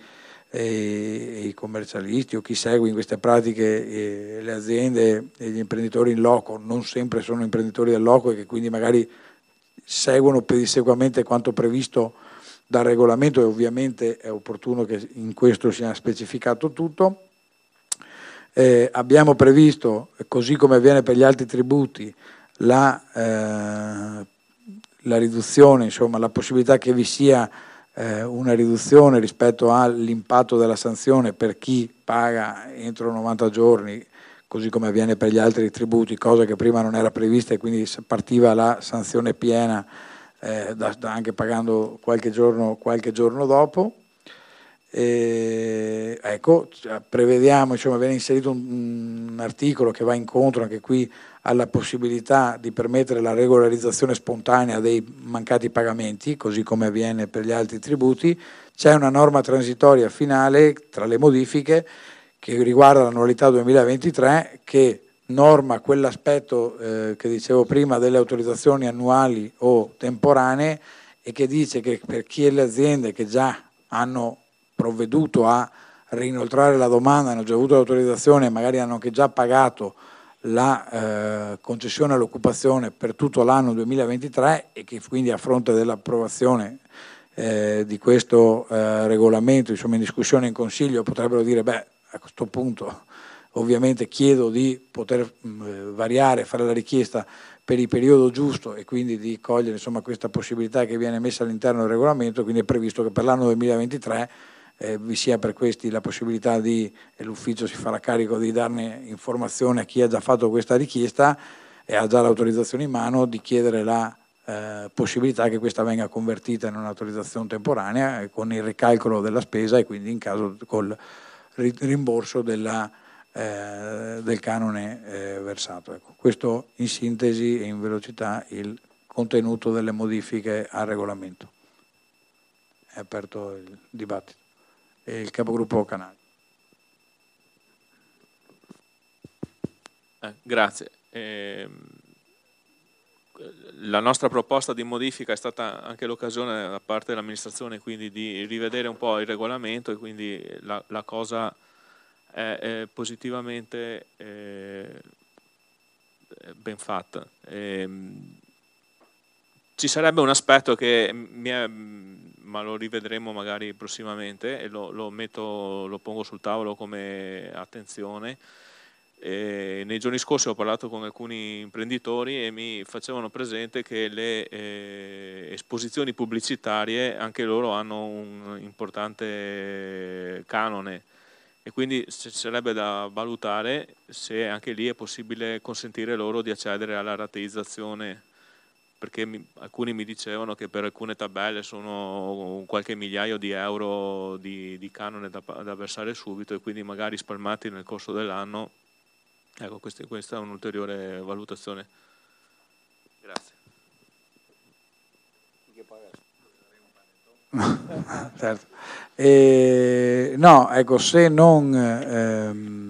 e, i commercialisti o chi segue in queste pratiche le aziende e gli imprenditori in loco non sempre sono imprenditori del loco e che quindi magari seguono pedissequamente quanto previsto dal regolamento e ovviamente è opportuno che in questo sia specificato tutto eh, abbiamo previsto, così come avviene per gli altri tributi, la, eh, la riduzione, insomma, la possibilità che vi sia eh, una riduzione rispetto all'impatto della sanzione per chi paga entro 90 giorni, così come avviene per gli altri tributi, cosa che prima non era prevista e quindi partiva la sanzione piena eh, da, da anche pagando qualche giorno, qualche giorno dopo. E, ecco, cioè, prevediamo, insomma, viene inserito un, un, articolo che va incontro anche qui alla possibilità di permettere la regolarizzazione spontanea dei mancati pagamenti, così come avviene per gli altri tributi. C'è una norma transitoria finale tra le modifiche che riguarda l'annualità 2023 che norma quell'aspetto eh, che dicevo prima delle autorizzazioni annuali o temporanee e che dice che per chi e le aziende che già hanno provveduto a rinoltrare la domanda, hanno già avuto l'autorizzazione magari hanno anche già pagato la eh, concessione all'occupazione per tutto l'anno 2023 e che quindi a fronte dell'approvazione eh, di questo eh, regolamento, insomma in discussione in Consiglio, potrebbero dire beh a questo punto ovviamente chiedo di poter mh, mm, variare, fare la richiesta per il periodo giusto e quindi di cogliere insomma, questa possibilità che viene messa all'interno del regolamento, quindi è previsto che per l'anno 2023 eh, vi sia per questi la possibilità di, e l'ufficio si farà carico di darne informazione a chi ha già fatto questa richiesta e ha già l'autorizzazione in mano di chiedere la eh, possibilità che questa venga convertita in un'autorizzazione temporanea eh, con il ricalcolo della spesa e quindi in caso col rimborso della, eh, del canone eh, versato. Ecco, questo in sintesi e in velocità il contenuto delle modifiche al regolamento. È aperto il dibattito e il capogruppo Canali. Eh, grazie. Eh, la nostra proposta di modifica è stata anche l'occasione da parte dell'amministrazione quindi di rivedere un po' il regolamento e quindi la, la cosa è, è positivamente eh, ben fatta. Ehm, ci sarebbe un aspetto che mi è ma lo rivedremo magari prossimamente e lo, lo, metto, lo pongo sul tavolo come attenzione. E nei giorni scorsi ho parlato con alcuni imprenditori e mi facevano presente che le eh, esposizioni pubblicitarie anche loro hanno un importante canone e quindi sarebbe da valutare se anche lì è possibile consentire loro di accedere alla rateizzazione perché mi, alcuni mi dicevano che per alcune tabelle sono qualche migliaio di euro di, di canone da, da, versare subito e quindi magari spalmati nel corso dell'anno. Ecco, questa, questa è un'ulteriore valutazione. Grazie. certo. E, eh, no, ecco, se non... Ehm,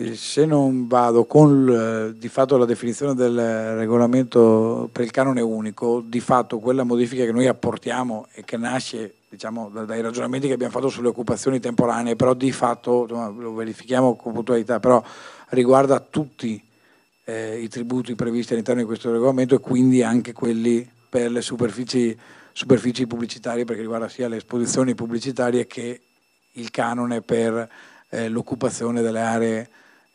eh, se non vado con eh, di fatto la definizione del regolamento per il canone unico, di fatto quella modifica che noi apportiamo e che nasce diciamo, dai ragionamenti che abbiamo fatto sulle occupazioni temporanee, però di fatto lo verifichiamo con puntualità, però riguarda tutti eh, i tributi previsti all'interno di questo regolamento e quindi anche quelli per le superfici, superfici pubblicitarie, perché riguarda sia le esposizioni pubblicitarie che il canone per eh, l'occupazione delle aree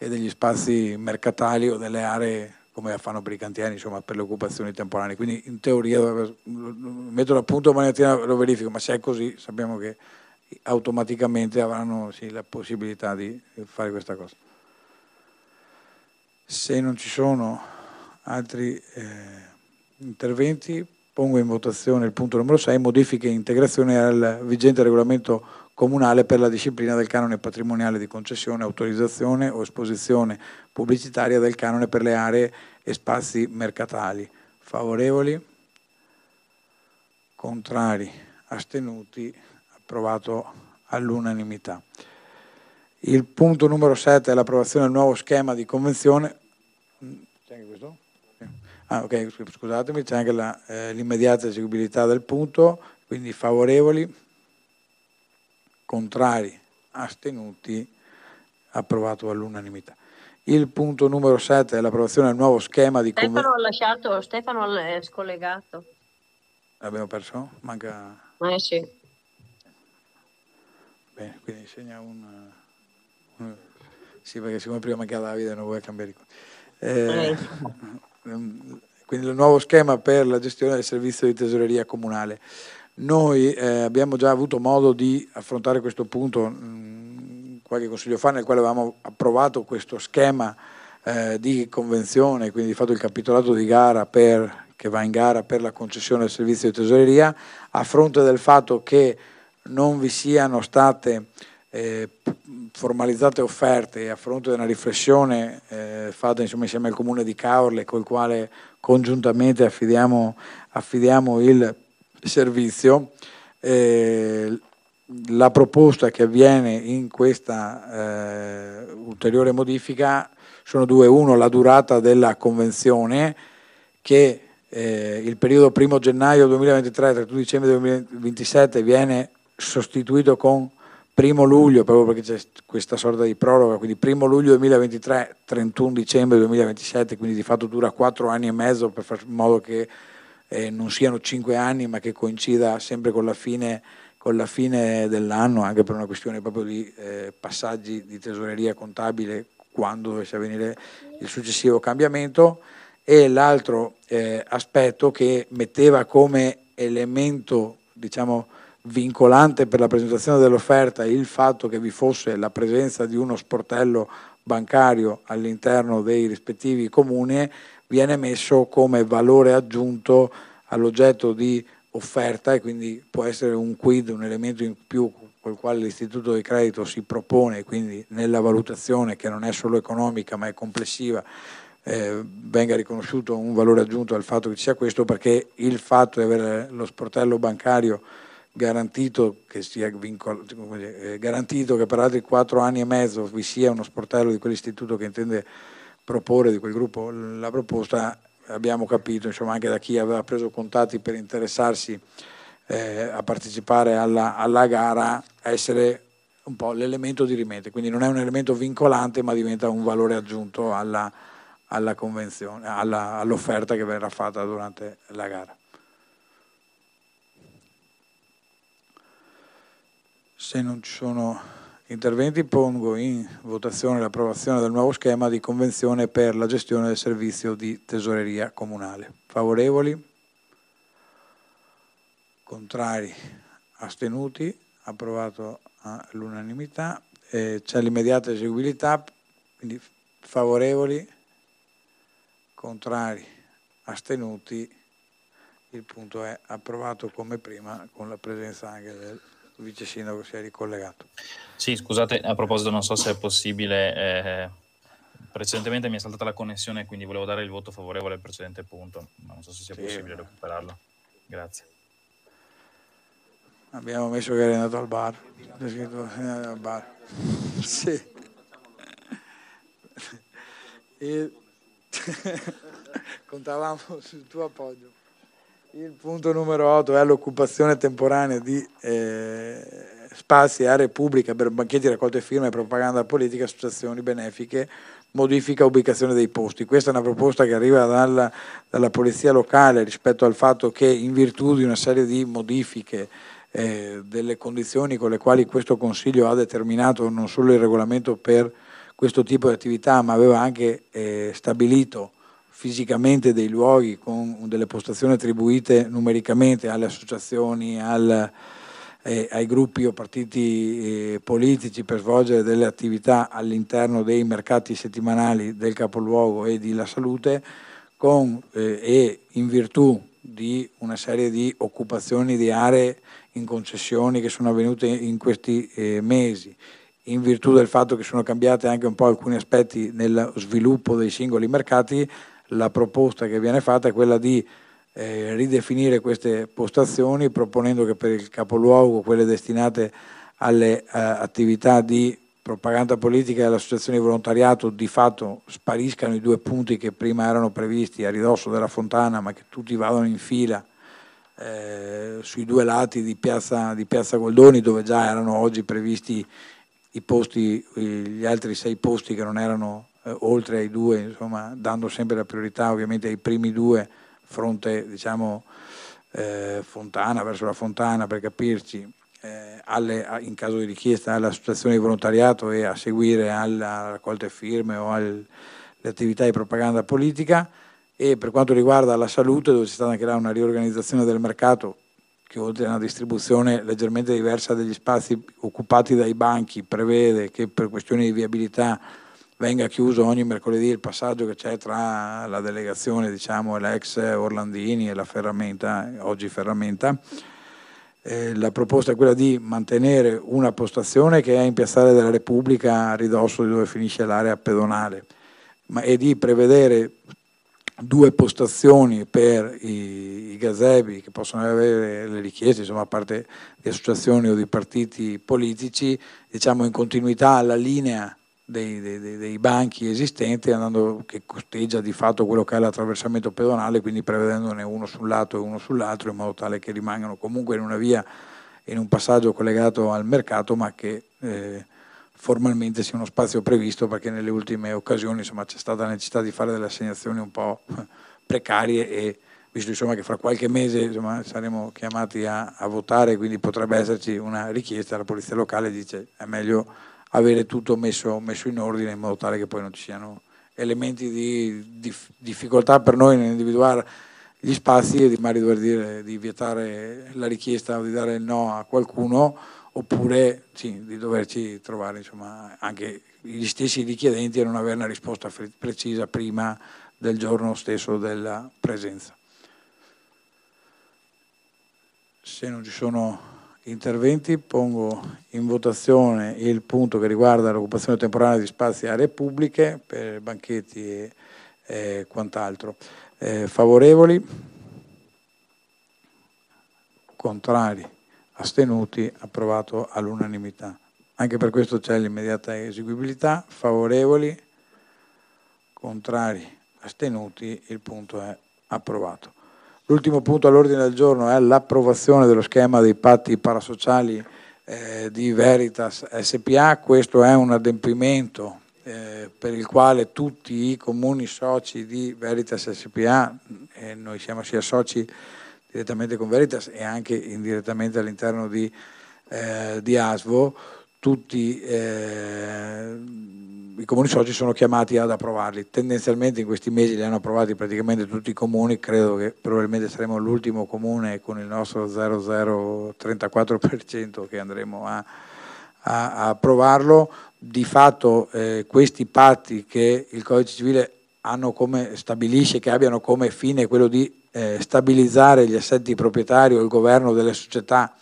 e degli spazi mercatali o delle aree come fanno per i cantieri, insomma, per le occupazioni temporanee. Quindi in teoria metto l'appunto mattina lo verifico, ma se è così sappiamo che automaticamente avranno sì, la possibilità di fare questa cosa. Se non ci sono altri eh, interventi, pongo in votazione il punto numero 6, modifiche e integrazione al vigente regolamento comunale per la disciplina del canone patrimoniale di concessione, autorizzazione o esposizione pubblicitaria del canone per le aree e spazi mercatali. Favorevoli? Contrari? Astenuti? Approvato all'unanimità. Il punto numero 7 è l'approvazione del nuovo schema di convenzione. C'è anche questo? Ah, ok, scusatemi, c'è anche eh, l'immediata eh, eseguibilità del punto, quindi favorevoli contrari, astenuti, approvato all'unanimità. Il punto numero 7 è l'approvazione del nuovo schema di convenzione. Stefano ha lasciato, Stefano è scollegato. L'abbiamo perso? Manca... Ah, eh sì. Bene, quindi segna un... Sì, perché siccome prima mancava Davide non vuoi cambiare i eh, eh. Quindi il nuovo schema per la gestione del servizio di tesoreria comunale. Noi eh, abbiamo già avuto modo di affrontare questo punto mh, mm, qualche consiglio fa nel quale avevamo approvato questo schema eh, di convenzione, quindi di fatto il capitolato di gara per, che va in gara per la concessione del servizio di tesoreria, a fronte del fatto che non vi siano state eh, formalizzate offerte a fronte di una riflessione eh, fatta insomma, insieme al comune di Caorle col quale congiuntamente affidiamo, affidiamo il servizio, eh, la proposta che avviene in questa eh, ulteriore modifica sono due. Uno, la durata della convenzione che eh, il periodo 1 gennaio 2023 31 dicembre 2027 viene sostituito con 1 luglio, proprio perché c'è questa sorta di proroga, quindi 1 luglio 2023, 31 dicembre 2027, quindi di fatto dura 4 anni e mezzo per fare in modo che eh, non siano cinque anni ma che coincida sempre con la fine, con la fine dell'anno, anche per una questione proprio di eh, passaggi di tesoreria contabile quando dovesse avvenire il successivo cambiamento. E l'altro eh, aspetto che metteva come elemento diciamo, vincolante per la presentazione dell'offerta il fatto che vi fosse la presenza di uno sportello bancario all'interno dei rispettivi comuni viene messo come valore aggiunto all'oggetto di offerta e quindi può essere un quid, un elemento in più col quale l'istituto di credito si propone, quindi nella valutazione che non è solo economica ma è complessiva, eh, venga riconosciuto un valore aggiunto al fatto che ci sia questo, perché il fatto di avere lo sportello bancario garantito che, sia vincol- eh, garantito che per altri quattro anni e mezzo vi sia uno sportello di quell'istituto che intende proporre di quel gruppo la proposta, abbiamo capito insomma, anche da chi aveva preso contatti per interessarsi eh, a partecipare alla, alla, gara, essere un po' l'elemento di rimedio. Quindi non è un elemento vincolante ma diventa un valore aggiunto alla, alla convenzione, alla, all'offerta che verrà fatta durante la gara. Se non ci sono interventi pongo in votazione l'approvazione del nuovo schema di convenzione per la gestione del servizio di tesoreria comunale. Favorevoli? Contrari? Astenuti? Approvato ah, all'unanimità. Eh, C'è l'immediata eseguibilità, quindi favorevoli? Contrari? Astenuti? Il punto è approvato come prima con la presenza anche del vice sindaco si è ricollegato. Sì, scusate, a proposito non so se è possibile, eh, precedentemente mi è saltata la connessione, quindi volevo dare il voto favorevole al precedente punto, ma non so se sia sì, possibile eh. recuperarlo. Grazie. Abbiamo messo che era andato al bar, è scritto eh, al bar. Sì. E contavamo sul tuo appoggio. Il punto numero 8 è l'occupazione temporanea di eh, spazi e aree pubbliche per banchetti, raccolte firme, propaganda politica, associazioni benefiche, modifica ubicazione dei posti. Questa è una proposta che arriva dalla, dalla polizia locale rispetto al fatto che in virtù di una serie di modifiche eh, delle condizioni con le quali questo Consiglio ha determinato non solo il regolamento per questo tipo di attività, ma aveva anche eh, stabilito fisicamente dei luoghi con delle postazioni attribuite numericamente alle associazioni, al, eh, ai gruppi o partiti eh, politici per svolgere delle attività all'interno dei mercati settimanali del capoluogo e di La Salute con, eh, e in virtù di una serie di occupazioni di aree in concessioni che sono avvenute in questi eh, mesi in virtù del fatto che sono cambiate anche un po' alcuni aspetti nel sviluppo dei singoli mercati, la proposta che viene fatta è quella di eh, ridefinire queste postazioni proponendo che per il capoluogo quelle destinate alle eh, attività di propaganda politica e all'associazione di volontariato di fatto spariscano i due punti che prima erano previsti a ridosso della fontana ma che tutti vadano in fila eh, sui due lati di piazza, di piazza Goldoni dove già erano oggi previsti i posti, gli altri sei posti che non erano eh, oltre ai due, insomma, dando sempre la priorità ovviamente ai primi due, fronte diciamo, eh, Fontana, verso la Fontana per capirci, eh, alle, in caso di richiesta all'associazione di volontariato e a seguire alla raccolta firme o alle attività di propaganda politica e per quanto riguarda la salute dove c'è stata anche là una riorganizzazione del mercato che oltre a una distribuzione leggermente diversa degli spazi occupati dai banchi prevede che per questioni di viabilità venga chiuso ogni mercoledì il passaggio che c'è tra la delegazione diciamo, e l'ex Orlandini e la Ferramenta, oggi Ferramenta. Eh, la proposta è quella di mantenere una postazione che è in Piazzale della Repubblica a ridosso di dove finisce l'area pedonale ma, e di prevedere due postazioni per i, i, gazebi che possono avere le richieste, insomma, a parte di associazioni o di partiti politici, diciamo in continuità alla linea dei, dei, dei banchi esistenti andando, che costeggia di fatto quello che è l'attraversamento pedonale, quindi prevedendone uno sul lato e uno sull'altro in modo tale che rimangano comunque in una via, in un passaggio collegato al mercato, ma che eh, formalmente sia uno spazio previsto perché nelle ultime occasioni insomma, c'è stata la necessità di fare delle assegnazioni un po' precarie e visto insomma, che fra qualche mese insomma, saremo chiamati a, a votare, quindi potrebbe esserci una richiesta, la polizia locale dice è meglio avere tutto messo, messo, in ordine in modo tale che poi non ci siano elementi di, di difficoltà per noi nell'individuare gli spazi e di magari dover dire di vietare la richiesta o di dare il no a qualcuno oppure sì, di doverci trovare insomma, anche gli stessi richiedenti e non avere una risposta precisa prima del giorno stesso della presenza. Se non ci sono interventi pongo in votazione il punto che riguarda l'occupazione temporanea di spazi e aree pubbliche per banchetti e, e quant'altro. Eh, favorevoli? Contrari? Astenuti? Approvato all'unanimità. Anche per questo c'è l'immediata eseguibilità. Favorevoli? Contrari? Astenuti? Il punto è approvato. L'ultimo punto all'ordine del giorno è l'approvazione dello schema dei patti parasociali eh, di Veritas SPA, questo è un adempimento eh, per il quale tutti i comuni soci di Veritas SPA, eh, noi siamo sia soci direttamente con Veritas e anche indirettamente all'interno di, eh, di ASVO, tutti eh, i comuni soci sono chiamati ad approvarli. Tendenzialmente in questi mesi li hanno approvati praticamente tutti i comuni, credo che probabilmente saremo l'ultimo comune con il nostro 0,034% che andremo a, a, a, approvarlo. Di fatto eh, questi patti che il Codice Civile come, stabilisce che abbiano come fine quello di eh, stabilizzare gli assetti proprietari o il governo delle società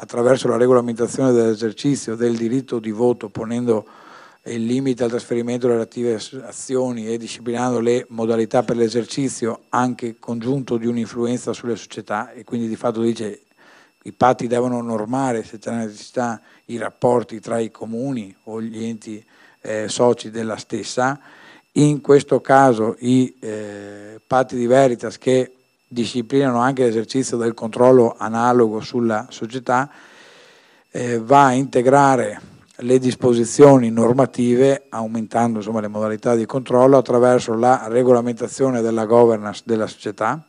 attraverso la regolamentazione dell'esercizio del diritto di voto, ponendo il limite al trasferimento delle relative azioni e disciplinando le modalità per l'esercizio anche congiunto di un'influenza sulle società e quindi di fatto dice i patti devono normare se c'è necessità i rapporti tra i comuni o gli enti eh, soci della stessa. In questo caso i eh, patti di Veritas che disciplinano anche l'esercizio del controllo analogo sulla società, eh, va a integrare le disposizioni normative, aumentando insomma, le modalità di controllo attraverso la regolamentazione della governance della società,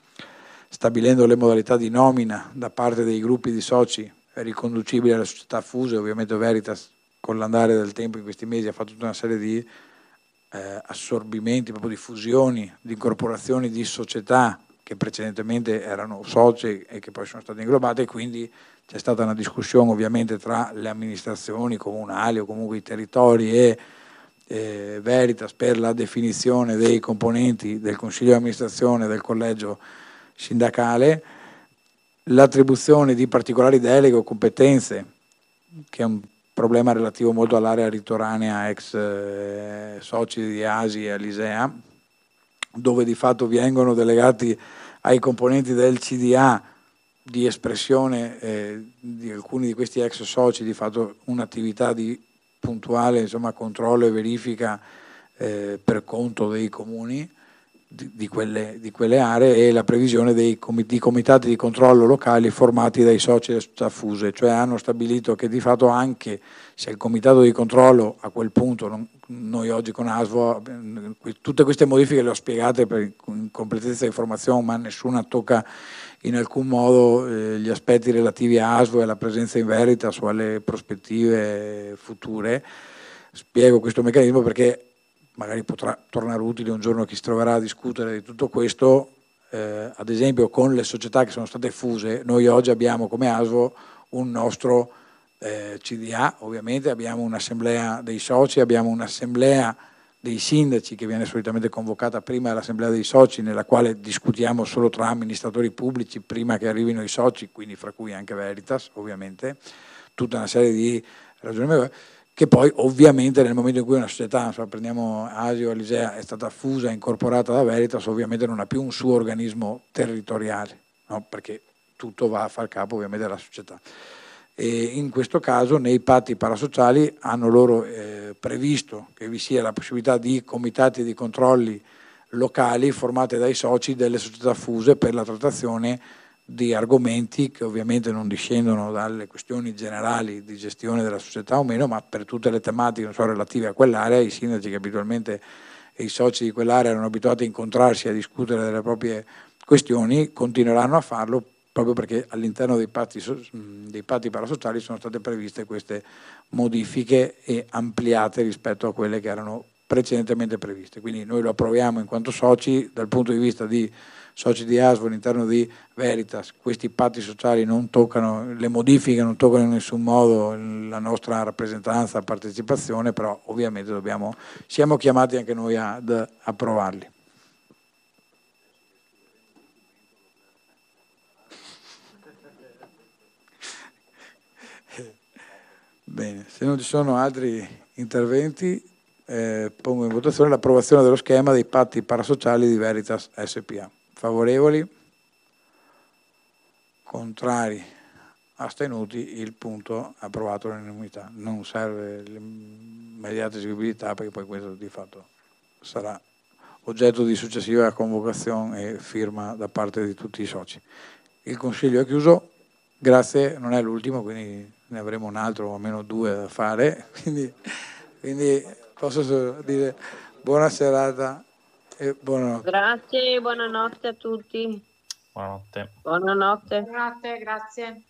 stabilendo le modalità di nomina da parte dei gruppi di soci riconducibili alla società fuse, ovviamente Veritas con l'andare del tempo in questi mesi ha fatto tutta una serie di eh, assorbimenti, proprio di fusioni, di incorporazioni di società che precedentemente erano soci e che poi sono state inglobate, quindi c'è stata una discussione ovviamente tra le amministrazioni comunali o comunque i territori e eh, Veritas per la definizione dei componenti del Consiglio di amministrazione del collegio sindacale, l'attribuzione di particolari deleghe o competenze, che è un problema relativo molto all'area ritoranea ex eh, soci di Asi e Alisea, dove di fatto vengono delegati ai componenti del CDA di espressione eh, di alcuni di questi ex soci, di fatto un'attività di puntuale insomma, controllo e verifica eh, per conto dei comuni di, di, quelle, di, quelle, aree e la previsione dei di comitati di controllo locali formati dai soci delle società fuse, cioè hanno stabilito che di fatto anche se il comitato di controllo a quel punto non, noi oggi con ASVO tutte queste modifiche le ho spiegate per completezza di informazione, ma nessuna tocca in alcun modo eh, gli aspetti relativi a ASVO e alla presenza in Veritas o alle prospettive future. Spiego questo meccanismo perché magari potrà tornare utile un giorno chi si troverà a discutere di tutto questo. Eh, ad esempio con le società che sono state fuse, noi oggi abbiamo come ASVO un nostro eh, CDA, ovviamente abbiamo un'assemblea dei soci, abbiamo un'assemblea dei sindaci che viene solitamente convocata prima dell'assemblea dei soci nella quale discutiamo solo tra amministratori pubblici prima che arrivino i soci, quindi fra cui anche Veritas ovviamente, tutta una serie di ragioni che poi ovviamente nel momento in cui una società, insomma, prendiamo Asio, Alisea, è stata fusa, e incorporata da Veritas, ovviamente non ha più un suo organismo territoriale, no? perché tutto va a far capo ovviamente alla società e in questo caso nei patti parasociali hanno loro eh, previsto che vi sia la possibilità di comitati di controlli locali formati dai soci delle società fuse per la trattazione di argomenti che ovviamente non discendono dalle questioni generali di gestione della società o meno, ma per tutte le tematiche so, relative a quell'area, i sindaci che abitualmente e i soci di quell'area erano abituati a incontrarsi e a discutere delle proprie questioni, continueranno a farlo proprio perché all'interno dei patti, mm, dei patti parasociali sono state previste queste modifiche e ampliate rispetto a quelle che erano precedentemente previste. Quindi noi lo approviamo in quanto soci, dal punto di vista di soci di ASVO all'interno di Veritas, questi patti sociali non toccano, le modifiche non toccano in nessun modo la nostra rappresentanza, partecipazione, però ovviamente dobbiamo, siamo chiamati anche noi ad approvarli. Bene, se non ci sono altri interventi, eh, pongo in votazione l'approvazione dello schema dei patti parasociali di Veritas SPA. Favorevoli? Contrari? Astenuti? Il punto approvato all'unanimità. Non serve l'immediata eseguibilità perché poi questo di fatto sarà oggetto di successiva convocazione e firma da parte di tutti i soci. Il Consiglio è chiuso, Grazie, non è l'ultimo, quindi ne avremo un altro o almeno due da fare. Quindi, quindi posso dire buona serata e buonanotte. Grazie, buonanotte a tutti. Buonanotte. Buonanotte. Buonanotte, grazie.